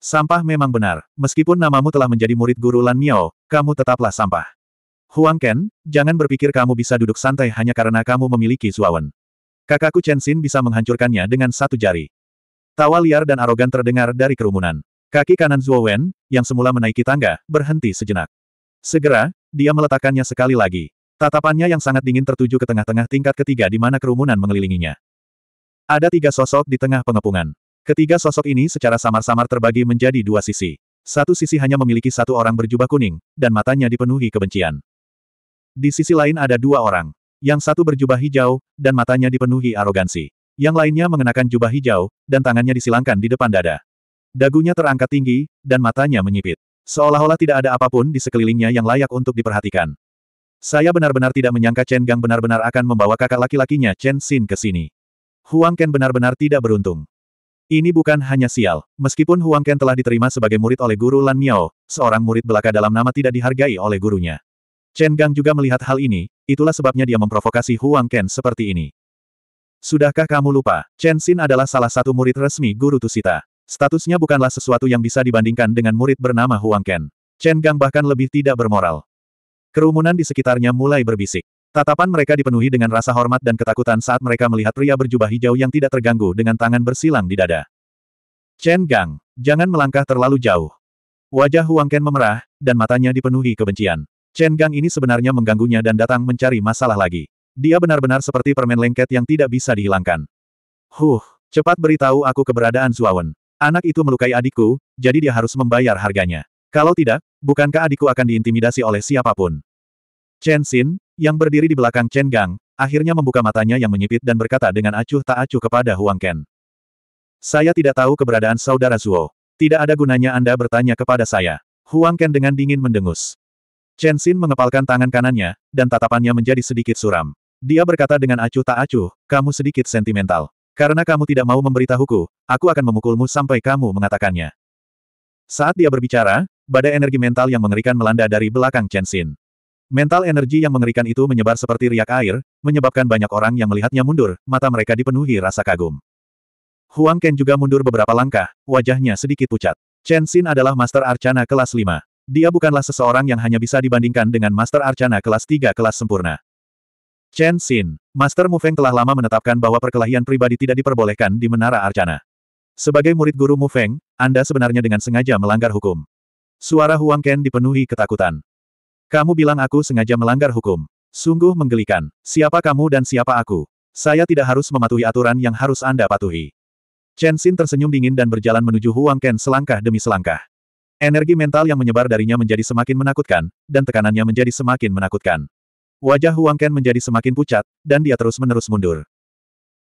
Sampah memang benar. Meskipun namamu telah menjadi murid guru Lan Miao, kamu tetaplah sampah. Huang Ken, jangan berpikir kamu bisa duduk santai hanya karena kamu memiliki suawan. Kakakku Chen Xin bisa menghancurkannya dengan satu jari. Tawa liar dan arogan terdengar dari kerumunan. Kaki kanan Zuo Wen, yang semula menaiki tangga, berhenti sejenak. Segera, dia meletakkannya sekali lagi. Tatapannya yang sangat dingin tertuju ke tengah-tengah tingkat ketiga di mana kerumunan mengelilinginya. Ada tiga sosok di tengah pengepungan. Ketiga sosok ini secara samar-samar terbagi menjadi dua sisi. Satu sisi hanya memiliki satu orang berjubah kuning, dan matanya dipenuhi kebencian. Di sisi lain ada dua orang. Yang satu berjubah hijau, dan matanya dipenuhi arogansi. Yang lainnya mengenakan jubah hijau, dan tangannya disilangkan di depan dada. Dagunya terangkat tinggi, dan matanya menyipit. Seolah-olah tidak ada apapun di sekelilingnya yang layak untuk diperhatikan. Saya benar-benar tidak menyangka Chen Gang benar-benar akan membawa kakak laki-lakinya Chen Xin ke sini. Huang Ken benar-benar tidak beruntung. Ini bukan hanya sial. Meskipun Huang Ken telah diterima sebagai murid oleh guru Lan Miao, seorang murid belaka dalam nama tidak dihargai oleh gurunya. Chen Gang juga melihat hal ini, itulah sebabnya dia memprovokasi Huang Ken seperti ini. Sudahkah kamu lupa, Chen Xin adalah salah satu murid resmi guru Tusita. Statusnya bukanlah sesuatu yang bisa dibandingkan dengan murid bernama Huang Ken. Chen Gang bahkan lebih tidak bermoral. Kerumunan di sekitarnya mulai berbisik. Tatapan mereka dipenuhi dengan rasa hormat dan ketakutan saat mereka melihat pria berjubah hijau yang tidak terganggu dengan tangan bersilang di dada. Chen Gang, jangan melangkah terlalu jauh. Wajah Huang Ken memerah, dan matanya dipenuhi kebencian. Chen Gang ini sebenarnya mengganggunya dan datang mencari masalah lagi. Dia benar-benar seperti permen lengket yang tidak bisa dihilangkan. Huh, cepat beritahu aku keberadaan Zuawan. Anak itu melukai adikku, jadi dia harus membayar harganya. Kalau tidak, bukankah adikku akan diintimidasi oleh siapapun? Chen Xin, yang berdiri di belakang Chen Gang, akhirnya membuka matanya yang menyipit dan berkata dengan acuh tak acuh kepada Huang Ken. Saya tidak tahu keberadaan saudara Zuo. Tidak ada gunanya Anda bertanya kepada saya. Huang Ken dengan dingin mendengus. Chen Xin mengepalkan tangan kanannya, dan tatapannya menjadi sedikit suram. Dia berkata dengan acuh tak acuh, kamu sedikit sentimental. Karena kamu tidak mau memberitahuku, aku akan memukulmu sampai kamu mengatakannya. Saat dia berbicara, Badai energi mental yang mengerikan melanda dari belakang Chen Xin. Mental energi yang mengerikan itu menyebar seperti riak air, menyebabkan banyak orang yang melihatnya mundur, mata mereka dipenuhi rasa kagum. Huang Ken juga mundur beberapa langkah, wajahnya sedikit pucat. Chen Xin adalah Master Arcana kelas 5. Dia bukanlah seseorang yang hanya bisa dibandingkan dengan Master Arcana kelas 3 kelas sempurna. Chen Xin, Master Mu Feng telah lama menetapkan bahwa perkelahian pribadi tidak diperbolehkan di Menara Arcana. Sebagai murid guru Mu Feng, Anda sebenarnya dengan sengaja melanggar hukum. Suara Huang Ken dipenuhi ketakutan. Kamu bilang aku sengaja melanggar hukum. Sungguh menggelikan. Siapa kamu dan siapa aku? Saya tidak harus mematuhi aturan yang harus Anda patuhi. Chen Xin tersenyum dingin dan berjalan menuju Huang Ken selangkah demi selangkah. Energi mental yang menyebar darinya menjadi semakin menakutkan, dan tekanannya menjadi semakin menakutkan. Wajah Huang Ken menjadi semakin pucat, dan dia terus-menerus mundur.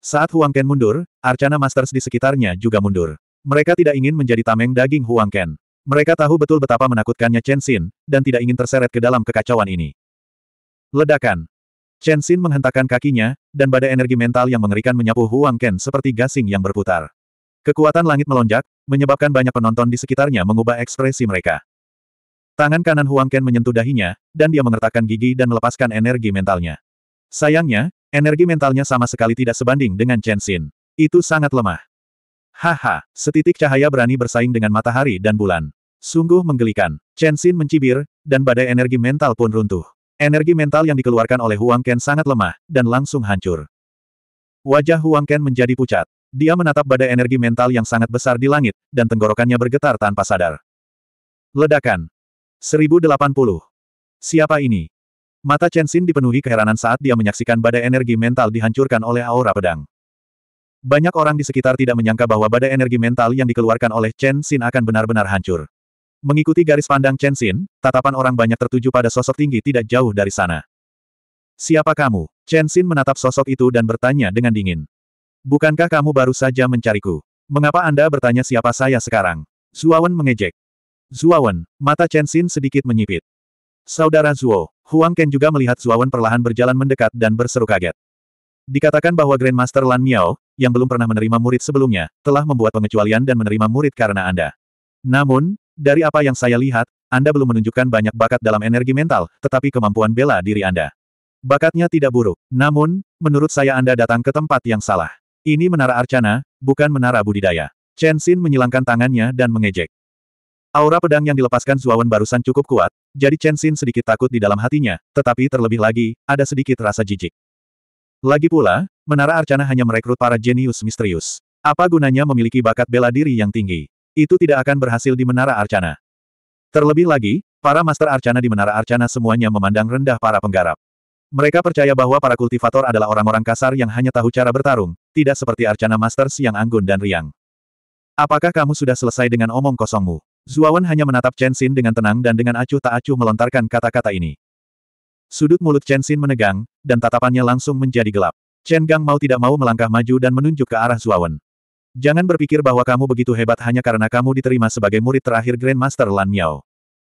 Saat Huang Ken mundur, Arcana Masters di sekitarnya juga mundur. Mereka tidak ingin menjadi tameng daging Huang Ken. Mereka tahu betul betapa menakutkannya Chen Xin, dan tidak ingin terseret ke dalam kekacauan ini. Ledakan. Chen Xin menghentakkan kakinya, dan badai energi mental yang mengerikan menyapu Huang Ken seperti gasing yang berputar. Kekuatan langit melonjak, menyebabkan banyak penonton di sekitarnya mengubah ekspresi mereka. Tangan kanan Huang Ken menyentuh dahinya, dan dia mengertakkan gigi dan melepaskan energi mentalnya. Sayangnya, energi mentalnya sama sekali tidak sebanding dengan Chen Xin. Itu sangat lemah. Haha, setitik cahaya berani bersaing dengan matahari dan bulan. Sungguh menggelikan. Chen Xin mencibir, dan badai energi mental pun runtuh. Energi mental yang dikeluarkan oleh Huang Ken sangat lemah, dan langsung hancur. Wajah Huang Ken menjadi pucat. Dia menatap badai energi mental yang sangat besar di langit, dan tenggorokannya bergetar tanpa sadar. Ledakan. 1080. Siapa ini? Mata Chen Xin dipenuhi keheranan saat dia menyaksikan badai energi mental dihancurkan oleh aura pedang. Banyak orang di sekitar tidak menyangka bahwa badai energi mental yang dikeluarkan oleh Chen Xin akan benar-benar hancur. Mengikuti garis pandang Chen Xin, tatapan orang banyak tertuju pada sosok tinggi tidak jauh dari sana. Siapa kamu? Chen Xin menatap sosok itu dan bertanya dengan dingin. Bukankah kamu baru saja mencariku? Mengapa Anda bertanya siapa saya sekarang? Zuawan mengejek. Zuawan, mata Chen Xin sedikit menyipit. Saudara Zuo, Huang Ken juga melihat Zuawan perlahan berjalan mendekat dan berseru kaget. Dikatakan bahwa Grandmaster Lan Miao, yang belum pernah menerima murid sebelumnya, telah membuat pengecualian dan menerima murid karena Anda. Namun, dari apa yang saya lihat, Anda belum menunjukkan banyak bakat dalam energi mental, tetapi kemampuan bela diri Anda. Bakatnya tidak buruk. Namun, menurut saya Anda datang ke tempat yang salah. Ini menara arcana, bukan menara budidaya. Chen Xin menyilangkan tangannya dan mengejek. Aura pedang yang dilepaskan Zuawan barusan cukup kuat, jadi Chen Xin sedikit takut di dalam hatinya, tetapi terlebih lagi, ada sedikit rasa jijik. Lagi pula, Menara Arcana hanya merekrut para jenius misterius. Apa gunanya memiliki bakat bela diri yang tinggi? Itu tidak akan berhasil di Menara Arcana. Terlebih lagi, para Master Arcana di Menara Arcana semuanya memandang rendah para penggarap. Mereka percaya bahwa para kultivator adalah orang-orang kasar yang hanya tahu cara bertarung, tidak seperti Arcana Masters yang anggun dan riang. Apakah kamu sudah selesai dengan omong kosongmu? Zuawan hanya menatap Chen Xin dengan tenang dan dengan acuh tak acuh melontarkan kata-kata ini. Sudut mulut Chen Xin menegang, dan tatapannya langsung menjadi gelap. Chen Gang mau tidak mau melangkah maju dan menunjuk ke arah Zuawan. Jangan berpikir bahwa kamu begitu hebat hanya karena kamu diterima sebagai murid terakhir Grandmaster Lan Miao.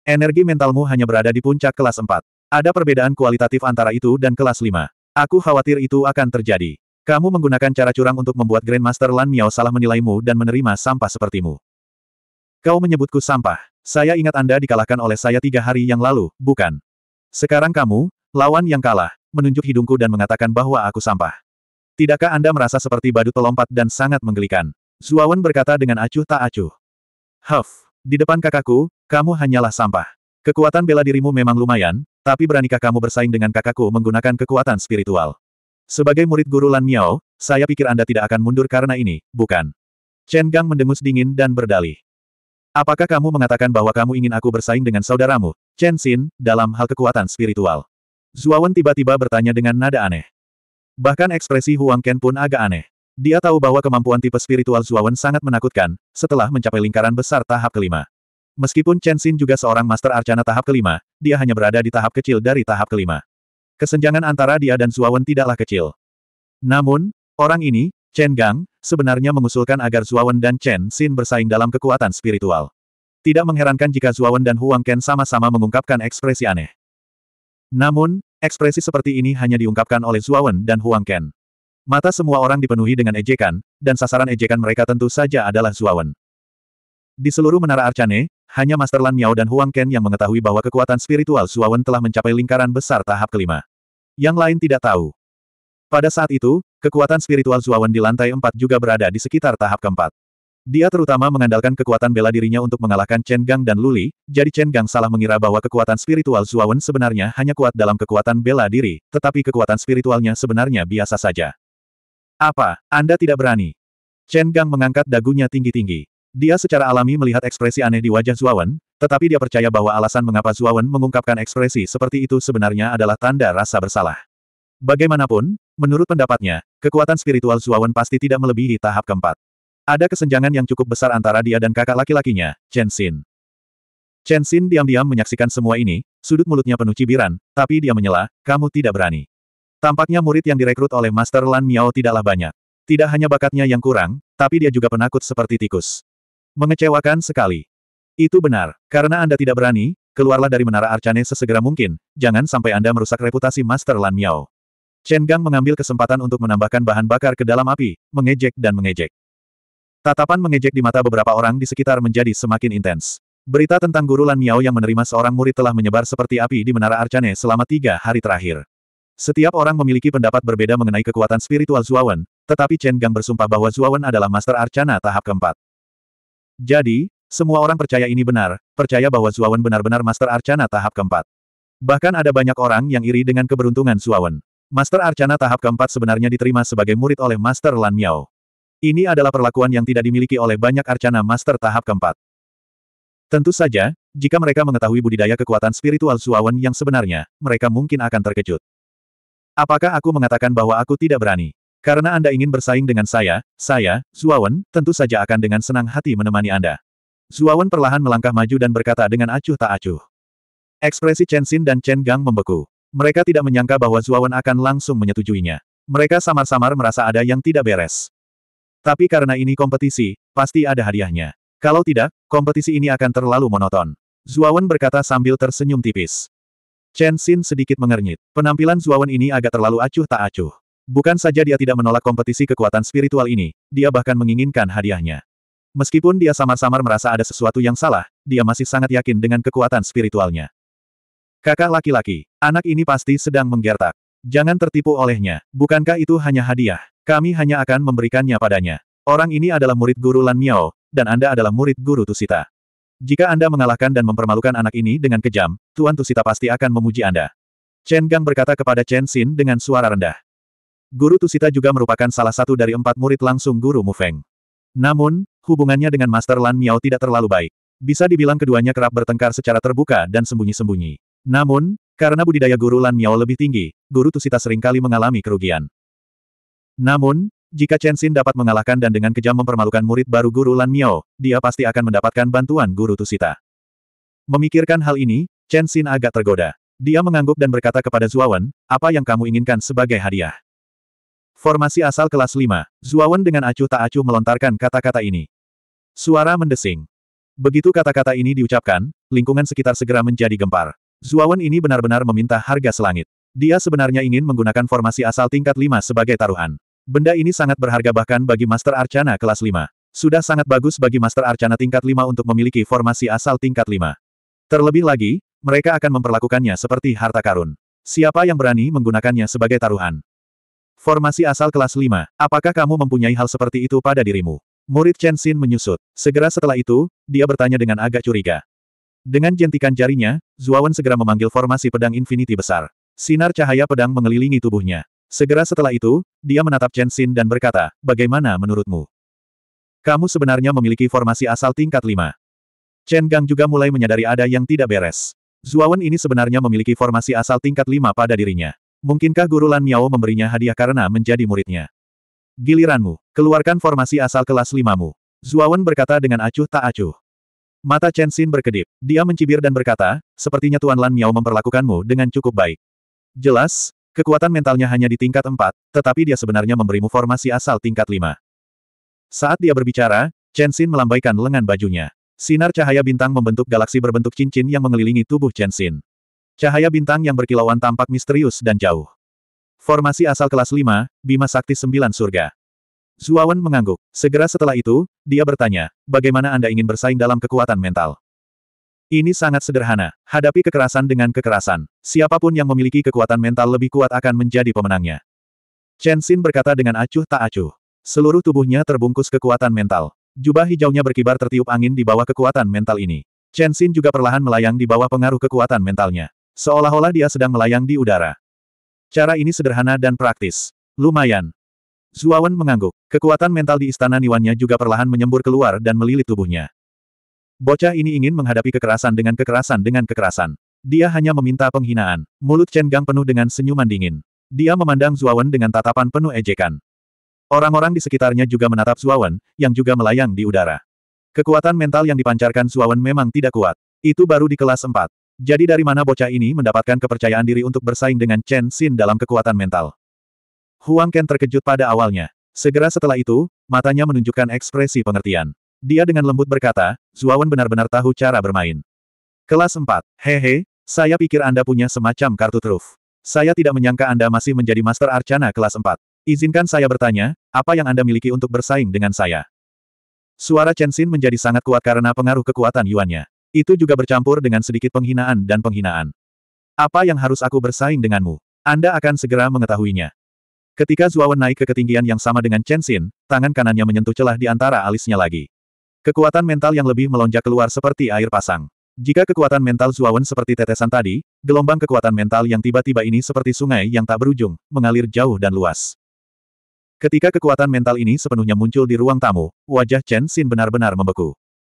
Energi mentalmu hanya berada di puncak kelas 4. Ada perbedaan kualitatif antara itu dan kelas 5. Aku khawatir itu akan terjadi. Kamu menggunakan cara curang untuk membuat Grandmaster Lan Miao salah menilaimu dan menerima sampah sepertimu. Kau menyebutku sampah. Saya ingat Anda dikalahkan oleh saya tiga hari yang lalu, bukan? Sekarang kamu, lawan yang kalah, menunjuk hidungku dan mengatakan bahwa aku sampah. Tidakkah Anda merasa seperti badut pelompat dan sangat menggelikan? Zuawan berkata dengan acuh tak acuh. Huff, di depan kakakku, kamu hanyalah sampah. Kekuatan bela dirimu memang lumayan, tapi beranikah kamu bersaing dengan kakakku menggunakan kekuatan spiritual? Sebagai murid guru Lan Miao, saya pikir Anda tidak akan mundur karena ini, bukan? Chen Gang mendengus dingin dan berdalih. Apakah kamu mengatakan bahwa kamu ingin aku bersaing dengan saudaramu, Chen Xin, dalam hal kekuatan spiritual. Zuawan tiba-tiba bertanya dengan nada aneh. Bahkan ekspresi Huang Ken pun agak aneh. Dia tahu bahwa kemampuan tipe spiritual Zuawan sangat menakutkan, setelah mencapai lingkaran besar tahap kelima. Meskipun Chen Xin juga seorang Master Arcana tahap kelima, dia hanya berada di tahap kecil dari tahap kelima. Kesenjangan antara dia dan Zuawan tidaklah kecil. Namun, orang ini, Chen Gang, sebenarnya mengusulkan agar Zuawan dan Chen Xin bersaing dalam kekuatan spiritual. Tidak mengherankan jika Zuawan dan Huang Ken sama-sama mengungkapkan ekspresi aneh. Namun, ekspresi seperti ini hanya diungkapkan oleh Zuawan dan Huang Ken. Mata semua orang dipenuhi dengan ejekan, dan sasaran ejekan mereka tentu saja adalah Zuawan. Di seluruh menara Arcane, hanya Master Lan Miao dan Huang Ken yang mengetahui bahwa kekuatan spiritual Zuawan telah mencapai lingkaran besar tahap kelima. Yang lain tidak tahu. Pada saat itu, kekuatan spiritual Zuawan di lantai empat juga berada di sekitar tahap keempat. Dia terutama mengandalkan kekuatan bela dirinya untuk mengalahkan Chen Gang dan Luli, jadi Chen Gang salah mengira bahwa kekuatan spiritual Zuawan sebenarnya hanya kuat dalam kekuatan bela diri, tetapi kekuatan spiritualnya sebenarnya biasa saja. Apa, Anda tidak berani? Chen Gang mengangkat dagunya tinggi-tinggi. Dia secara alami melihat ekspresi aneh di wajah Zuawan, tetapi dia percaya bahwa alasan mengapa Zuawan mengungkapkan ekspresi seperti itu sebenarnya adalah tanda rasa bersalah. Bagaimanapun, menurut pendapatnya, kekuatan spiritual Zuawan pasti tidak melebihi tahap keempat. Ada kesenjangan yang cukup besar antara dia dan kakak laki-lakinya, Chen Xin. Chen Xin diam-diam menyaksikan semua ini, sudut mulutnya penuh cibiran, tapi dia menyela, kamu tidak berani. Tampaknya murid yang direkrut oleh Master Lan Miao tidaklah banyak. Tidak hanya bakatnya yang kurang, tapi dia juga penakut seperti tikus. Mengecewakan sekali. Itu benar, karena Anda tidak berani, keluarlah dari menara Arcane sesegera mungkin, jangan sampai Anda merusak reputasi Master Lan Miao. Chen Gang mengambil kesempatan untuk menambahkan bahan bakar ke dalam api, mengejek dan mengejek. Tatapan mengejek di mata beberapa orang di sekitar menjadi semakin intens. Berita tentang Guru Lan Miao yang menerima seorang murid telah menyebar seperti api di Menara Arcane selama tiga hari terakhir. Setiap orang memiliki pendapat berbeda mengenai kekuatan spiritual Zuawan, tetapi Chen Gang bersumpah bahwa Zuawan adalah Master Arcana tahap keempat. Jadi, semua orang percaya ini benar, percaya bahwa Zuawan benar-benar Master Arcana tahap keempat. Bahkan ada banyak orang yang iri dengan keberuntungan Zuawan. Master Arcana tahap keempat sebenarnya diterima sebagai murid oleh Master Lan Miao. Ini adalah perlakuan yang tidak dimiliki oleh banyak arcana master tahap keempat. Tentu saja, jika mereka mengetahui budidaya kekuatan spiritual Suawen yang sebenarnya, mereka mungkin akan terkejut. Apakah aku mengatakan bahwa aku tidak berani? Karena Anda ingin bersaing dengan saya, saya, Suawen, tentu saja akan dengan senang hati menemani Anda. Suawen perlahan melangkah maju dan berkata dengan acuh tak acuh. Ekspresi Chen Xin dan Chen Gang membeku. Mereka tidak menyangka bahwa Zuawan akan langsung menyetujuinya. Mereka samar-samar merasa ada yang tidak beres. Tapi karena ini kompetisi, pasti ada hadiahnya. Kalau tidak, kompetisi ini akan terlalu monoton. Zuawan berkata sambil tersenyum tipis. Chen Xin sedikit mengernyit. Penampilan Zuawan ini agak terlalu acuh tak acuh. Bukan saja dia tidak menolak kompetisi kekuatan spiritual ini, dia bahkan menginginkan hadiahnya. Meskipun dia samar-samar merasa ada sesuatu yang salah, dia masih sangat yakin dengan kekuatan spiritualnya. Kakak laki-laki, anak ini pasti sedang menggertak. Jangan tertipu olehnya, bukankah itu hanya hadiah? Kami hanya akan memberikannya padanya. Orang ini adalah murid guru Lan Miao, dan Anda adalah murid guru Tusita. Jika Anda mengalahkan dan mempermalukan anak ini dengan kejam, Tuan Tusita pasti akan memuji Anda. Chen Gang berkata kepada Chen Xin dengan suara rendah. Guru Tusita juga merupakan salah satu dari empat murid langsung guru Mu Feng. Namun, hubungannya dengan Master Lan Miao tidak terlalu baik. Bisa dibilang keduanya kerap bertengkar secara terbuka dan sembunyi-sembunyi. Namun, karena budidaya guru Lan Miao lebih tinggi, guru Tusita seringkali mengalami kerugian. Namun, jika Chen Xin dapat mengalahkan dan dengan kejam mempermalukan murid baru guru Lan Miao, dia pasti akan mendapatkan bantuan guru Tusita. Memikirkan hal ini, Chen Xin agak tergoda. Dia mengangguk dan berkata kepada Zuawan, apa yang kamu inginkan sebagai hadiah? Formasi asal kelas 5, Zuawan dengan acuh tak acuh melontarkan kata-kata ini. Suara mendesing. Begitu kata-kata ini diucapkan, lingkungan sekitar segera menjadi gempar. Zuawan ini benar-benar meminta harga selangit. Dia sebenarnya ingin menggunakan formasi asal tingkat 5 sebagai taruhan. Benda ini sangat berharga bahkan bagi Master Arcana kelas 5. Sudah sangat bagus bagi Master Arcana tingkat 5 untuk memiliki formasi asal tingkat 5. Terlebih lagi, mereka akan memperlakukannya seperti harta karun. Siapa yang berani menggunakannya sebagai taruhan? Formasi asal kelas 5, apakah kamu mempunyai hal seperti itu pada dirimu? Murid Chen Xin menyusut. Segera setelah itu, dia bertanya dengan agak curiga. Dengan jentikan jarinya, Zuawan segera memanggil formasi pedang infinity besar. Sinar cahaya pedang mengelilingi tubuhnya. Segera setelah itu, dia menatap Chen Xin dan berkata, bagaimana menurutmu? Kamu sebenarnya memiliki formasi asal tingkat 5. Chen Gang juga mulai menyadari ada yang tidak beres. Zuawan ini sebenarnya memiliki formasi asal tingkat 5 pada dirinya. Mungkinkah Guru Lan Miao memberinya hadiah karena menjadi muridnya? Giliranmu, keluarkan formasi asal kelas 5-mu. Zuawan berkata dengan acuh tak acuh. Mata Chen Xin berkedip. Dia mencibir dan berkata, sepertinya Tuan Lan Miao memperlakukanmu dengan cukup baik. Jelas, Kekuatan mentalnya hanya di tingkat 4, tetapi dia sebenarnya memberimu formasi asal tingkat 5. Saat dia berbicara, Chen Xin melambaikan lengan bajunya. Sinar cahaya bintang membentuk galaksi berbentuk cincin yang mengelilingi tubuh Chen Xin. Cahaya bintang yang berkilauan tampak misterius dan jauh. Formasi asal kelas 5, Bima Sakti 9 Surga. Zuawan mengangguk. Segera setelah itu, dia bertanya, bagaimana Anda ingin bersaing dalam kekuatan mental? Ini sangat sederhana. Hadapi kekerasan dengan kekerasan. Siapapun yang memiliki kekuatan mental lebih kuat akan menjadi pemenangnya. Chen Xin berkata dengan acuh tak acuh. Seluruh tubuhnya terbungkus kekuatan mental. Jubah hijaunya berkibar tertiup angin di bawah kekuatan mental ini. Chen Xin juga perlahan melayang di bawah pengaruh kekuatan mentalnya. Seolah-olah dia sedang melayang di udara. Cara ini sederhana dan praktis. Lumayan. Zuawan mengangguk. Kekuatan mental di istana Niwannya juga perlahan menyembur keluar dan melilit tubuhnya. Bocah ini ingin menghadapi kekerasan dengan kekerasan dengan kekerasan. Dia hanya meminta penghinaan. Mulut Chen Gang penuh dengan senyuman dingin. Dia memandang Zuawan dengan tatapan penuh ejekan. Orang-orang di sekitarnya juga menatap Zuawan, yang juga melayang di udara. Kekuatan mental yang dipancarkan Zuawan memang tidak kuat. Itu baru di kelas 4. Jadi dari mana bocah ini mendapatkan kepercayaan diri untuk bersaing dengan Chen Xin dalam kekuatan mental? Huang Ken terkejut pada awalnya. Segera setelah itu, matanya menunjukkan ekspresi pengertian. Dia dengan lembut berkata, Zuawan benar-benar tahu cara bermain. Kelas 4. Hehe, saya pikir Anda punya semacam kartu truf. Saya tidak menyangka Anda masih menjadi Master Arcana kelas 4. Izinkan saya bertanya, apa yang Anda miliki untuk bersaing dengan saya? Suara Chen Xin menjadi sangat kuat karena pengaruh kekuatan Yuannya. Itu juga bercampur dengan sedikit penghinaan dan penghinaan. Apa yang harus aku bersaing denganmu? Anda akan segera mengetahuinya. Ketika Zuawan naik ke ketinggian yang sama dengan Chen Xin, tangan kanannya menyentuh celah di antara alisnya lagi. Kekuatan mental yang lebih melonjak keluar seperti air pasang. Jika kekuatan mental Zuawan seperti tetesan tadi, gelombang kekuatan mental yang tiba-tiba ini seperti sungai yang tak berujung, mengalir jauh dan luas. Ketika kekuatan mental ini sepenuhnya muncul di ruang tamu, wajah Chen Xin benar-benar membeku.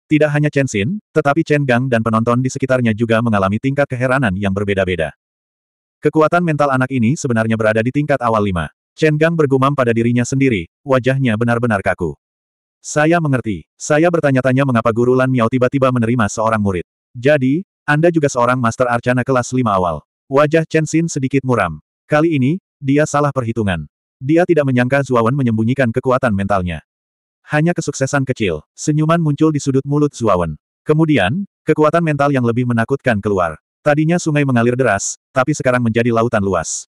Tidak hanya Chen Xin, tetapi Chen Gang dan penonton di sekitarnya juga mengalami tingkat keheranan yang berbeda-beda. Kekuatan mental anak ini sebenarnya berada di tingkat awal lima. Chen Gang bergumam pada dirinya sendiri, wajahnya benar-benar kaku. Saya mengerti. Saya bertanya-tanya mengapa Guru Lan Miao tiba-tiba menerima seorang murid. Jadi, Anda juga seorang Master Arcana kelas 5 awal. Wajah Chen Xin sedikit muram. Kali ini, dia salah perhitungan. Dia tidak menyangka Zuawan menyembunyikan kekuatan mentalnya. Hanya kesuksesan kecil, senyuman muncul di sudut mulut Zuawan. Kemudian, kekuatan mental yang lebih menakutkan keluar. Tadinya sungai mengalir deras, tapi sekarang menjadi lautan luas.